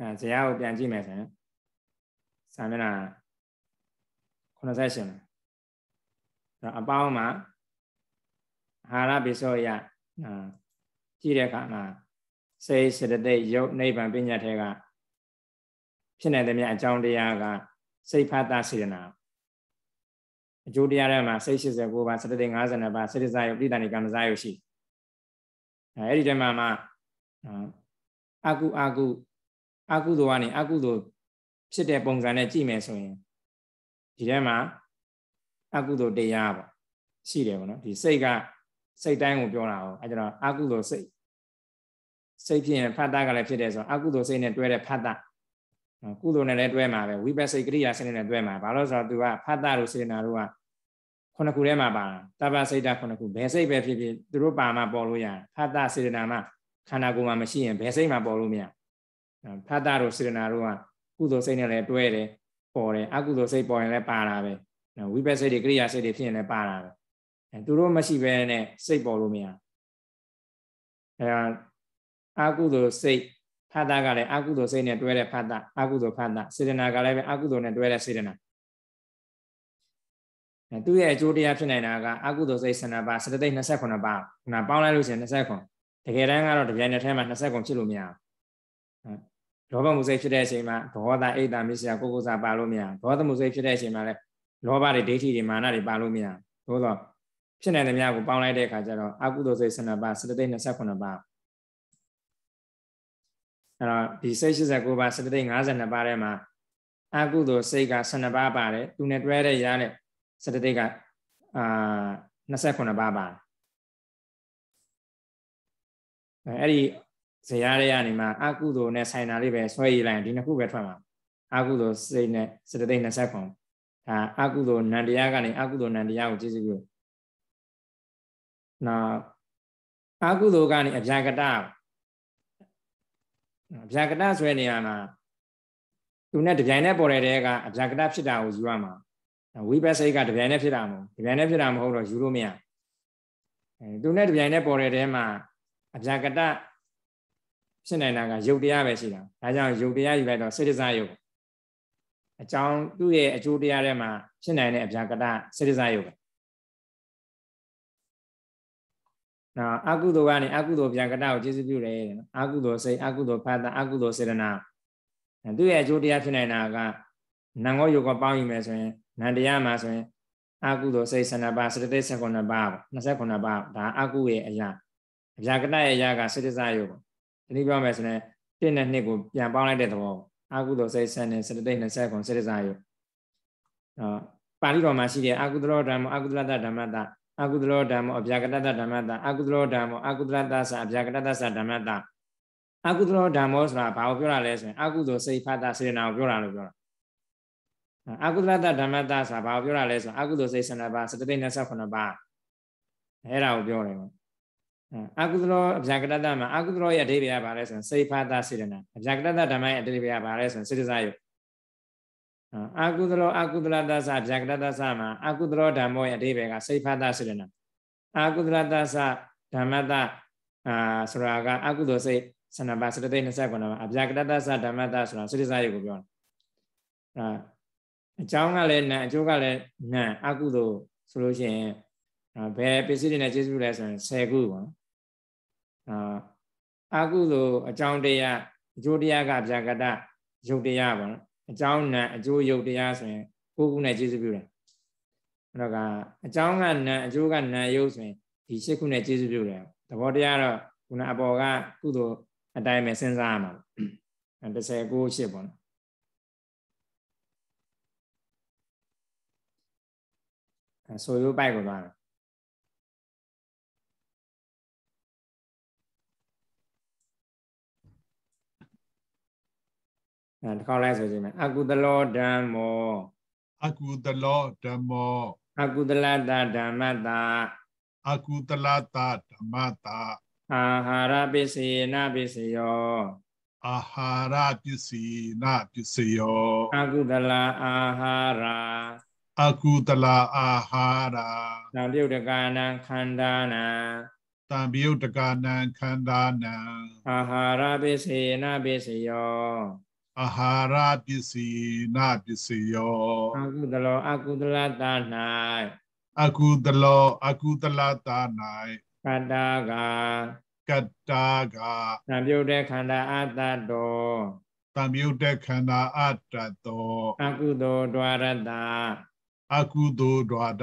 အဲဇရာကိုပြန်ကြည့်မယ်ဆိုရင်စာမျက်နှာ88မှာအပေါင်းမှာအာဟာရပိစောယကြည့်တဲ့အခါမှာစေစေတသိက်ယုတ်နိဗ္ဗာန်ပညာထဲကဖြစ်နေတဲ့မြတ်အကြောင်းတရားကစိတ်ဖတ်တာစေတနာအကျိုးတရားထဲမှာစိတ်89ပါးစေတသိက်52ပါးစေတစာယုတ်ပိဋကဏိကမ္မစာယုတ်ရှိအဲ့ဒီထဲမှာမှာအကုအကုအကုသိုလ်ကနေအကုသိုလ်ဖြစ်တဲ့ပုံစံနဲ့ကြည့်မယ်ဆိုရင်ဒီထဲမှာအကုသိုလ်တရားပေါ့ရှိတယ်ပေါ့နော်ဒီစိတ်ကစိတ်တိုင်းကိုပြောတာဟုတ်အဲကျွန်တော်အကုသိုလ်စိတ်စိတ်ဖြစ်ရင်ဖတ်တာကလည်းဖြစ်တယ်ဆိုတော့အကုသိုလ်စိတ်နဲ့တွဲတဲ့ဖတ်တာကုသိုလ်နဲ့လည်းတွဲမှာပဲဝိပဿစိတ်ကရိယာစိတ်နဲ့တွဲမှာဘာလို့ဆိုတော့ तू ကဖတ်တာတို့စေတနာတို့ကခုနှစ်ခုထဲမှာပါတာတပ္ပစိတ်တာခုနှစ်ခုဘယ်စိတ်ပဲဖြစ်ဖြစ်သူတို့ပါမှာပေါ်လို့ရဖတ်တာစေတနာမှာခန္ဓာကိုယ်မှာမရှိရင်ဘယ်စိတ်မှာပေါ်လို့မရဖတ်တာတို့စေတနာတို့ကကုသိုလ်စိတ်နဲ့လည်းတွဲတယ်ပေါ်တယ်အကုသိုလ်စိတ်ပေါ်ရင်လည်းပါတာပဲဝိပဿစိတ်တွေကရိယာစိတ်တွေဖြစ်ရင်လည်းပါတာပဲအဲသူတို့မရှိဘဲနဲ့စိတ်ပေါ်လို့မရအဲအာကုသိုလ်စိတ်ဖတ်တာကလည်းအာကုသိုလ်စိတ်နဲ့တွဲတဲ့ဖတ်တာအာကုသိုလ်ဖတ်တာစေတနာကလည်းပဲအာကုသိုလ်နဲ့တွဲတဲ့စေတနာအဲသူ့ရဲ့အကျိုးတရားဖြစ်နိုင်တာကအကုသိုလ်စိတ်7ပါးစတသိက်28ပါးနာပေါင်းလိုက်လို့ရှိရင်29တကယ်တမ်းကတော့တပြိုင်တည်းထဲမှာ29ဖြစ်လို့မရဘူးလောဘမှုစိတ်ဖြစ်တဲ့အချိန်မှာဒေါသအိတ်တာမိစရာကိုကိုစားပါလို့မရဒေါသမှုစိတ်ဖြစ်တဲ့အချိန်မှာလည်းလောဘတွေဒိဋ္ဌိတွေမာနတွေပါလို့မရသို့တော့ဖြစ်နိုင်သမျှကိုပေါင်းလိုက်တဲ့အခါကျတော့အကုသိုလ်စိတ်12ပါးစတသိက်28ပါးအဲ့တော့ဒီစိတ်89ပါးစတသိက်52ပါးထဲမှာအကုသိုလ်စိတ်က12ပါးပါတယ်သူနဲ့တွဲတဲ့ရတဲ့စတသိက်ကအာ28ပါးပါတယ်အဲ့ဒီဇရာတွေကနေမှာအကုသိုလ်နဲ့ဆိုင်တာလေးပဲဆွဲရည်လိုက်ရင်ဒီနှစ်ခုပဲထွက်မှာအကုသိုလ်စိတ်နဲ့စတသိက်29ဒါအကုသိုလ်နန္တရားကနေအကုသိုလ်နန္တရားကိုကျေးဇူးပြုနော်အကုသိုလ်ကနေအဗျာကတအဗျာကတဆိုတဲ့နေရာမှာသူနဲ့တပြိုင်တည်းပေါ်တဲ့တဲကအဗျာကတဖြစ်တာကိုယူရမှာဝိပဿနာကတပြိုင်တည်းဖြစ်တာမဟုတ်တပြိုင်တည်းဖြစ်တာမဟုတ်တော့ယူလို့မရသူနဲ့တပြိုင်တည်းပေါ်တဲ့တဲမှာအဗျာကတဖြစ်နိုင်တာကယုတ်တရားပဲရှိတာဒါကြောင့်ယုတ်တရားယူလိုက်တော့စေတစာယုတ်အကြောင်းသူ့ရဲ့အကျိုးတရားထဲမှာဖြစ်နိုင်တဲ့အဗျာကတစေတစာယုတ်ပဲနော်အကုသိုလ်ကနေအကုသိုလ်ပြန်ကတကိုကျေစုပြုတယ်နော်အကုသိုလ်စိတ်အကုသိုလ်ဖတ်တာအကုသိုလ်စေတနာသူ့ရဲ့အကျိုးတရားဖြစ်နိုင်တာကနံကောယောကောပေါင်းယူမယ်ဆိုရင်နန္တရားမှာဆိုရင်အကုသိုလ်စိတ်ဆန္ဒပါစတတိ29ပါ29ပါဒါအကုရဲ့အရာအရာကတရဲ့အရာကစိတ္တဇယောပေါ့ဒီလိုပြောမယ်ဆိုရင်1နဲ့2ကိုပြန်ပေါင်းလိုက်တဲ့သဘောအကုသိုလ်စိတ်ဆန္ဒစတတိ29စိတ္တဇယောအာပါဠိတော်မှာရှိတဲ့အကုသလောဓမ္မအကုသလတဓမ္မတအကုသလောဓမ္မောအဗျာကတတဓမ္မတအကုသလောဓမ္မောအကုသရတ္တသအဗျာကတတသဓမ္မတအကုသလောဓမ္မောဆိုတာဘာကိုပြောတာလဲဆိုရင်အကုသိုလ်စိတ်ဖတ်တာစေနာကိုပြောတာလို့ပြောတာအကုသရတ္တဓမ္မတဆိုတာဘာကိုပြောတာလဲဆိုရင်အကုသိုလ်စိတ်7ပါးစတတိ28ပါးအဲ့ဒါကိုပြောတယ်ပေါ့အကုသလောအဗျာကတတမှာအကုသလောရဲ့အဓိပ္ပာယ်ကဘာလဲဆိုရင်စိတ်ဖတ်တာစေနာအဗျာကတတဓမ္မရဲ့အဓိပ္ပာယ်ကဘာလဲဆိုရင်စေတစာယုတ်အာကုသလောအာကုသလတ္တသဗျာကတ္တသမှာအာကုသလောဓမ္မောရဲ့အဓိပ္ပာယ်ကစိတ်ဖတ်တာဆိုတဲ့နာအာကုသလတ္တသဓမ္မတ္တအာဆိုတာကအာကုသိုလ်စိတ်စနပါစတသိ29မှာအဗျာကတ္တသဓမ္မတ္တဆိုတာစိတ္တစာရုပ်ကိုပြောတာအာအကြောင်းကလည်းနံအကျိုးကလည်းနံအာကုသိုလ်ဆိုလို့ရှိရင်ဘယ်ပစ္စည်းတွေနဲ့ကျေစုလဲဆိုရင်10ခုပေါ့အာအာကုသိုလ်အကြောင်းတရားအကျိုးတရားကဗျာကတ္တရုပ်တရားပေါ့နော်အကြောင်းနာအကျိုးယုတ်တရားဆိုရင်ကိုခုနဲ့ခြေစပြုတယ်အဲ့တော့ကအကြောင်းကနာအကျိုးကနာယုတ်ဆိုရင်ဒီရှစ်ခုနဲ့ခြေစပြုတယ်သဘောတရားတော့ခုနအပေါ်ကကုသိုလ်အတိုင်းပဲစဉ်းစားရမှာ39ရှစ်ပေါ့နော်ဆိုရိုးပိုက်ကိုသွားတယ်အဲတစ်ခေါက်လိုက်ဆိုကြည့်မယ်အကုသလောဓမ္မော အကုသလောဓမ္မော အကုသလတဓမ္မတာအကုသလတဓမ္မတာအာဟာရပစ္စယေနပစ္စယောအာဟာရပစ္စည်းနာပစ္စယောအကုသလာအာဟာရာအကုသလာအာဟာရာတံပြုတ်တကာနံခန္ဓာနံတံပြုတ်တကာနံခန္ဓာနံအာဟာရပစ္စည်းနာပစ္စယောအာဟာရပစ္စည်းနာပစ္စည်းယောအကုသလောအကုသလတာ၌အကုသလောအကုသလတာ၌ကတ္တာကကတ္တာကသံယုတ်တဲ့ခန္ဓာအတ္တတောသံယုတ်တဲ့ခန္ဓာအတ္တတောအကုသောဒွါရတအကုသောဒွါရတ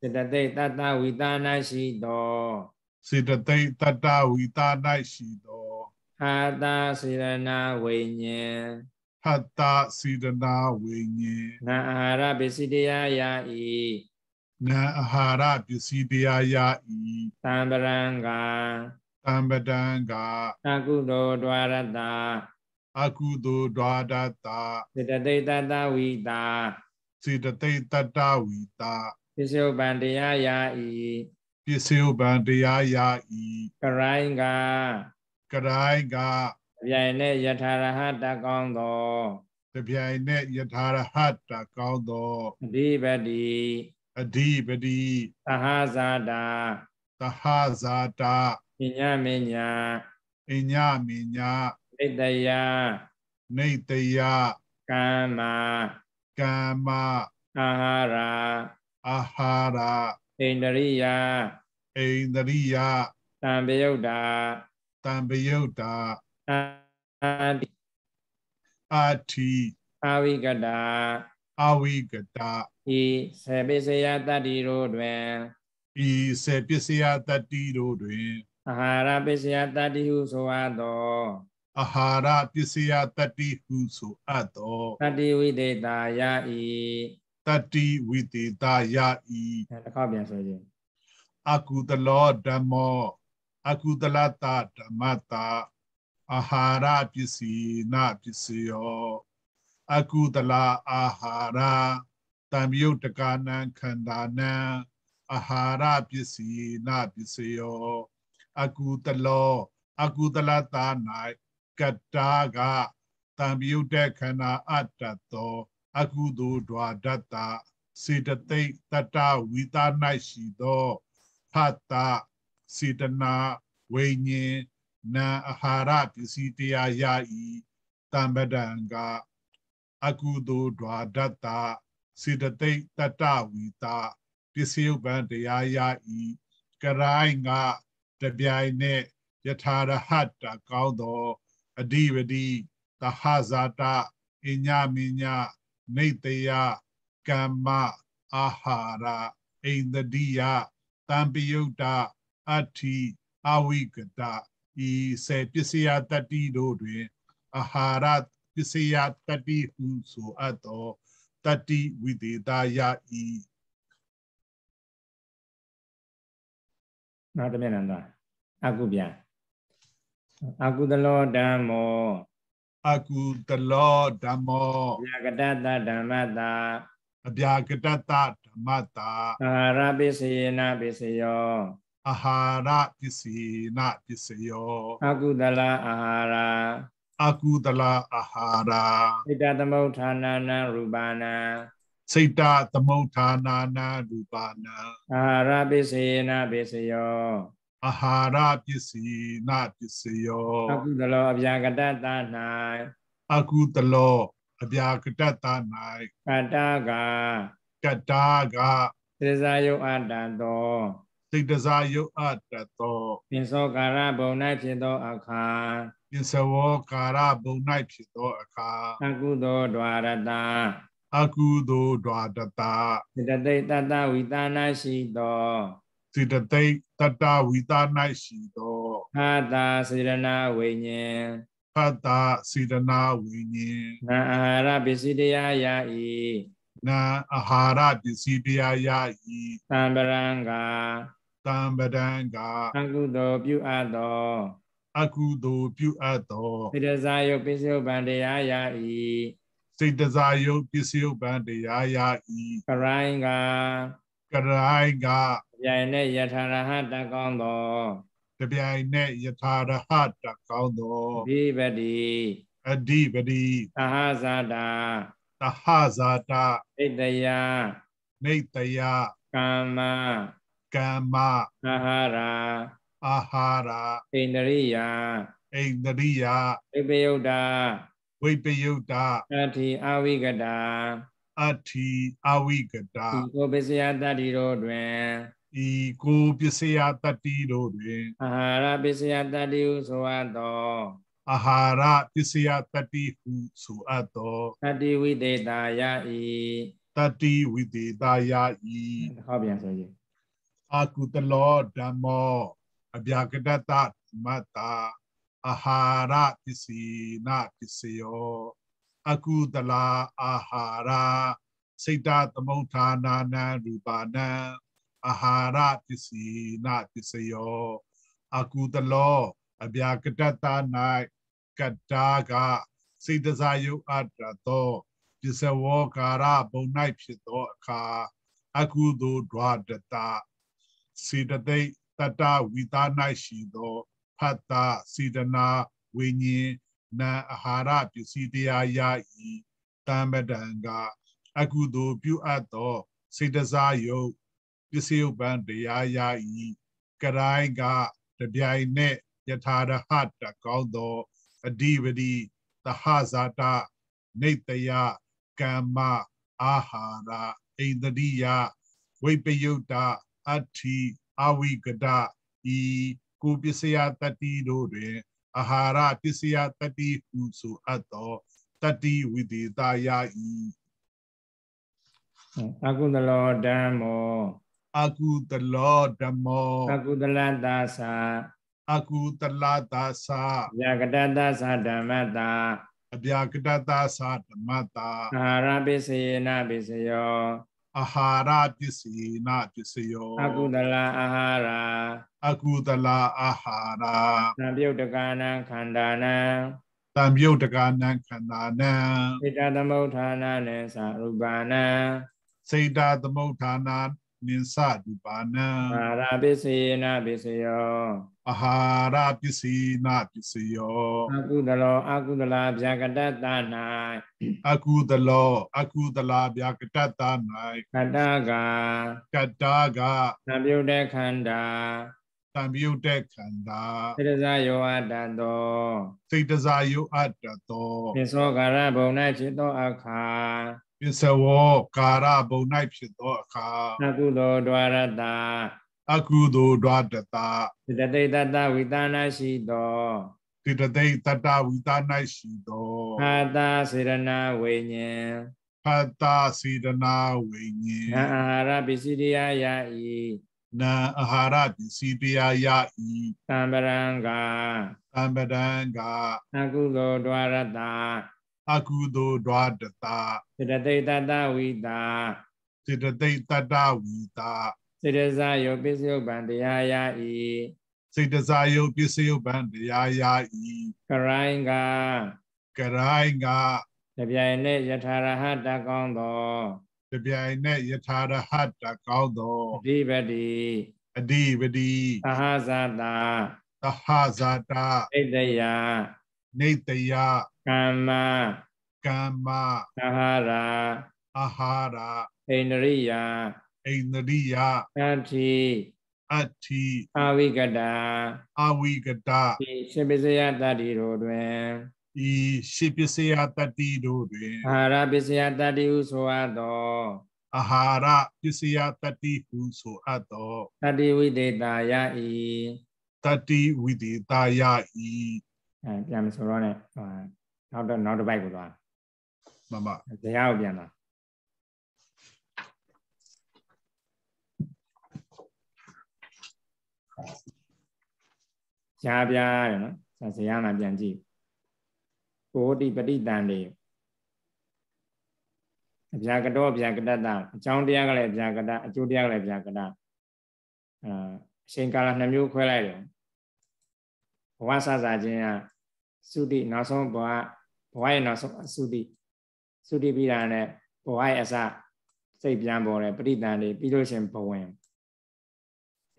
စေတသိက်တတဝိသနာရှိသောစေတသိက်တတဝိသနာရှိသောဟာတာစေရနာဝိညာဉ်ဟတ္တစေတနာဝိညာဉ်နာအာဟာရပစ္စည်းတရားယာဤနာအာဟာရပစ္စည်းတရားယာဤသံဗရံကသံဗဒံကအကုသိုလ်ဒွါရတအကုသိုလ်ဒွါရတစေတသိက်တတဝိတာစေတသိက်တတဝိတာပစ္စယပံတရားယာဤပစ္စယပံတရားယာဤကရိုင်းကကရိုင်းကပြိုင်နဲ့ယထာရဟတကောင်းသောတပြိုင်နဲ့ယထာရဟတကောင်းသောအဓိပတိအဓိပတိသဟဇာတာသဟဇာတာပညာမညာပညာမညာနေတယနေတယကမ္မာကမ္မာအာဟာရအာဟာရဣန္ဒရိယဣန္ဒရိယသံပယုတ်တာတံပယုတ်တာအာတိအာတိအာဝိကတာအာဝိကတာဤဆေပိစယတတ္တိတို့တွင်ဤဆေပိစယတတ္တိတို့တွင်အာဟာရပိစယတတ္တိဟုဆိုအပ်သောအာဟာရပိစယတတ္တိဟုဆိုအပ်သောတတ္တိဝိတေတာယဤတတ္တိဝိတေတာယဤတစ်ခါပြန်ဆိုခြင်းအကုတလောဓမ္မောအကုသလတာဓမ္မတာအာဟာရပစ္စည်းနာပစ္စယောအကုသလအာဟာရတံမြုတ်တကာနံခန္ဓာနံအာဟာရပစ္စည်းနာပစ္စယောအကုသလောအကုသလတာ၌ကတ္တာကတံမြုတ်တဲ့ခန္ဓာအတ္တသော အကုသိုလ်ဓွာဒတ္တစေတသိက်တတဝိသ၌ရှိသောဖတ်တာစေတနာဝိညာဉ်နာအာဟာရပစ္စည်းတရားရဤတံပဒံကအကုသိုလ်ဓာဒတ္တစေတသိက်တတဝီတာပစ္စယုပံတရားရဤကရိုင်းကတပြိုင်နဲ့ယထာရဟတ္တကောင်းသောအဓိပတိသဟဇာတအညမညနေတယကမ္မအာဟာရအိန္ဒိယတံပယုတ်တအတ္ထိအဝိကတဤစေပစ္စယတတ္တိတို့တွင် အဟာရပစ္စယတတ္တိဟုဆိုအပ်သောတတ္တိဝိသေတာယဤနာတမေနန္ဒအကုပြန်အကုသလောဓမ္မော အကုသလောဓမ္မောဗျာကတတဓမ္မတာအဗျာကတတဓမ္မတာအာရပစ္စယေနပစ္စယောအာဟာရပစ္စည်းနာပစ္စယောအကုသလအာဟာရအကုသလအာဟာရစိတ်တသမုဋ္ဌာနာနာရူပနာစိတ်တသမုဋ္ဌာနာနာရူပနာအာဟာရပစ္စည်းနာပစ္စယောအာဟာရပစ္စည်းနာပစ္စယောအကုသလောအဗျာကတတ၌အကုသလောအဗျာကတတ၌ကတကကတကသေဇာယုတ်အတ္တံသောစိတ်တစားယုတ်အပ်တသောပင်စောကာရဘုံ၌ဖြစ်သောအခါပင်စဝောကာရဘုံ၌ဖြစ်သောအခါအကုသိုလ် द्वार တာအကုသိုလ် द्वार တာစိတတိတ်တတဝိသနာရှိသောစိတတိတ်တတဝိသနာရှိသောခတာစေရနာဝိညာဉ်ခတာစေရနာဝိညာဉ်နာအာဟာရပစ္စည်းတရားယာဤနာအာဟာရပစ္စည်းတရားယာဤသံဗရံကာတံပဒံကအကုသိုလ်ပြုအပ်သောအကုသိုလ်ပြုအပ်သောစိတ္တဇာယုပစ္စယုပံတရားယာဤစိတ္တဇာယုပစ္စယုပံတရားယာဤကရိုင်းကကရိုင်းကပြိုင်နဲ့ယထာရဟတကောင်းသောတပြိုင်နဲ့ယထာရဟတကောင်းသောဒီပတိအဓိပတိသဟဇာတာသဟဇာတာဣတယနေတယကမ္မကမ္မအာဟာရအာဟာရဣန္ဒရိယဣန္ဒရိယဝိပယုတ်တာဝိပယုတ်တာအထိအာဝိကတာအထိအာဝိကတာဒီကိုပစ္စယတတ္တိတို့တွင်ဤကိုပစ္စယတတ္တိတို့တွင်အာဟာရပစ္စယတတ္တိဟုဆိုအပ်သောအာဟာရပစ္စယတတ္တိဟုဆိုအပ်သောတတ္တိဝိတေတာယဤတတ္တိဝိတေတာယဤဟောပြန်ဆိုရင်အာကုတလောဓမ္မောအဗျာကတတမတ္တာအာဟာရပစ္စည်းနာပစ္စယောအကုတလာအာဟာရစိတ်တသမုဋ္ဌာနာနံရူပါနံအာဟာရပစ္စည်းနာပစ္စယောအကုတလောအဗျာကတတ၌ကတ္တာကစိတ်တစားယုတ်အတ္တသောပစ္စဝောကာရဘုံ၌ဖြစ်သောအခါအကုသိုလ်ဓဝတ္တစေတသိက်တတဝိသား၌ရှိသောဖတ်တာစေတနာဝိညာဉ်နာအာဟာရပစ္စည်းတရားရဤတမ္ပဒံကအကုသိုလ်ပြုအပ်သောစေတစားယုတ်ပစ္စည်းဥပ္ပံတရားရဤကရိုင်းကတပြိုင်နက်ယထာရဟတကောင်းသောအဓိပတိသဟဇာတနေတယကမ္မအာဟာရဣန္ဒြိယဝိပယုတ်တအဋ္ဌိအဝိကဒဤကိုပစ္စယတတိတို့တွင်အာဟာရပစ္စယတတိဟုဆိုအပ်သောတတိဝိဒေတာယဤအကုသလောဓမ္မော အကုသလောဓမ္မောအကုသလတာသာအကုသလတာသာယကတတာသာဓမ္မတာအပြာကတတာသာဓမ္မတာအာဟာရပစ္စယေနပစ္စယောအာဟာရပစ္စည်းနာပစ္စယောအကုသလအာဟာရအကုသလအာဟာရသံပြုတ်တကာနံခန္ဓာနံသံပြုတ်တကာနံခန္ဓာနံစေတသမုဋ္ဌာနနံသာရူပနံစေတသမုဋ္ဌာနနိသရူပနံအာရပစ္စယေနာပစ္စယောအာဟာရပစ္စည်းနာပစ္စည်းယောအကုသလောအကုသလာဗျာကတတ၌အကုသလောအကုသလာဗျာကတတ၌ကတကကတကသံပြုတ်တဲ့ခန္ဓာသံပြုတ်တဲ့ခန္ဓာစိတ္တဇယောအတ္တသောစိတ္တဇယောအတ္တသောပိစောကာရဘုံ၌ဖြစ်သောအခါပိစဝောကာရဘုံ၌ဖြစ်သောအခါအကုသောဒွါရတ္တအကုသိုလ်ဓာတတတိတတိတတဝိသနာရှိသောတိတတိတတဝိသနာရှိသောဟာတာစေရနာဝိညာဉ်ဟာတာစေရနာဝိညာဉ်နာအာဟာရပစ္စည်းတရားယာဤနာအာဟာရပစ္စည်းတရားယာဤသံဗရံကသံဗရံကအကုသိုလ်ဓာရတအကုသိုလ်ဓာတတတိတတိတတဝိတာတိတတိတတဝိတာစေတစာယုပစ္စယုပံတရားယာဤစေတစာယုပစ္စယုပံတရားယာဤကရိုင်းကကရိုင်းကတပြိုင်နဲ့ယထာရဟတကောင်းသော တပြိုင်နဲ့ယထာရဟတကောင်းသောအဓိပတိအဓိပတိသဟဇာတာသဟဇာတာဣတယနေတယကမ္မကမ္မသဟရာအာဟာရဣန္ဒြိယဣန္ဒြိယသတိအတ္ထိအာဝိကတာအာဝိကတာဒီရှင်ပစ္စယတတ္တိတို့တွင်ဤရှင်ပစ္စယတတ္တိတို့တွင်အာဟာရပစ္စယတတ္တိဟုဆိုအပ်သောအာဟာရပစ္စယတတ္တိဟုဆိုအပ်သောတတ္တိဝိတေတာယဤတတ္တိဝိတေတာယဤအဲပြန်မဆိုတော့နဲ့နောက်တော့နောက်တစ်ပိုက်ကိုသွားမမဇရာကိုပြန်သွားရှားပြားတယ်နော်ဆရာဇရာမှာပြန်ကြည့်ကိုတိပဋိတန်တွေအဗျာကတော့ဗျာကတ္တအကြောင်းတရားကလည်းဗျာကတ္တအကျိုးတရားကလည်းဗျာကတ္တအဲအချိန်ကာလနှစ်မျိုးခွဲလိုက်တယ်ဘဝဆဆာခြင်းကသုတိနောက်ဆုံးဘဝဘဝရဲ့နောက်ဆုံးအသုတိသုတိပြီးတာနဲ့ဘဝရဲ့အစစိတ်ပြန်ပေါ်တယ်ပဋိတန်တွေပြီးလို့ရှင်ဘဝင်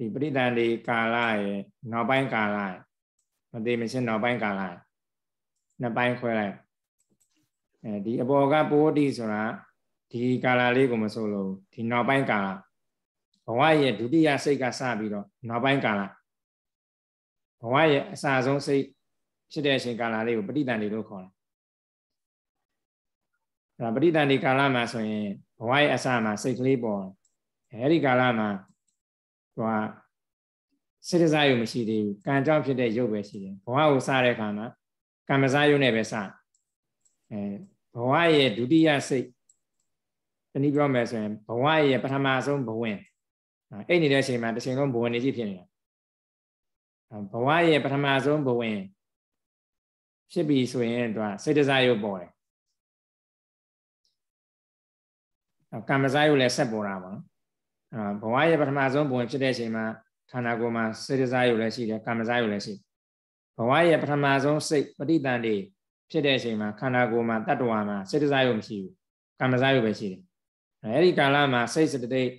ဒီပရိသန္တိကာလရဲ့နောက်ပိုင်းကာလရဲ့မသိမရှင်းနောက်ပိုင်းကာလရဲ့နှစ်ပိုင်းခွဲလိုက်အဲဒီအပေါ်ကပိုးတိဆိုတာဒီကာလလေးကိုမဆိုလို့ဒီနောက်ပိုင်းကာလဘဝရဲ့ဒုတိယစိတ်ကစပြီးတော့နောက်ပိုင်းကာလဘဝရဲ့အစဆုံးစိတ်ဖြစ်တဲ့အချိန်ကာလလေးကိုပဋိသန္ဓေလို့ခေါ်တယ်။အဲပဋိသန္ဓေကာလမှာဆိုရင်ဘဝရဲ့အစမှာ စိတ်ကလေးပေါ်အဲဒီကာလမှာသူကစိတ္တစားယုံမရှိသေးဘူးကံကြောင့်ဖြစ်တဲ့ယုတ်ပဲရှိတယ်ဘဝကိုစတဲ့အခါမှာကံမစားယုံနဲ့ပဲစအဲဘဝရဲ့ဒုတိယစိတ်တနည်းပြောမယ်ဆိုရင်ဘဝရဲ့ပထမဆုံးဘဝင်အဲ့နေတဲ့အချိန်မှာတစ်ချိန်လုံးဘဝင်နေကြည့်ဖြစ်နေတာဘဝရဲ့ပထမဆုံးဘဝင်ဖြစ်ပြီဆိုရင်သူကစိတ်တစားယုတ်ပေါ်တယ်ကံမစားယုတ်လည်းဆက်ပေါ်တာပါနော်ဘဝရဲ့ပထမဆုံးဘဝင်ဖြစ်တဲ့အချိန်မှာခန္ဓာကိုယ်မှာစေတစားရုပ်လည်းရှိတယ်ကာမစားရုပ်လည်းရှိတယ်ဘဝရဲ့ပထမဆုံးစိတ်ပဋိသင်္ဍေဖြစ်တဲ့အချိန်မှာခန္ဓာကိုယ်မှာတတ္တဝါမှာစေတစားရုပ်မရှိဘူးကာမစားရုပ်ပဲရှိတယ်အဲဒီကာလမှာစိတ်စတိတ်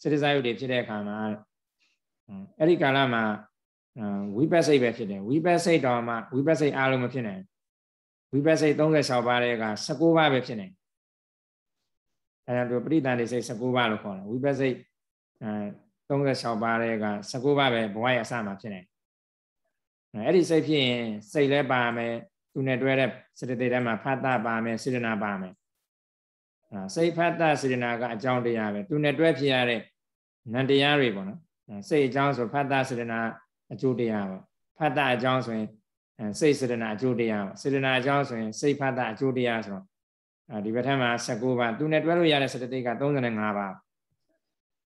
စေတစားရုပ်တွေဖြစ်တဲ့အခါမှာအဲဒီကာလမှာဝိပဿစိတ်ပဲဖြစ်တယ်ဝိပဿစိတ်တော်မှာဝိပဿစိတ်အားလုံးမဖြစ်နိုင်ဝိပဿစိတ်36ပါးတဲ့က19ပါးပဲဖြစ်နိုင်အဲဒါတို့ပရိသန္တိစိတ်19ပါးလို့ခေါ်တယ်ဝိပဿစိတ်အဲ36ပါးတဲ့က19ပါးပဲဘဝရဲ့အစမှာဖြစ်နေအဲ့ဒီစိတ်ဖြစ်ရင်စိတ်လည်းပါမယ်သူနဲ့တွဲတဲ့စေတသိက်ထဲမှာဖတ်တာပါမယ်စေတနာပါမယ်စိတ်ဖတ်တာစေတနာကအကြောင်းတရားပဲသူနဲ့တွဲဖြစ်ရတဲ့နံတရားတွေပေါ့နော်စိတ်အကြောင်းဆိုဖတ်တာစေတနာအကျိုးတရားပေါ့ဖတ်တာအကြောင်းဆိုရင်စိတ်စေတနာအကျိုးတရားပေါ့စေတနာအကြောင်းဆိုရင်စိတ်ဖတ်တာအကျိုးတရားဆိုတော့ဒီပဋ္ဌာန်းမှာ19ပါသူနဲ့တွဲလို့ရတဲ့စတတိက35ပါ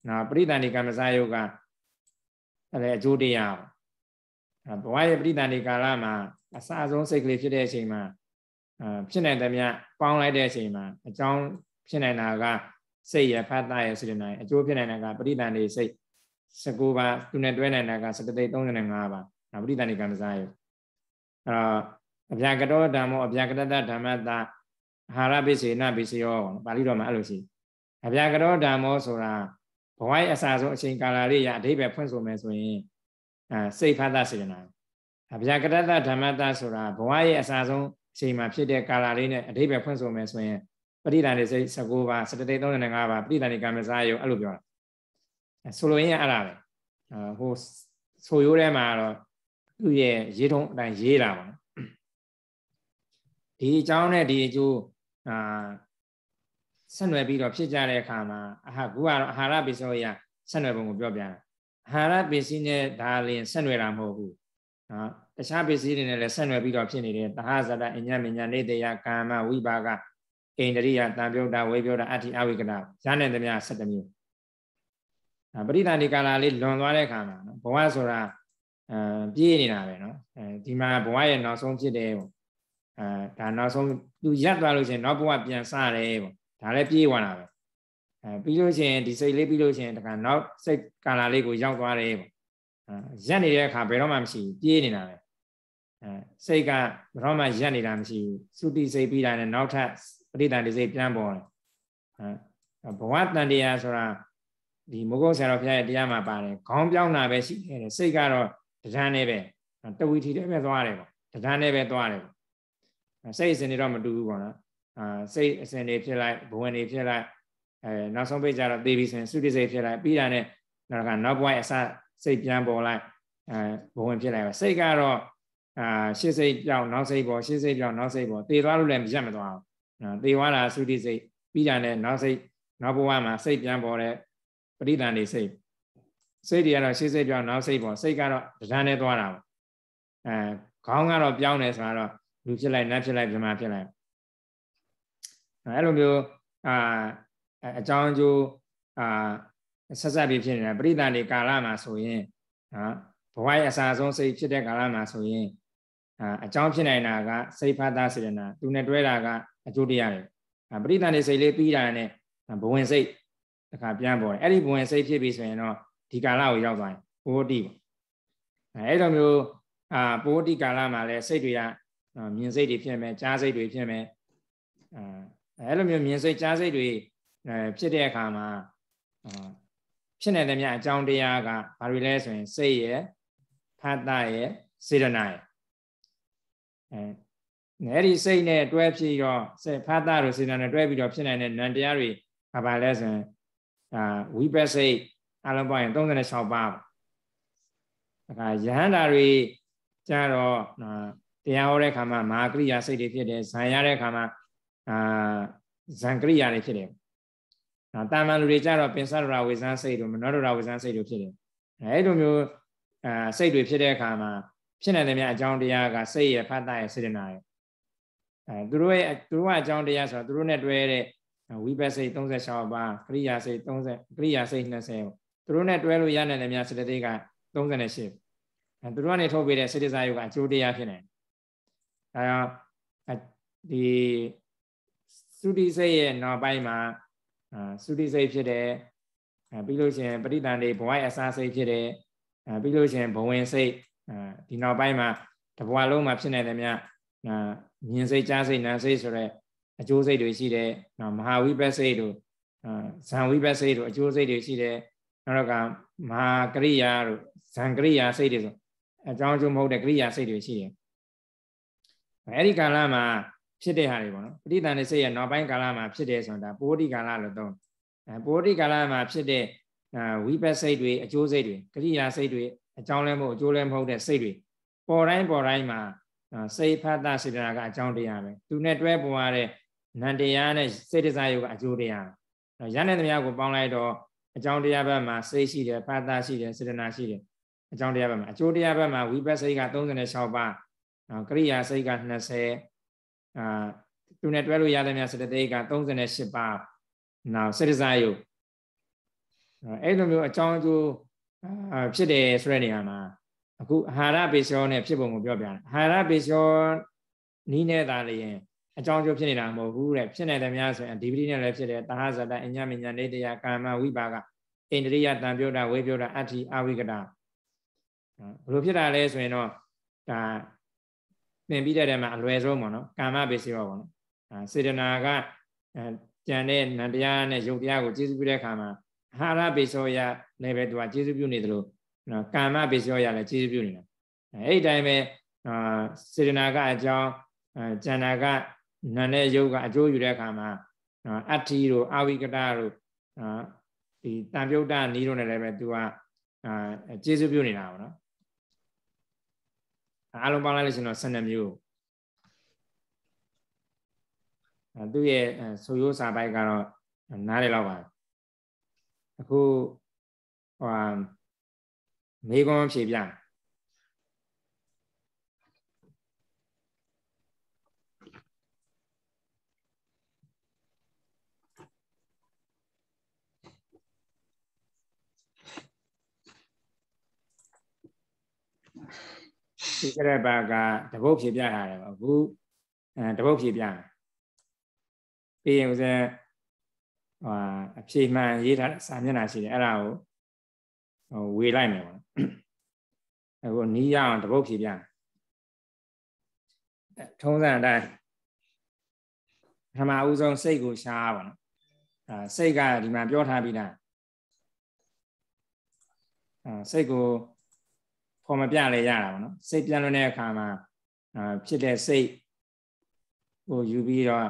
နော်ပရိသန္တိကမဇာယုကအဲအကျိုးတရားဘဝရဲ့ပရိသန္တိကာလမှာအစအဆုံးစိတ်ကလေးဖြစ်တဲ့အချိန်မှာဖြစ်နိုင်သမျှပေါင်းလိုက်တဲ့အချိန်မှာအကြောင်းဖြစ်နိုင်တာကစိတ်ရဖတ်တာရစေတနာအကျိုးဖြစ်နိုင်တာကပရိသန္တိစိတ်19ပါသူနဲ့တွဲနိုင်တာကစတတိ35ပါပရိသန္တိကမဇာယုအဲတော့အဗျာကတောဓမ္မောအဗျာကတတဓမ္မတာအဟာရပိစေနပိစယောပါဠိတော်မှာအဲ့လိုရှိအဗျာကရောဓမ္မောဆိုတာဘဝရဲ့အစာဆုံးအချိန်ကာလလေးရအဓိပ္ပာယ်ဖွင့်ဆိုမယ်ဆိုရင်အဲစိတ်ဖတ်တာစေနာအဗျာကရတဓမ္မတာဆိုတာဘဝရဲ့အစာဆုံးအချိန်မှာဖြစ်တဲ့ကာလလေးနဲ့အဓိပ္ပာယ်ဖွင့်ဆိုမယ်ဆိုရင်ပဋိဒါနေစိတ်19ပါး7335ပါးပဋိဒါနေကမ္မစာယောအဲ့လိုပြောတာဆိုလိုရင်းအဲ့ဒါပဲဟိုဆိုရိုးထဲမှာတော့သူ့ရဲ့ရေးထုံးအတိုင်းရေးတာပါဒီအကြောင်းနဲ့ဒီအကျိုးအာဆက်နွယ်ပြီးတော့ဖြစ်ကြတဲ့အခါမှာအဟာကူကတော့အာဟာရပစ္စည်းအရာဆက်နွယ်ပုံကိုပြောပြတာအာဟာရပစ္စည်းနဲ့ဒါလင်ဆက်နွယ်တာမဟုတ်ဘူးနော်တခြားပစ္စည်းတွေနဲ့လည်းဆက်နွယ်ပြီးတော့ဖြစ်နေတဲ့တဟဇတအညမညာနေတယကာမဝိပါကဣန္ဒရိယတံပြုတ်တာဝေပြုတ်တာအဋ္ဌိအဝိကနာရနိုင်သမျှ7မျိုးပရိသန္တိကာလာလေးလွန်သွားတဲ့အခါမှာနော်ဘဝဆိုတာအဲပြည့်နေတာပဲနော်အဲဒီမှာဘဝရဲ့နောက်ဆုံးဖြစ်တယ်ပေါ့အဲဒါနောက်ဆုံးသူရပ်သွားလို့ရှိရင်နောက်ဘဝပြန်စတယ်ပေါ့ဒါလည်းပြေးဝင်လာပဲအဲပြီးလို့ရှိရင်ဒီစိတ်လေးပြီးလို့ရှိရင်တခါနောက်စိတ်ကာလာလေးကိုရောက်သွားတယ်ပေါ့အဲရပ်နေတဲ့အခါဘယ်တော့မှမရှိပြေးနေတာပဲအဲစိတ်ကဘယ်တော့မှရပ်နေတာမရှိသုတိစိတ်ပြီးတာနဲ့နောက်ထပ်ပဋိသန္ဓေစိတ်ပြန်ပေါ်တယ်အဲဘဝတန်တရားဆိုတာဒီမုဂုတ်ဆရာတော်ဘုရားရဲ့တရားမှာပါတယ်ခေါင်းပြောင်းတာပဲရှိခဲ့တယ်စိတ်ကတော့ဒဏ္ဍာနဲ့ပဲတဝီထီတည်းပဲသွားတယ်ပေါ့ဒဏ္ဍာနဲ့ပဲသွားတယ်ပေါ့စိတ်အစဉ်တွေတော့မတူဘူးပေါ့နော်အာစိတ်အစဉ်တွေဖြစ်လိုက်ဘဝင်တွေဖြစ်လိုက်အဲနောက်ဆုံးပိတ်ကြတော့သေပြီဆိုရင်သုတိစိတ်ဖြစ်လိုက်ပြီးတာနဲ့နောက်ကနောက်ဘဝအစစိတ်ပြန်ပေါ်လိုက်အဲဘဝင်ဖြစ်လိုက်ပါစိတ်ကတော့အာရှေ့စိတ်ပြောင်းနောက်စိတ်ပေါ်ရှေ့စိတ်ပြောင်းနောက်စိတ်ပေါ်သေသွားလို့လည်းမရက်မသွားဘူးနော်သေသွားတာသုတိစိတ်ပြီးတာနဲ့နောက်စိတ်နောက်ဘဝမှာစိတ်ပြန်ပေါ်တဲ့ပရိသန္တိစိတ်စိတ်တွေကတော့ရှေ့စိတ်ပြောင်းနောက်စိတ်ပေါ်စိတ်ကတော့ဒဏ်နဲ့သွားတာပေါ့အဲခေါင်းကတော့ပြောင်းတယ်ဆိုတော့လူဖြစ်လိုက်နတ်ဖြစ်လိုက်ဗြဟ္မာဖြစ်လိုက်အဲ့လိုမျိုးအာအကြောင်းအကျိုးအာဆက်ဆက်ပြီးဖြစ်နေတာပရိသန္တိကာလမှာဆိုရင်နော်ဘဝရဲ့အစာဆုံးစိတ်ဖြစ်တဲ့ကာလမှာဆိုရင်အာအကြောင်းဖြစ်နေတာကစိတ်ဖတ်တာစေတနာ သူနဲ့တွဲတာကအကျိုးတရားတွေပရိသန္တိစိတ်လေးပြီးတာနဲ့ဘဝင်စိတ်တခါပြန်ပေါ်တယ်အဲ့ဒီဘဝင်စိတ်ဖြစ်ပြီဆိုရင်တော့ဒီကာလကိုရောက်သွားရင်ပိုတိပေါ့အဲ့လိုမျိုးအာပိုတိကာလမှာလည်းစိတ်တွေကမြင်စိတ်တွေဖြစ်မယ်ကြားစိတ်တွေဖြစ်မယ်အဲလိုမျိုးမြင်စိတ်ကြားစိတ်တွေဖြစ်တဲ့အခါမှာဖြစ်နေတဲ့မြအကြောင်းတရားကဘာတွေလဲဆိုရင် စိတ်ရဲ့ဖတ်တာရဲ့စေတနာရဲ့အဲအဲဒီစိတ်နဲ့တွဲပြီးတော့စိတ်ဖတ်တာတို့စေတနာနဲ့တွဲပြီးတော့ဖြစ်နေတဲ့နံတရားတွေကဘာလဲဆိုရင်အာဝိပဿိတ်အလုံးပေါင်းရင်36ပါးပါအခါယဟန္တာတွေကျတော့တရားဟောတဲ့ခါမှာမဟာကရိယာစိတ်တွေဖြစ်တယ်ဇံရတဲ့ခါမှာအာဇံကရိယာတွေဖြစ်တယ်ဒါတာမန်လူတွေကြတော့ပင်စရရဝေဇန်းစိတ်တို့မနောရရဝေဇန်းစိတ်တို့ဖြစ်တယ်အဲလိုမျိုးအာစိတ်တွေဖြစ်တဲ့အခါမှာဖြစ်နေတဲ့များအကြောင်းတရားကစိတ်ရဲ့ဖတ်တာရဲ့စေတနာရဲ့အဲသူတို့ရဲ့သူတို့ကအကြောင်းတရားဆိုတော့သူတို့နဲ့တွဲတဲ့ဝိပဿစိတ်36ပါးကရိယာစိတ်30ကရိယာစိတ်20ပေါ့သူတို့နဲ့တွဲလို့ရနိုင်တဲ့များစေတသိက်က38သူတို့ကနေထုတ်ပေးတဲ့စေတစာယုကအကျိုးတရားဖြစ်နေတယ်ဒါကြောင့်ဒီသုတိစိတ်ရဲ့နောက်ပိုင်းမှာသုတိစိတ်ဖြစ်တဲ့ပြီးလို့ရှိရင်ပရိသန္တိဘဝအစားစိတ်ဖြစ်တဲ့ပြီးလို့ရှိရင်ဘဝင်စိတ်ဒီနောက်ပိုင်းမှာတဘဝလုံးမှာဖြစ်နေတယ်မြတ်မြင်စိတ်ကြားစိတ်နာစိတ်ဆိုတော့အကျိုးစိတ်တွေရှိတယ်မဟာဝိပဿစိတ်တို့ဇံဝိပဿစိတ်တို့အကျိုးစိတ်တွေရှိတယ်နောက်တော့ကမဟာကရိယာတို့ဇံကရိယာစိတ်တွေဆိုအကြောင်းအကျိုးမဟုတ်တဲ့ကရိယာစိတ်တွေရှိတယ်အဲ့ဒီကာလမှာဖြစ်တဲ့ဟာတွေပေါ့နော်ပဋိသင်္ဍစိတ်ရဲ့နောက်ပိုင်းကာလမှာဖြစ်တယ်ဆိုရင်ဒါပိုတိကာလလို့သုံးအဲပိုတိကာလမှာဖြစ်တဲ့ဝိပဿစိတ်တွေအကျိုးစိတ်တွေကရိယာစိတ်တွေအကြောင်းလဲမဟုတ်အကျိုးလဲမဟုတ်တဲ့စိတ်တွေပေါ်တိုင်းပေါ်တိုင်းမှာစိတ်ဖတ်တာစေတနာကအကြောင်းတရားပဲသူနဲ့တွဲပေါ်ရတဲ့နန္တရားနဲ့စေတစာယုကအကျိုးတရားရတဲ့သမ ्या ကိုပေါင်းလိုက်တော့အကြောင်းတရားဘက်မှာစိတ်ရှိတယ်ဖတ်တာရှိတယ်စေတနာရှိတယ်အကြောင်းတရားဘက်မှာအကျိုးတရားဘက်မှာဝိပဿစိတ်က36ပါးနော်ကရိယာစိတ်က20အာသူနဲ့တွဲလို့ရတဲ့များစတတိက38ပါနော်စေတစာယုအဲ့လိုမျိုးအကြောင်းအကျိုးဖြစ်တယ်ဆိုတဲ့နေရာမှာအခုအာဟာရပေရှောနဲ့ဖြစ်ပုံကိုပြောပြတာအာဟာရပေရှောနီးနေတာလည်းရင်အကြောင်းကျိုးဖြစ်နေတာမဟုတ်ဘူးတဲ့ဖြစ်နေတယ်များဆိုရင်ဒီပတိနဲ့လည်းဖြစ်တယ်တာဟဇတအညမညာနေတရာကာမဝိပါကအိန္ဒြိယတံပြောတာဝေပြောတာအတ္ထိအဝိကတာဘယ်လိုဖြစ်တာလဲဆိုရင်တော့ဒါသင်ပြီးတဲ့တည်းမှာအလွယ်ဆုံးပေါ့နော်ကာမဘေစီရောပေါ့နော်စေတနာကကြံတဲ့နံတရားနဲ့ယုတ်တရားကိုကျေစုပြုတဲ့အခါမှာအာဟာရဘေစောရလည်းပဲသူကကျေစုပြုနေတယ်လို့နော်ကာမဘေစောရလည်းကျေစုပြုနေတာအဲ့ဒီတိုင်းပဲစေတနာကအကြောင်းကြံနာကနံတဲ့ယုတ်ကအကျိုးယူတဲ့အခါမှာအတ္တိတို့အာဝိကတတို့ဒီတံပြုတ်တနီးတို့နဲ့လည်းပဲသူကကျေစုပြုနေတာပေါ့နော်အားလုံးပေါင်းလိုက်လို့ရှင်တော့12မျိုးအဲသူ့ရဲ့ဆိုရိုးစာပိုက်ကတော့နားလည်တော့ပါအခုဟိုမေကွန်ဖြေပြဒီကရပါကတပုတ်ဖြေပြရတယ်ပေါ့အခုအဲတပုတ်ဖြေပြတယ်ပြီးရင်ဦးဇင်းဟာအဖြေမှန်ရေးထားစာမျက်နှာရှိတယ်အဲ့ဒါကိုဟိုဝေလိုက်မယ်ပေါ့အခုနီးရအောင်တပုတ်ဖြေပြတယ်ထုံးစံအတိုင်းပထမဦးဆုံးစိတ်ကိုရှားပါတော့အဲစိတ်ကဒီမှာပြောထားပြီးသားအဲစိတ်ကိုဖော်မပြလဲရတာပေါ့နော်စိတ်ပြန်လွန်တဲ့အခါမှာဖြစ်တဲ့စိတ်ကိုယူပြီးတော့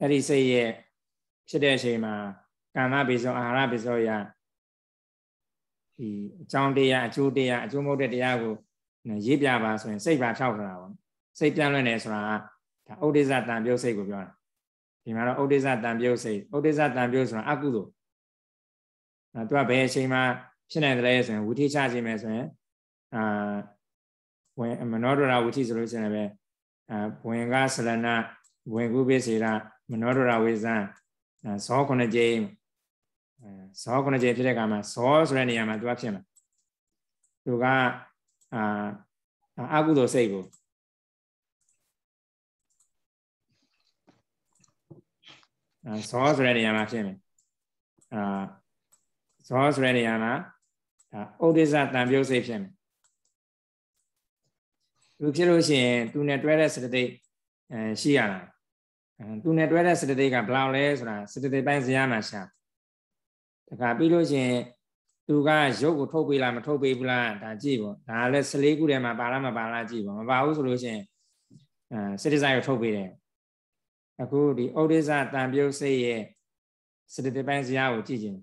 အဲ့ဒီစိတ်ရဲ့ဖြစ်တဲ့အချိန်မှာ ကာမဘေဇောအာဟာရဘေဇောရဒီအကြောင်းတရားအကျိုးတရားအကျိုးမဟုတ်တဲ့တရားကိုရေးပြပါဆိုရင်စိတ်ပါဖြောက်ထားတာပေါ့စိတ်ပြန်လွင့်နေဆိုတာဒါဥဒိစ္စတန်ပြုတ်စိတ်ကိုပြောတာဒီမှာတော့ဥဒိစ္စတန်ပြုတ်စိတ်ဥဒိစ္စတန်ပြုတ်ဆိုတာအကုသို့အဲသူကဘယ်အချိန်မှာဖြစ်နိုင်တယ်လဲဆိုရင်ဝိထိချခြင်းပဲဆိုရင်အာဝင်မနောဒရာဝိထိဆိုလို့ရှိရင်လည်းအဲဝင်ကဆလနာဝင်ကုပိစေရမနောဒရာဝေဇံဇောခုနှစ်ကြိမ်ဇောခုနှစ်ကြိမ်ဖြစ်တဲ့အခါမှာဇောဆိုတဲ့နေရာမှာသူကဖြစ်မှာသူကအာအကုသိုလ်စိတ်ကိုဇောဆိုတဲ့နေရာမှာဖြစ်မယ်အာဇောဆိုတဲ့နေရာမှာဥဒိစ္စတံပြုတ်စိတ်ဖြစ်မယ်သူဖြစ်လို့ရှိရင် သူနဲ့တွဲတဲ့စတတိအဲရှိရတာသူနဲ့တွဲတဲ့စတတိကဘယ်လောက်လဲဆိုတာစတတိပိုင်းဇယမှာရှာတခါပြီးလို့ရှိရင်သူကရုပ်ကိုထုတ်ပေးလားမထုတ်ပေးဘူးလားဒါကြည့်ပေါ့ဒါလည်း14ခုထဲမှာပါလားမပါလားကြည့်ပေါ့မပါဘူးဆိုလို့ရှိရင်အဲစတတိဆိုင်ကိုထုတ်ပေးတယ်အခုဒီဥဒိစ္စတံပြုတ်စိတ်ရဲ့စတတိပိုင်းဇယကိုကြည့်ခြင်း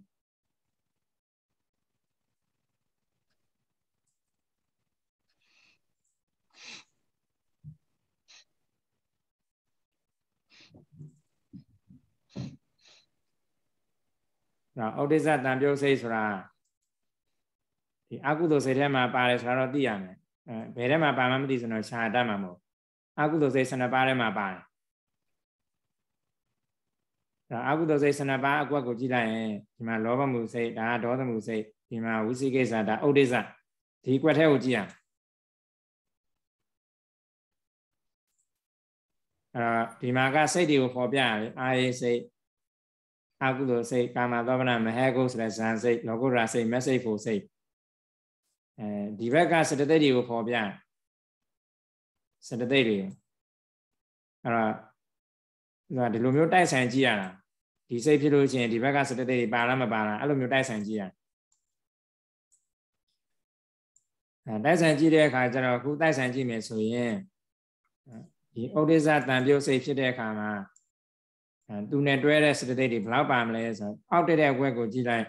နော်ဩဒိစ္စတံပြုတ်စိတ်ဆိုတာဒီအကုသိုလ်စိတ်ထဲမှာပါတယ်ဆိုတော့သိရမယ်အဲဘယ်ထဲမှာပါမှမသိဆိုတော့ခြာတတ်မှာမဟုတ်အကုသိုလ်စိတ်12ပါးထဲမှာပါတယ်ဒါအကုသိုလ်စိတ်12ပါးအကွက်ကိုကြည့်လိုက်ရင်ဒီမှာလောဘမှုစိတ်ဒါဒေါသမှုစိတ်ဒီမှာဝိသိကိစ္စဒါဩဒိစ္စဒီကွက်ထဲကိုကြည့်ရအောင်အဲ့တော့ဒီမှာကစိတ်တွေကိုပေါ်ပြရတယ်အာယေစိတ်အကုသိုလ်စိတ်ကာမသောပနာမဟေကုဆိုတဲ့ဇန်စိတ်လောကုတ္တရာစိတ်မက်စိတ်ဖို့စိတ်အဲဒီဘက်ကစတသိက်တွေကိုပေါ်ပြစတသိက်တွေအဲ့တော့ဒီလိုမျိုးတိုက်ဆိုင်ကြည့်ရတာဒီစိတ်ဖြစ်လို့ချင်းဒီဘက်ကစတသိက်တွေပါလားမပါလားအဲ့လိုမျိုးတိုက်ဆိုင်ကြည့်ရအဲတိုက်ဆိုင်ကြည့်တဲ့အခါကျတော့အခုတိုက်ဆိုင်ကြည့်မယ်ဆိုရင်ဒီဩဒိဇတံပြုတ်စိတ်ဖြစ်တဲ့အခါမှာသူနဲ့တွဲတဲ့စတတိတ်တွေဘယ်လောက်ပါမလဲဆိုတော့အောက်တက်တဲ့အကွက်ကိုကြည့်လိုက်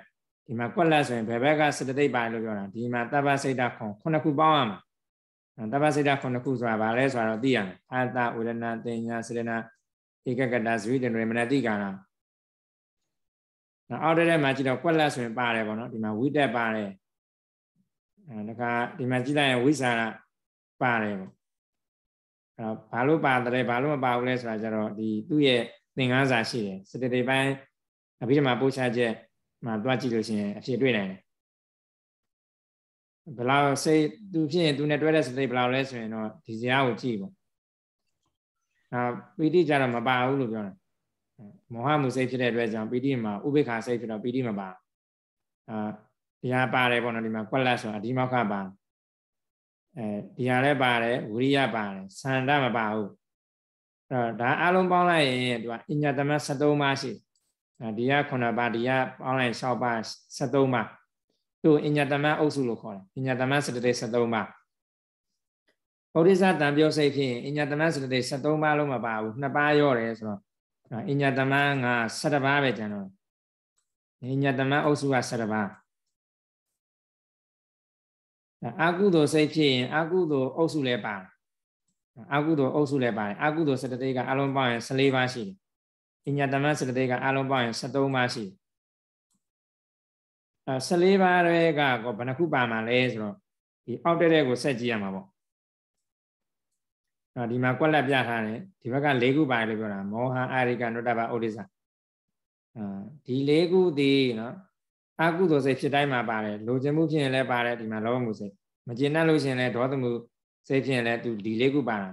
ဒီမှာကွက်လက်ဆိုရင်ဘယ်ဘက်ကစတတိတ်ပါလို့ပြောတာဒီမှာတပ္ပစိတ်တခွန်ခုနှစ်ခုပေါင်းရမှာတပ္ပစိတ်တခွန်နှစ်ခုဆိုတာဘာလဲဆိုတာတော့သိရမယ်အာတဝေဒနာတင်ညာစေတနာဧကကတဇဝိတံရမနတိကာနာအောက်တက်တဲ့မှာကြည့်တော့ကွက်လက်ဆိုရင်ပါတယ်ပေါ့နော်ဒီမှာဝိတက်ပါတယ်ဒါကဒီမှာကြည့်လိုက်ရင်ဝိဇာကပါတယ်ပေါ့အဲဘာလို့ပါတယ်ဘာလို့မပါဘူးလဲဆိုတာကြတော့ဒီသူ့ရဲ့သင်ခန်းစာရှိတယ်စတတေပိုင်းအဘိဓမ္မာပို့ချချက်မှာတွားကြည့်လို့ရှိရင်အဖြေတွေ့နိုင်တယ်ဘလောက်စိတ်သူဖြစ်ရင်သူနဲ့တွဲတဲ့စိတ်ဘလောက်လဲဆိုရင်တော့ဒီစရာကိုကြည့်ပေါ့အာပီတိကြတော့မပါဘူးလို့ပြောတယ်မောဟမှုစိတ်ဖြစ်တဲ့အတွက်ကြောင့်ပီတိမှာဥပိ္ပခာစိတ်ဖြစ်တော့ပီတိမပါအာတရားပါတယ်ပေါ့နော်ဒီမှာကွက်လက်ဆိုတာဒီမောက္ခပါအဲဒီဟာလည်းပါတယ်ဝိရိယပါတယ်စန္ဒမပါဘူးတော့ဒါအလုံးပေါင်းလိုက်ရင်သူကအညတမ73ပါးရှိဒီက9ပါးဒီကပေါင်းလိုက်6ပါး73ပါးသူအညတမအုပ်စုလို့ခေါ်တယ်အညတမ73ပါးဗုဒ္ဓဆာတံပြောစိတ်ဖြစ်ရင်အညတမ73ပါးလုံးမပါဘူး2ပါးရော့တယ်ဆိုတော့အညတမငါ7ပါးပဲကျန်တော့အညတမအုပ်စုက7ပါးအာကုသိုလ်စိတ်ဖြစ်ရင် အာကုသိုလ်အုပ်စုလည်းပါတယ်အကုသိုလ်အုပ်စုလည်းပါတယ်အကုသိုလ်စတတိကအလုံးပေါင်းရင်14ပါးရှိတယ်အညာတမစတတိကအလုံးပေါင်းရင်73ပါးရှိတယ်အဲ14ပါးတွေကကောဘယ်နှခုပါမှာလဲဆိုတော့ဒီအောက်တဲ့တဲ့ကိုဆက်ကြည့်ရမှာပေါ့အဲဒီမှာကွက်လက်ပြထားတယ်ဒီဘက်က၄ခုပါတယ်လို့ပြောတာမောဟအာရိကနုတ္တပဩဒိသအဲဒီ၄ခုဒီနော်အကုသိုလ်စိတ်ဖြစ်တိုင်းမှာပါတယ်လိုချင်မှုဖြစ်ရင်လည်းပါတယ်ဒီမှာလောဘမှုစိတ်မကျေနပ်လို့ရှိရင်လည်းဒေါသမှုစိတ်ဖြစ်ရင်လည်းသူဒီလေးခုပါတာ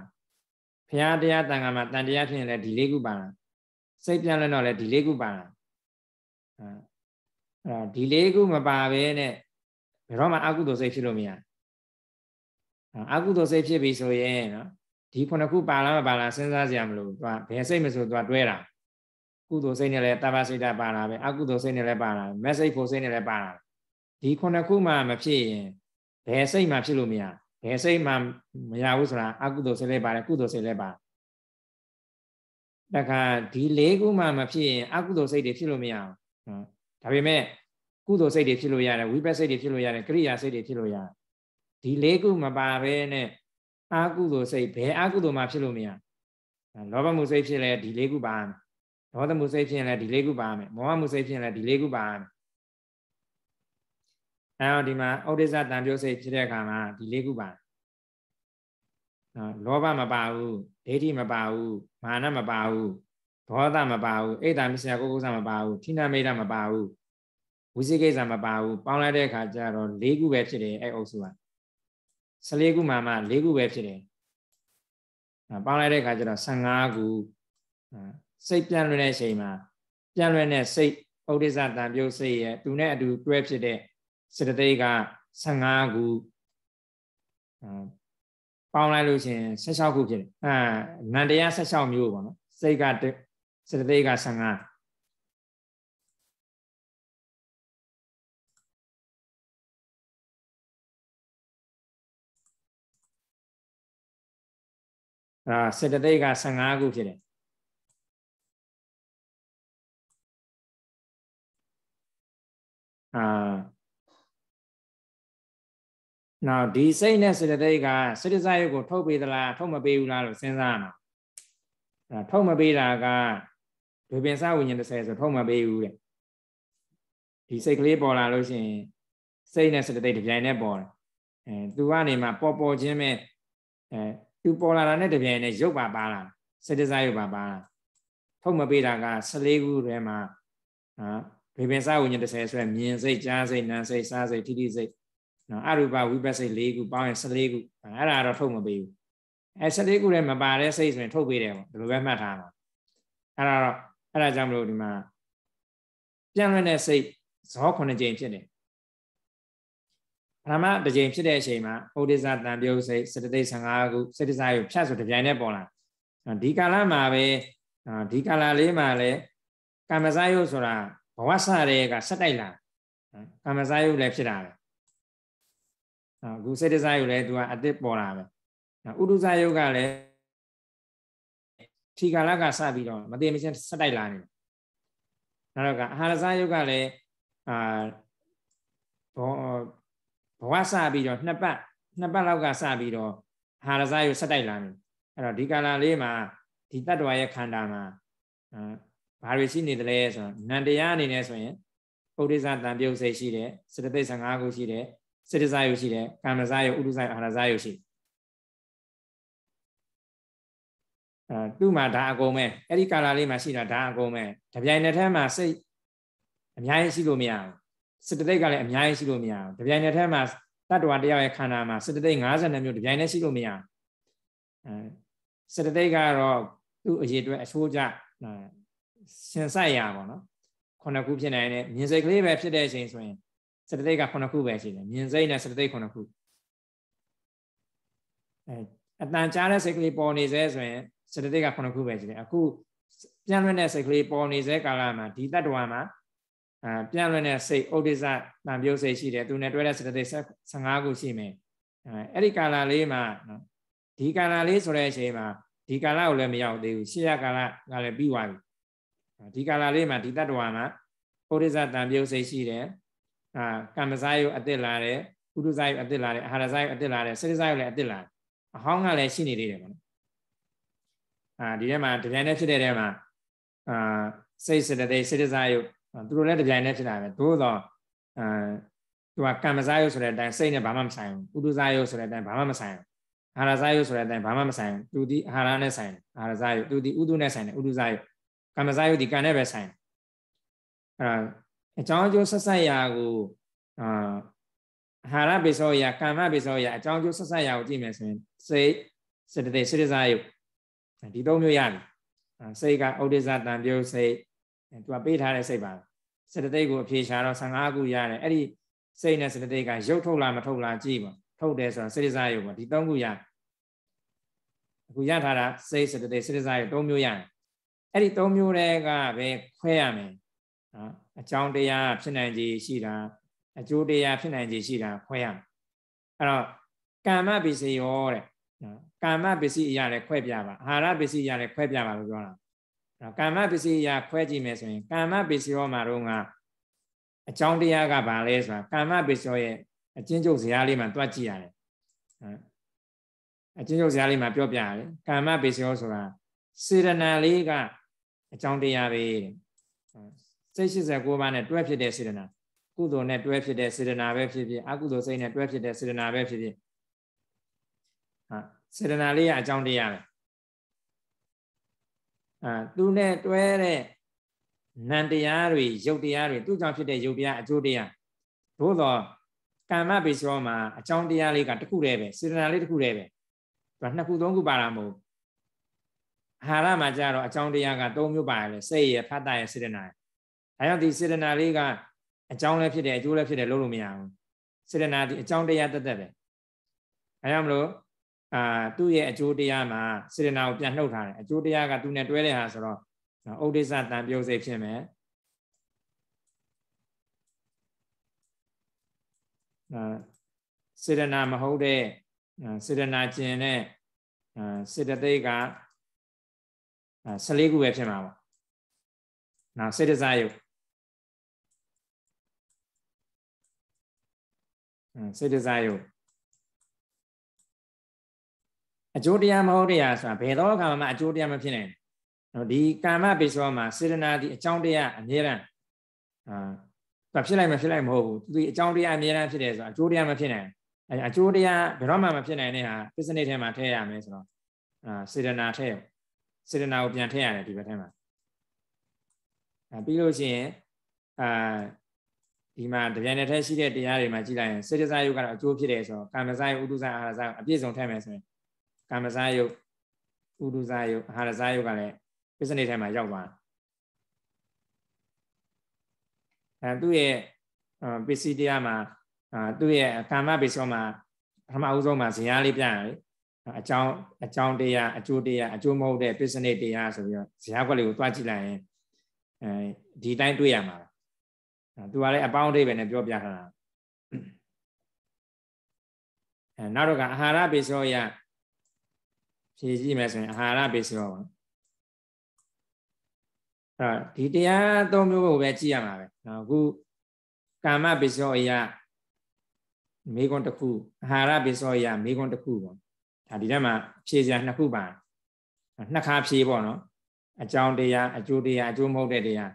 ဘုရားတရားတန်ခါမှာတန်တရားဖြစ်ရင်လည်းဒီလေးခုပါတာစိတ်ပြန်လဲတော့လည်းဒီလေးခုပါတာအဲအဲ့တော့ဒီလေးခုမပါဘဲနဲ့ဘယ်တော့မှအကုသိုလ်စိတ်ဖြစ်လို့မရအကုသိုလ်စိတ်ဖြစ်ပြီဆိုရင်နော်ဒီခုနှစ်ခုပါလားမပါလားစဉ်းစားစရာမလိုသူကဘယ်စိတ်မဆိုသူကတွဲတာကုသိုလ်စိတ်နဲ့လည်းတပ္ပစိတ်တပါတာပဲအကုသိုလ်စိတ်နဲ့လည်းပါတာမက်စိတ်ဖို့စိတ်နဲ့လည်းပါတာဒီခုနှစ်ခုမှမဖြစ်ရင်ဘယ်စိတ်မှဖြစ်လို့မရဘူးဘယ်စိတ်မှမရဘူးဆိုတာအကုသိုလ်စိတ်လည်းပါတယ်ကုသိုလ်စိတ်လည်းပါတခါဒီလေးခုမှမဖြစ်ရင်အကုသိုလ်စိတ်တွေဖြစ်လို့မရအောင်နော်ဒါပေမဲ့ကုသိုလ်စိတ်တွေဖြစ်လို့ရတယ်ဝိပဿနာစိတ်တွေဖြစ်လို့ရတယ်ကရိယာစိတ်တွေဖြစ်လို့ရတယ်ဒီလေးခုမပါဘဲနဲ့အာကုသိုလ်စိတ်ဘယ်အာကုသိုလ်မှဖြစ်လို့မရလောဘမှုစိတ်ဖြစ်လဲဒီလေးခုပါမယ်ဒေါသမှုစိတ်ဖြစ်ရင်လည်းဒီလေးခုပါမယ်မောဟမှုစိတ်ဖြစ်ရင်လည်းဒီလေးခုပါမယ်အဲတော့ဒီမှာဥဒိစ္စတန်ပြုတ်စိတ်ဖြစ်တဲ့အခါမှာဒီလေးခုပါနော်လောဘမပါဘူးဒိဋ္ဌိမပါဘူးမာနမပါဘူးဒေါသမပါဘူးအိတ်တာမစ္စယကိုကုသမပါဘူးဌိနမိတ်တာမပါဘူးဝိသိကိစ္စမပါဘူးပေါင်းလိုက်တဲ့အခါကျတော့လေးခုပဲဖြစ်တယ်အဲ့အုပ်စုက14ခုမှမှလေးခုပဲဖြစ်တယ်ပေါင်းလိုက်တဲ့အခါကျတော့15ခုစိတ်ပြန့်လွင့်တဲ့အချိန်မှာပြန့်လွင့်တဲ့စိတ်ဥဒိစ္စတန်ပြုတ်စိတ်ရဲ့သူနဲ့အတူတွဲဖြစ်တဲ့စေတသိက်က15ခုပေါင်းလိုက်လို့ရှင်16ခုဖြစ်တယ်အဲနန္တရား16မျိုးပေါ့နော်စိတ်ကစေတသိက်က15အာစေတသိက်က15ခုဖြစ်တယ်အာနော်ဒီစိတ်နဲ့စေတသိက်ကစိတ္တဇယုတ်ကိုထုတ်ပေးသလားထုတ်မပေးဘူးလားလို့စဉ်းစားရအောင်အဲထုတ်မပေးတာကဒွေပင်စဝိညာဉ်30ဆိုထုတ်မပေးဘူးတဲ့ဒီစိတ်ကလေးပေါ်လာလို့ရှိရင်စိတ်နဲ့စေတသိက်တစ်ပြိုင်တည်းပေါ်တယ်အဲသူကနေမှပေါ်ပေါ်ချင်းပဲအဲသူပေါ်လာတာနဲ့တစ်ပြိုင်တည်းရုပ်ပါပါလာစိတ္တဇယုတ်ပါပါလာထုတ်မပေးတာက14ခုထဲမှာဟာဒွေပင်စဝိညာဉ်30ဆိုရင်မြင်စိတ်ကြားစိတ်နာစိတ်စားစိတ်ထိထိစိတ်နော်အရူပဝိပဿနာ၄ခုပေါင်းရင်14ခုအဲ့ဒါတော့ထုတ်မပေးဘူးအဲ့14ခုလည်းမပါတဲ့စိတ်ဆိုရင်ထုတ်ပေးတယ်ပေါ့ဒီလိုပဲမှတ်ထားပါအဲ့ဒါတော့အဲ့ဒါကြောင့်မလို့ဒီမှာပြန့်လွင့်တဲ့စိတ်ဇော9ကြိမ်ဖြစ်တယ်ပထမတစ်ကြိမ်ဖြစ်တဲ့အချိန်မှာဩဒိဇာတန်ပြုတ်စိတ်စတသိက်15ခုစိတ္တစာရုပ်ဖြတ်ဆိုတပြိုင်တည်းပေါ်လာဒီကာလမှာပဲဒီကာလလေးမှာလည်းကာမဇာယုဆိုတာဘဝစတဲ့ကဆက်တိုက်လာကာမဇာယုလည်းဖြစ်တာပဲအခုစေတစာယုတ်လည်းသူကအသစ်ပေါ်လာမယ်ဥဒုဇယုတ်ကလည်းထီကာလကစပြီးတော့မတည်မချင်းဆက်တိုက်လာနေတယ်နောက်တော့ကအဟာရဇယုတ်ကလည်းအာဘောဘဝစပြီးတော့နှစ်ပတ်နှစ်ပတ်လောက်ကစပြီးတော့ဟာရဇယုတ်ဆက်တိုက်လာနေအဲ့တော့ဒီကာလလေးမှာဒီတ attva ရဲ့ခန္ဓာမှာဘာတွေရှိနေသလဲဆိုတော့နန္တရားအနေနဲ့ဆိုရင်ဥဒိစ္စတန်ပြုတ်စိတ်ရှိတယ်စတသိက်15ခုရှိတယ်စေတစာယုတ်ရှိတယ်ကာမစာယုတ်ဥဒုစာယုတ်အာဟာရစာယုတ်ရှိတယ်အဲသူ့မှာဒါအကုန်ပဲအဲ့ဒီကာလာလေးမှာရှိတာဒါအကုန်ပဲတပြိုင်တည်းထဲမှာစိတ်အများကြီးရှိလို့မရဘူးစတတိတ်ကလည်းအများကြီးရှိလို့မရဘူးတပြိုင်တည်းထဲမှာတတ္တဝါတယောက်ရဲ့ခန္ဓာမှာစတတိတ်52မျိုးတပြိုင်တည်းရှိလို့မရဘူးအဲစတတိတ်ကတော့သူ့အရေးအတွက်အချိုးကျရှင်ဆိုင်ရပါတော့ခုနှစ်ခုဖြစ်နိုင်တယ်မြင်စိတ်ကလေးပဲဖြစ်တဲ့အချိန်ဆိုရင်စတတိတ်က9ခုပဲရှိတယ်မြင်စိတ်နဲ့စတတိတ်9ခုအဲအတန်ကြားတဲ့စိတ်ကလေးပေါ်နေစေဆိုရင်စတတိတ်က9ခုပဲရှိတယ်အခုပြန်လွင့်တဲ့စိတ်ကလေးပေါ်နေစေကာလမှာဒီတတ္တဝါမှာအဲပြန်လွင့်တဲ့စိတ်ဥဒိစ္စတံပြုတ်စိတ်ရှိတယ်သူနဲ့တွဲတဲ့စတတိတ်15ခုရှိမယ်အဲအဲ့ဒီကာလလေးမှာဒီကာလလေးဆိုတဲ့အချိန်မှာဒီကာလကိုလည်းမရောက်သေးဘူးရှေ့ရကာလကလည်းပြီးသွားပြီဒီကာလလေးမှာဒီတတ္တဝါမှာဥဒိစ္စတံပြုတ်စိတ်ရှိတယ်အာကမ္မဇာယုအသစ်လာတယ်ဥဒုဇာယုအသစ်လာတယ်အာဟာရဇာယုအသစ်လာတယ်စိတ္တဇာယုလည်းအသစ်လာတယ်အဟောင်းကလည်းရှိနေသေးတယ်ပေါ့နော်အာဒီထဲမှာတပြိုင်တည်းဖြစ်တဲ့ထဲမှာအာစိတ်စိတ္တေစိတ္တဇာယုသူတို့လည်းတပြိုင်တည်းဖြစ်တာပဲသို့သောအာသူကကမ္မဇာယုဆိုတဲ့အတိုင်းစိတ်နဲ့ဘာမှမဆိုင်ဘူးဥဒုဇာယုဆိုတဲ့အတိုင်းဘာမှမဆိုင်ဘူးအာဟာရဇာယုဆိုတဲ့အတိုင်းဘာမှမဆိုင်ဘူးသူဒီအာဟာရနဲ့ဆိုင်တယ်အာဟာရဇာယုသူဒီဥဒုနဲ့ဆိုင်တယ်ဥဒုဇာယုကမ္မဇာယုဒီကံနဲ့ပဲဆိုင်တယ်အဲ့ဒါအကြောင်းအကျိုးဆက်ဆက်ရာကိုအာဟာရပိစောရာကာမပိစောရာအကြောင်းအကျိုးဆက်ဆက်ရာကိုကြည့်မယ်ဆိုရင်စိတ်စေတသိက်စေတစာယုဒီသုံးမျိုးရမယ်စိတ်ကဥဒိစ္စတံပြုတ်စိတ်သူကပေးထားတဲ့စိတ်ပါစေတသိက်ကိုအဖြေရှာတော့15ခုရတယ်အဲ့ဒီစိတ်နဲ့စေတသိက်ကရုပ်ထုတ်လားမထုတ်လားကြည့်ပါထုတ်တယ်ဆိုတော့စေတစာယုပေါ့ဒီသုံးခုရအခုရထားတာစိတ်စေတသိက်စေတစာယုသုံးမျိုးရတယ်အဲ့ဒီသုံးမျိုးတည်းကပဲခွဲရမယ်နော်အကြောင်းတရားဖြစ်နိုင်ခြေရှိတာအကျိုးတရားဖြစ်နိုင်ခြေရှိတာခွဲရမယ်အဲ့တော့ကာမပစ္စည်းရောတဲ့နော်ကာမပစ္စည်းအရာလည်းခွဲပြပါအာဟာရပစ္စည်းအရာလည်းခွဲပြပါလို့ပြောတာနော်ကာမပစ္စည်းအရာခွဲကြည့်မယ်ဆိုရင်ကာမပစ္စည်းရောမှာတော့ငါအကြောင်းတရားကဘာလဲဆိုတာကာမပစ္စည်းရဲ့အချင်းချုပ်ဇာတ်လေးမှာတွက်ကြည့်ရတယ်အချင်းချုပ်ဇာတ်လေးမှာပြောပြရတယ်ကာမပစ္စည်းဆိုတာစေရဏလေးကအကြောင်းတရားပဲတဲ့စိတ်89ပါးနဲ့တွဲဖြစ်တဲ့စေတနာကုသိုလ်နဲ့တွဲဖြစ်တဲ့စေတနာပဲဖြစ်ဖြစ်အကုသိုလ်စိတ်နဲ့တွဲဖြစ်တဲ့စေတနာပဲဖြစ်ဖြစ်ဟာစေတနာလေးရအကြောင်းတရားပဲအာသူနဲ့တွဲတဲ့နံတရားတွေယုတ်တရားတွေသူ့ကြောင့်ဖြစ်တဲ့ယုတ်တရားအကျိုးတရားသို့တော့ကမ္မပိစောမှာအကြောင်းတရားလေးကတစ်ခုတည်းပဲစေတနာလေးတစ်ခုတည်းပဲသူကနှစ်ခုသုံးခုပါတာမဟုတ်အာဟာရမှာကြတော့အကြောင်းတရားက၃မျိုးပါတယ်စိတ်ရဖတ်တာရစေတနာရ။ဒါကြောင့်ဒီစေတနာလေးကအကြောင်းလည်းဖြစ်တယ်အကျိုးလည်းဖြစ်တယ်လုပ်လို့မရဘူး။စေတနာဒီအကြောင်းတရားတက်တက်ပဲ။ဒါကြောင့်မလို့အာသူ့ရဲ့အကျိုးတရားမှာစေတနာကိုပြန်နှုတ်ထားတယ်။အကျိုးတရားကသူနဲ့တွဲတဲ့ဟာဆိုတော့ဥဒိစ္စတန်ပြုတ်စိတ်ဖြစ်မယ်။အာစေတနာမဟုတ်တဲ့စေတနာကျင်တဲ့စေတသိက်က14ခုပဲဖြစ်မှာပေါ့။နောက်စေတစာယုတ် citizen ယုံအကျိုးတရားမဟုတ်တရားဆိုတာဘယ်တော့အခါမှအကျိုးတရားမဖြစ်နိုင်ဘူးဒီကာမပိစောမှာစေတနာဒီအကြောင်းတရားအမြဲတမ်းအာဖြစ်လိုက်မဖြစ်လိုက်မဟုတ်ဘူးသူဒီအကြောင်းတရားအမြဲတမ်းဖြစ်တယ်ဆိုတာအကျိုးတရားမဖြစ်နိုင်ဘူးအကျိုးတရားဘယ်တော့မှမဖြစ်နိုင်တဲ့ဟာပစ္စနိထဲမှာထည့်ရမယ်ဆိုတော့အာစေတနာထည့်စေတနာကိုပြန်ထည့်ရတယ်ဒီဘက်ထဲမှာအဲပြီးလို့ရှိရင်အာဒီမှာတပြန်တစ်ထက်ရှိတဲ့တရားတွေမှာကြည့်လိုက်ရင်စေတစာယုတ်ကတော့အကျိုးဖြစ်တယ်ဆိုတော့ကာမစာယုတ်ဥဒုစာအာဟာရစာအပြည့်စုံထည့်မယ်ဆိုရင်ကာမစာယုတ်ဥဒုစာယုတ်အာဟာရစာယုတ်ကလည်းပစ္စနေထဲမှာရောက်သွားတယ်အဲသူ့ရဲ့ပစ္စည်းတရားမှာသူ့ရဲ့ကာမပစ္စည်းမှာပထမဦးဆုံးမှာဇင်ရလေးပြရတယ်အကြောင်းအကြောင်းတရားအကျိုးတရားအကျိုးမဟုတ်တဲ့ပစ္စနေတရားဆိုပြီးတော့ဇင်ရကွက်လေးကိုတွားကြည့်လိုက်ရင်အဲဒီတိုင်းတွေ့ရမှာသူကလည်းအပေါင်းအဓိပ္ပာယ်နဲ့ပြောပြထားတာအဲနောက်တော့ကအာဟာရပိစောယဖြည့်ကြည့်မယ်ဆိုရင်အာဟာရပိစောပေါ့အဲဒီတရားသုံးမျိုးကိုပဲကြည့်ရမှာပဲနော်အခုကာမပိစောယမေခွန်းတစ်ခုအာဟာရပိစောယမေခွန်းတစ်ခုပေါ့ဒါဒီထဲမှာဖြည့်စရာနှစ်ခုပါနှစ်ခါဖြည့်ပေါ့နော်အကြောင်းတရားအကျိုးတရားအကျိုးမဟုတ်တဲ့တရား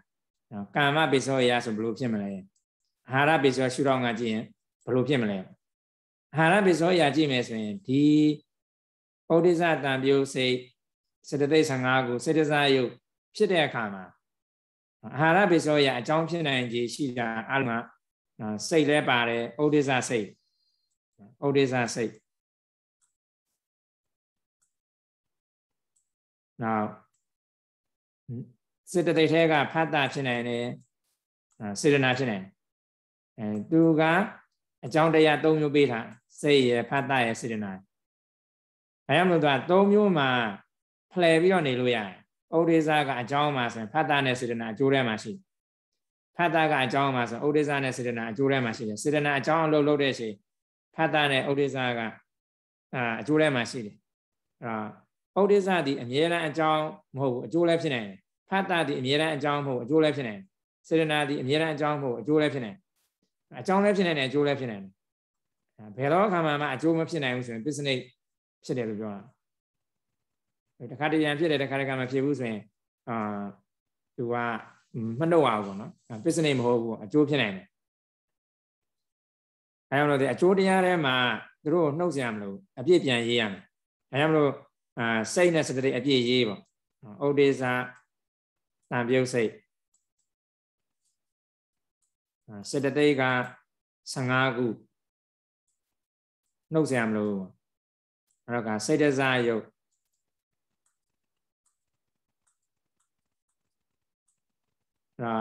နော်ကာမပိစောရာဆိုဘလို့ဖြစ်မလဲအာဟာရပိစောရှုထောင့်ကကြည့်ရင်ဘလို့ဖြစ်မလဲအာဟာရပိစောရာကြည့်မယ်ဆိုရင်ဒီဩဒိစ္စတံပြုစိတ်စေတသိက်15ကို စေတစာယုတ်ဖြစ်တဲ့အခါမှာအာဟာရပိစောရာအကြောင်းဖြစ်နိုင်ခြေရှိတာအလုံးကစိတ်လည်းပါတယ်ဩဒိစ္စစိတ်ဩဒိစ္စစိတ် now စေတသိက်ထဲကဖတ်တာဖြစ်နိုင်တယ်စေတနာဖြစ်နိုင်တယ်အဲသူကအကြောင်းတရား၃မျိုးပေးထားစိတ်ရယ်ဖတ်တာရယ်စေတနာအဲရမလို့သူက၃မျိုးမှာဖလှယ်ပြီးတော့နေလို့ရတယ်ဩဒိဇာကအကြောင်းမှာဆိုရင်ဖတ်တာနဲ့စေတနာအကျိုးထဲမှာရှိတယ်ဖတ်တာကအကြောင်းမှာဆိုဥဒိစ္စနဲ့စေတနာအကျိုးထဲမှာရှိတယ်စေတနာအကြောင်းအလုပ်လုပ်တဲ့အချိန်ဖတ်တာနဲ့ဥဒိစ္စကအာအကျိုးထဲမှာရှိတယ်အာဥဒိစ္စဒီအမြဲတမ်းအကြောင်းမဟုတ်ဘူးအကျိုးလည်းဖြစ်နိုင်တယ်ဖတ်တာဒီအမြဲတမ်းအကြောင်းမဟုတ်အကျိုးလည်းဖြစ်နိုင်စေတနာဒီအမြဲတမ်းအကြောင်းမဟုတ်အကျိုးလည်းဖြစ်နိုင်အကြောင်းလည်းဖြစ်နိုင်တယ်အကျိုးလည်းဖြစ်နိုင်တယ်ဘယ်တော့ခါမှမအကျိုးမဖြစ်နိုင်ဘူးဆိုရင်ပစ္စနိဖြစ်တယ်လို့ပြောတာတခါတရံဖြစ်တယ်တခါတခါမဖြစ်ဘူးဆိုရင်အာသူကမနှုတ်ရဘူးပေါ့နော်ပစ္စနိမဟုတ်ဘူးအကျိုးဖြစ်နိုင်တယ်အဲကြောင့်လို့ဒီအကျိုးတရားထဲမှာသူတို့နှုတ်ကြရမလို့အပြည့်ပြန်ရေးရမယ်အဲကြောင့်မလို့အာစိတ်နဲ့စတိအပြည့်ရေးပေါ့ဩဒေသာတန်ပြုတ်စိတ်စေတသိက်က15ခုနှုတ်ဆရာမလို့အဲ့တော့ကစေတစာယုတ်ဒါ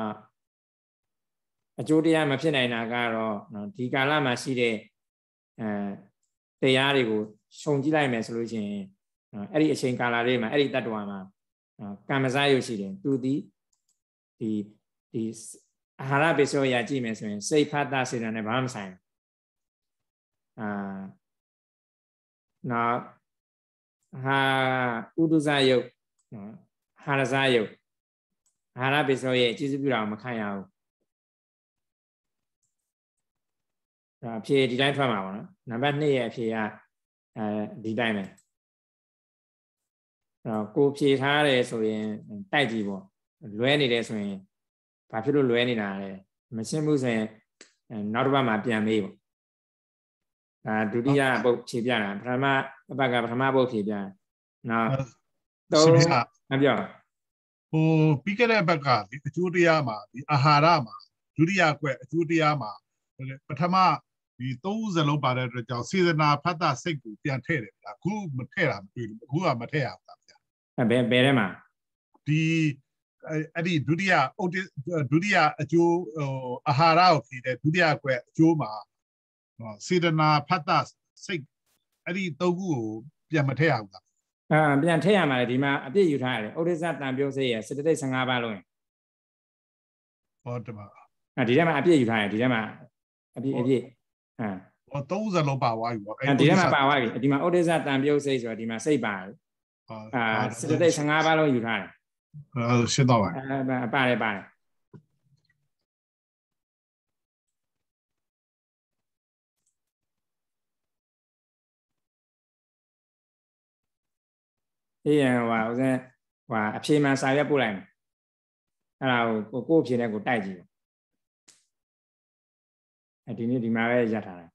အကျိုးတရားမဖြစ်နိုင်တာကတော့နော်ဒီကာလမှာရှိတဲ့အဲတရားတွေကိုရှုံကြည့်လိုက်မယ်ဆိုလို့ချင်းအဲ့ဒီအချိန်ကာလလေးမှာအဲ့ဒီတတ္တဝါမှာကံမစားရုပ်ရှိတယ်သူသည်ဒီဒီအာဟာရပစ္စယရာ ကြည့်မယ်ဆိုရင် စိတ်ဖတ်တာစေတနဲ့ဘာမှမဆိုင်ဘူးအာနောက်ဟာဥဒုဇယုတ်ဟာရဇယုတ်ဟာရပစ္စယရဲ့ကျေစုပြုတာမခံရဘူးအဖြေဒီတိုင်းထွက်မှာပါနော်နံပါတ်2ရဲ့အဖြေကအဲဒီတိုင်းပဲတော့ကိုဖြေထားတယ်ဆိုရင် တိုက်ကြည့်ပေါ့လွဲနေတယ်ဆိုရင်ဘာဖြစ်လို့လွဲနေတာလဲမရှင်းဘူးဆိုရင် နောက်တစ်ပတ်မှပြန်မေးပေါ့ဒါဒုတိယပုတ်ဖြေပြတာပထမအပတ်ကပထမပုတ်ဖြေပြနောက်တော့မပြောဟိုပြီးခဲ့တဲ့ဘက်ကဒီအကျိုးတရားမှာဒီအာဟာရမှာဒုတိယကွက်အကျိုးတရားမှာပထမဒီသုံးစလုံးပါတဲ့အတွက်ကြောင့်စေတနာဖတ်တာစိတ်ကိုပြန်ထည့်တယ်ဗျာအခုမထည့်တာမတွေ့ဘူးအခုကမထည့်ရဘူးဘယ်ဘယ်ထဲမှာဒီအဲ့ဒီဒုတိယအုတ်ဒုတိယအကျိုးဟိုအာဟာရကိုဖြေတဲ့ဒုတိယကွက်အကျိုးမှာစေတနာဖတ်တာစိတ်အဲ့ဒီသုံးခုကို ပြန်မထည့်ရဘူးလားအာပြန်ထည့်ရမှာလေဒီမှာအပြည့်ယူထားရတယ်ဥဒိစ္စတန်ပြောစေရစတတိတ်15ပါလုံးဟောတမအာဒီထဲမှာအပြည့်ယူထားရတယ်ဒီထဲမှာအပြည့်အပြည့်အာဟော30လောက်ပါသွားပြီပေါ့အဲ့ဒီထဲမှာပါသွားပြီဒီမှာဥဒိစ္စတန်ပြောစေဆိုတော့ဒီမှာစိတ်ပါတယ်အာစစ်တသိက်15ပါးလုံးယူထားတယ်အဲရှင်းတော့ပါအဲပါတယ်ပါတယ်အေးရဟိုဟာဦးဇင်းဟိုဟာအဖြေမှန်စာရွက်ပို့လိုက်မယ်အဲ့ဒါကိုကိုကိုအဖြေနဲ့ကိုတိုက်ကြည့်ဒီနေ့ဒီမှာပဲရထားတယ်